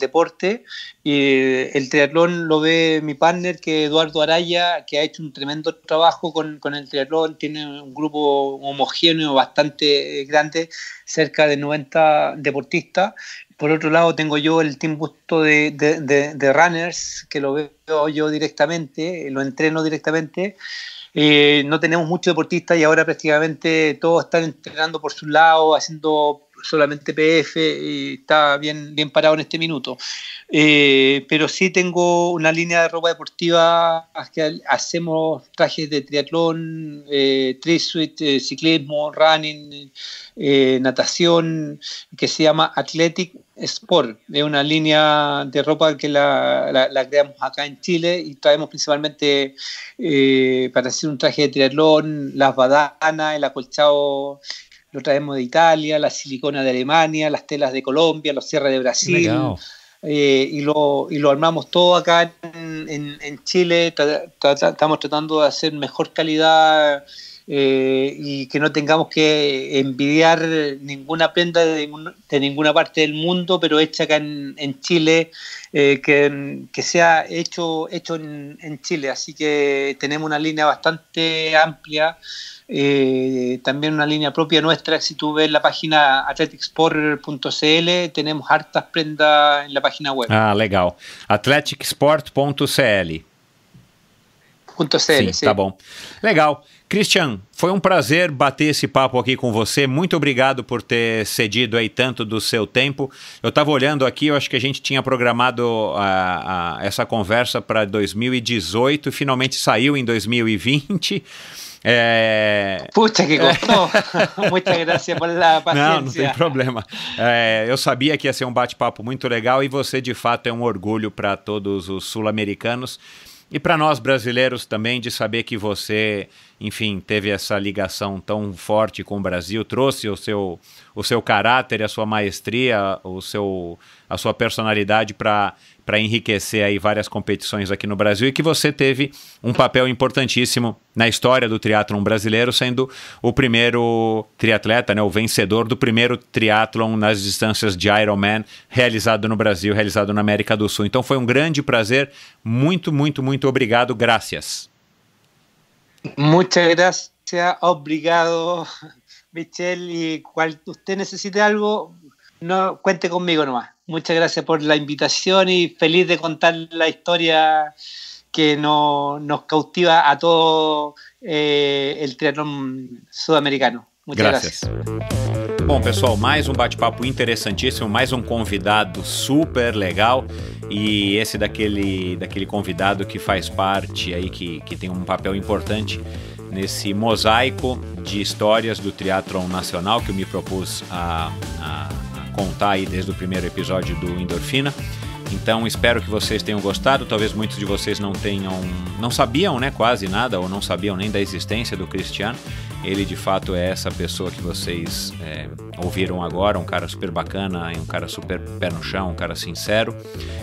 deporte. Y deporte. el triatlón lo ve mi partner, que Eduardo Araya, que ha hecho un tremendo trabajo con, con el triatlón, tiene un grupo homogéneo bastante grande, cerca de 90 deportistas, por otro lado, tengo yo el Team Busto de, runners, que lo veo yo directamente, lo entreno directamente. Eh, no tenemos muchos deportistas y ahora prácticamente todos están entrenando por su lado, haciendo solamente PF y está bien, bien parado en este minuto. Eh, pero sí tengo una línea de ropa deportiva hacemos trajes de triatlón, tri eh, trisuit, ciclismo, running, natación, que se llama Athletic Sport. Es una línea de ropa que la, creamos acá en Chile y traemos principalmente eh, para hacer un traje de triatlón, las badanas, el acolchado lo traemos de Italia, la silicona de Alemania, las telas de Colombia, los cierres de Brasil. Eh, y, lo, y lo armamos todo acá en, Chile. estamos tratando de hacer mejor calidad eh, y que no tengamos que envidiar ninguna prenda de, ninguna parte del mundo, pero hecha acá en, Chile, eh, que, que, sea hecho, hecho en, Chile. Así que tenemos una línea bastante amplia, eh, también una línea propia nuestra. Si tú ves la página atleticsport.cl tenemos hartas prendas en la página web. Ah, legal. athleticsport.cl. .cl, sí Legal. Christian, foi um prazer bater esse papo aqui com você. Muito obrigado por ter cedido aí tanto do seu tempo. Eu estava olhando aqui, eu acho que a gente tinha programado a, ah, a, ah, essa conversa para 2018, finalmente saiu em 2020. É... que é. gostou! muito graças pela paciência. Não, não tem problema. É, eu sabia que ia ser um bate-papo muito legal e você, de fato, é um orgulho para todos os sul-americanos e para nós brasileiros também de saber que você enfim, teve essa ligação tão forte com o Brasil, trouxe o seu, o seu caráter, a sua maestria, o seu, a sua personalidade para enriquecer aí várias competições aqui no Brasil e que você teve um papel importantíssimo na história do triatlon brasileiro, sendo o primeiro triatleta, né, o vencedor do primeiro triatlon nas distâncias de Ironman realizado no Brasil, realizado na América do Sul. Então foi um grande prazer, muito, muito, muito obrigado, graças. Muchas gracias, obrigado Michelle. Y cuando usted necesite algo, no cuente conmigo nomás. Muchas gracias por la invitación y feliz de contar la historia que nos cautiva a todo eh, el triatlón sudamericano. Muchas gracias. gracias. Bom, pessoal, mais um bate-papo interessantíssimo, mais um convidado super legal. e esse daquele, daquele convidado que faz parte aí, que, que tem um papel importante nesse mosaico de histórias do Triatlon Nacional que eu me propus a, a, a contar aí desde o primeiro episódio do Endorfina. Então espero que vocês tenham gostado. Talvez muitos de vocês não tenham, não sabiam, né, quase nada ou não sabiam nem da existência do Cristiano. Ele de fato é essa pessoa que vocês é, ouviram agora, um cara super bacana, um cara super pé no chão, um cara sincero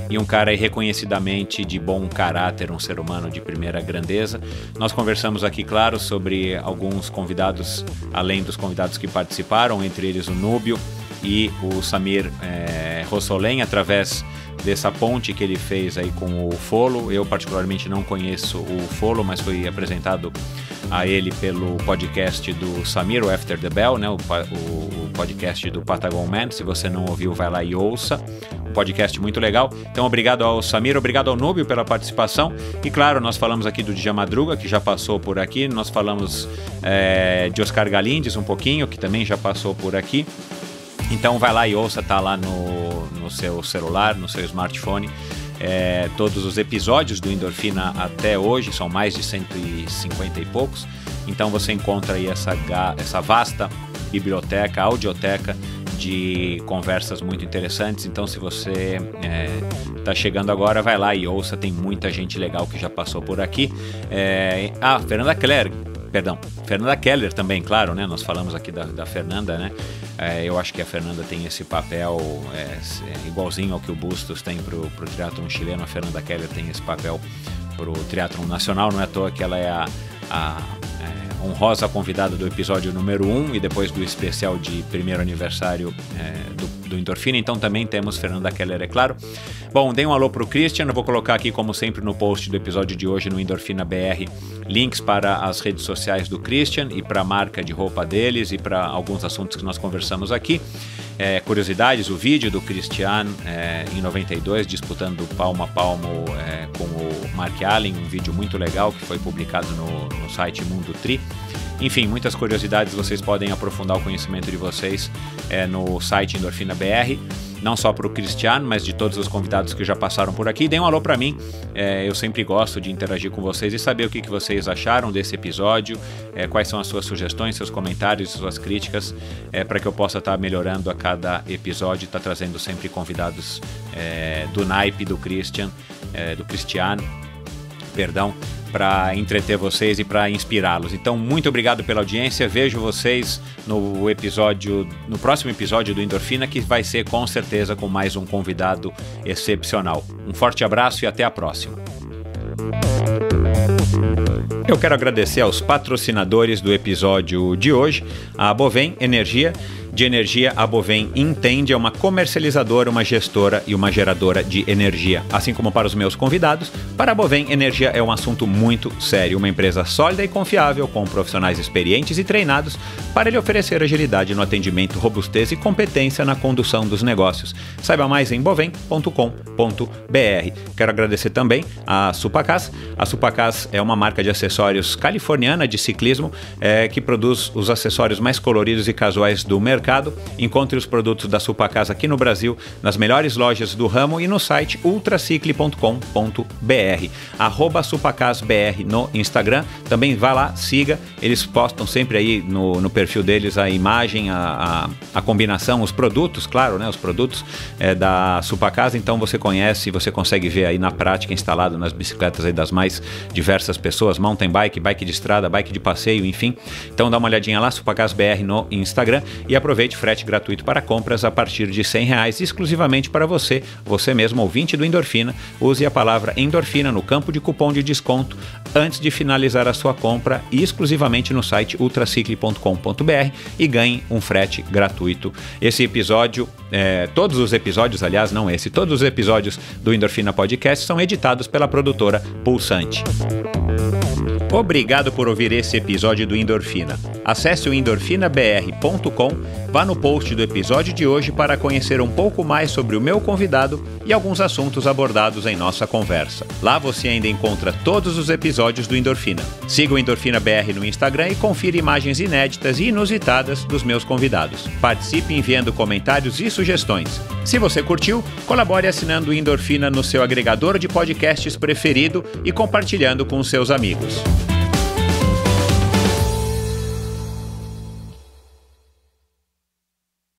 e um cara reconhecidamente de bom caráter, um ser humano de primeira grandeza. Nós conversamos aqui, claro, sobre alguns convidados, além dos convidados que participaram, entre eles o Núbio e o Samir é, Rossolen, através dessa ponte que ele fez aí com o Folo. Eu particularmente não conheço o Folo, mas foi apresentado a ele pelo podcast do Samir, o After the Bell, né? O, o, o, podcast do Patagon Man. Se você não ouviu, vai lá e ouça. Um podcast muito legal. Então, obrigado ao Samir, obrigado ao Núbio pela participação. E claro, nós falamos aqui do Dia Madruga, que já passou por aqui. Nós falamos é, de Oscar Galindes um pouquinho, que também já passou por aqui. Então vai lá e ouça, tá lá no, no seu celular, no seu smartphone. É, todos os episódios do Endorfina até hoje, são mais de 150 e poucos. Então você encontra aí essa, essa vasta biblioteca, audioteca de conversas muito interessantes. Então, se você está é, tá chegando agora, vai lá e ouça. Tem muita gente legal que já passou por aqui. É, ah, Fernanda Clerc, perdão, Fernanda Keller também, claro, né? Nós falamos aqui da, da Fernanda, né? É, eu acho que a Fernanda tem esse papel é, é, igualzinho ao que o Bustos tem pro, pro triatlon chileno, a Fernanda Keller tem esse papel pro triatlon nacional, não é à toa que ela é a, a honrosa convidada do episódio número 1 e depois do especial de primeiro aniversário é, do, do Endorfina. Então também temos Fernanda Keller, é claro. Bom, dê um alô pro Christian. Eu vou colocar aqui, como sempre, no post do episódio de hoje no Endorfina BR links para as redes sociais do Christian e para a marca de roupa deles e para alguns assuntos que nós conversamos aqui é, curiosidades, o vídeo do Cristiano é, em 92 disputando palmo a palmo é, com o Mark Allen, um vídeo muito legal que foi publicado no, no site Mundo Tri. Enfim, muitas curiosidades, vocês podem aprofundar o conhecimento de vocês é, no site Endorfina BR não só para o Cristiano, mas de todos os convidados que já passaram por aqui. Deem um alô para mim, é, eu sempre gosto de interagir com vocês e saber o que, que vocês acharam desse episódio, é, quais são as suas sugestões, seus comentários, suas críticas, é, para que eu possa estar tá melhorando a cada episódio, estar tá trazendo sempre convidados é, do naipe do Christian, é, do Cristiano, perdão, para entreter vocês e para inspirá-los. Então, muito obrigado pela audiência. Vejo vocês no episódio, no próximo episódio do Endorfina, que vai ser com certeza com mais um convidado excepcional. Um forte abraço e até a próxima. Eu quero agradecer aos patrocinadores do episódio de hoje, a Bovem Energia de energia, a Bovem entende é uma comercializadora, uma gestora e uma geradora de energia. Assim como para os meus convidados, para a Bovem, energia é um assunto muito sério, uma empresa sólida e confiável, com profissionais experientes e treinados para lhe oferecer agilidade no atendimento, robustez e competência na condução dos negócios. Saiba mais em bovem.com.br. Quero agradecer também a Supacas. A Supacas é uma marca de acessórios californiana de ciclismo é, que produz os acessórios mais coloridos e casuais do mercado mercado. Encontre os produtos da Supacasa aqui no Brasil, nas melhores lojas do ramo e no site ultracicle.com.br. Arroba SupacasBR no Instagram. Também vá lá, siga. Eles postam sempre aí no, no perfil deles a imagem, a, a, a combinação, os produtos, claro, né? Os produtos é, da Supacasa. Então você conhece, você consegue ver aí na prática instalado nas bicicletas aí das mais diversas pessoas, mountain bike, bike de estrada, bike de passeio, enfim. Então dá uma olhadinha lá, SupacasBR no Instagram e aproveita aproveite frete gratuito para compras a partir de R$ reais exclusivamente para você, você mesmo ouvinte do Endorfina. Use a palavra Endorfina no campo de cupom de desconto antes de finalizar a sua compra exclusivamente no site ultracicle.com.br e ganhe um frete gratuito. Esse episódio, é, todos os episódios, aliás, não esse, todos os episódios do Endorfina Podcast são editados pela produtora Pulsante. Obrigado por ouvir esse episódio do Endorfina. Acesse o endorfinabr.com Vá no post do episódio de hoje para conhecer um pouco mais sobre o meu convidado e alguns assuntos abordados em nossa conversa. Lá você ainda encontra todos os episódios do Endorfina. Siga o Endorfina BR no Instagram e confira imagens inéditas e inusitadas dos meus convidados. Participe enviando comentários e sugestões. Se você curtiu, colabore assinando o Endorfina no seu agregador de podcasts preferido e compartilhando com seus amigos.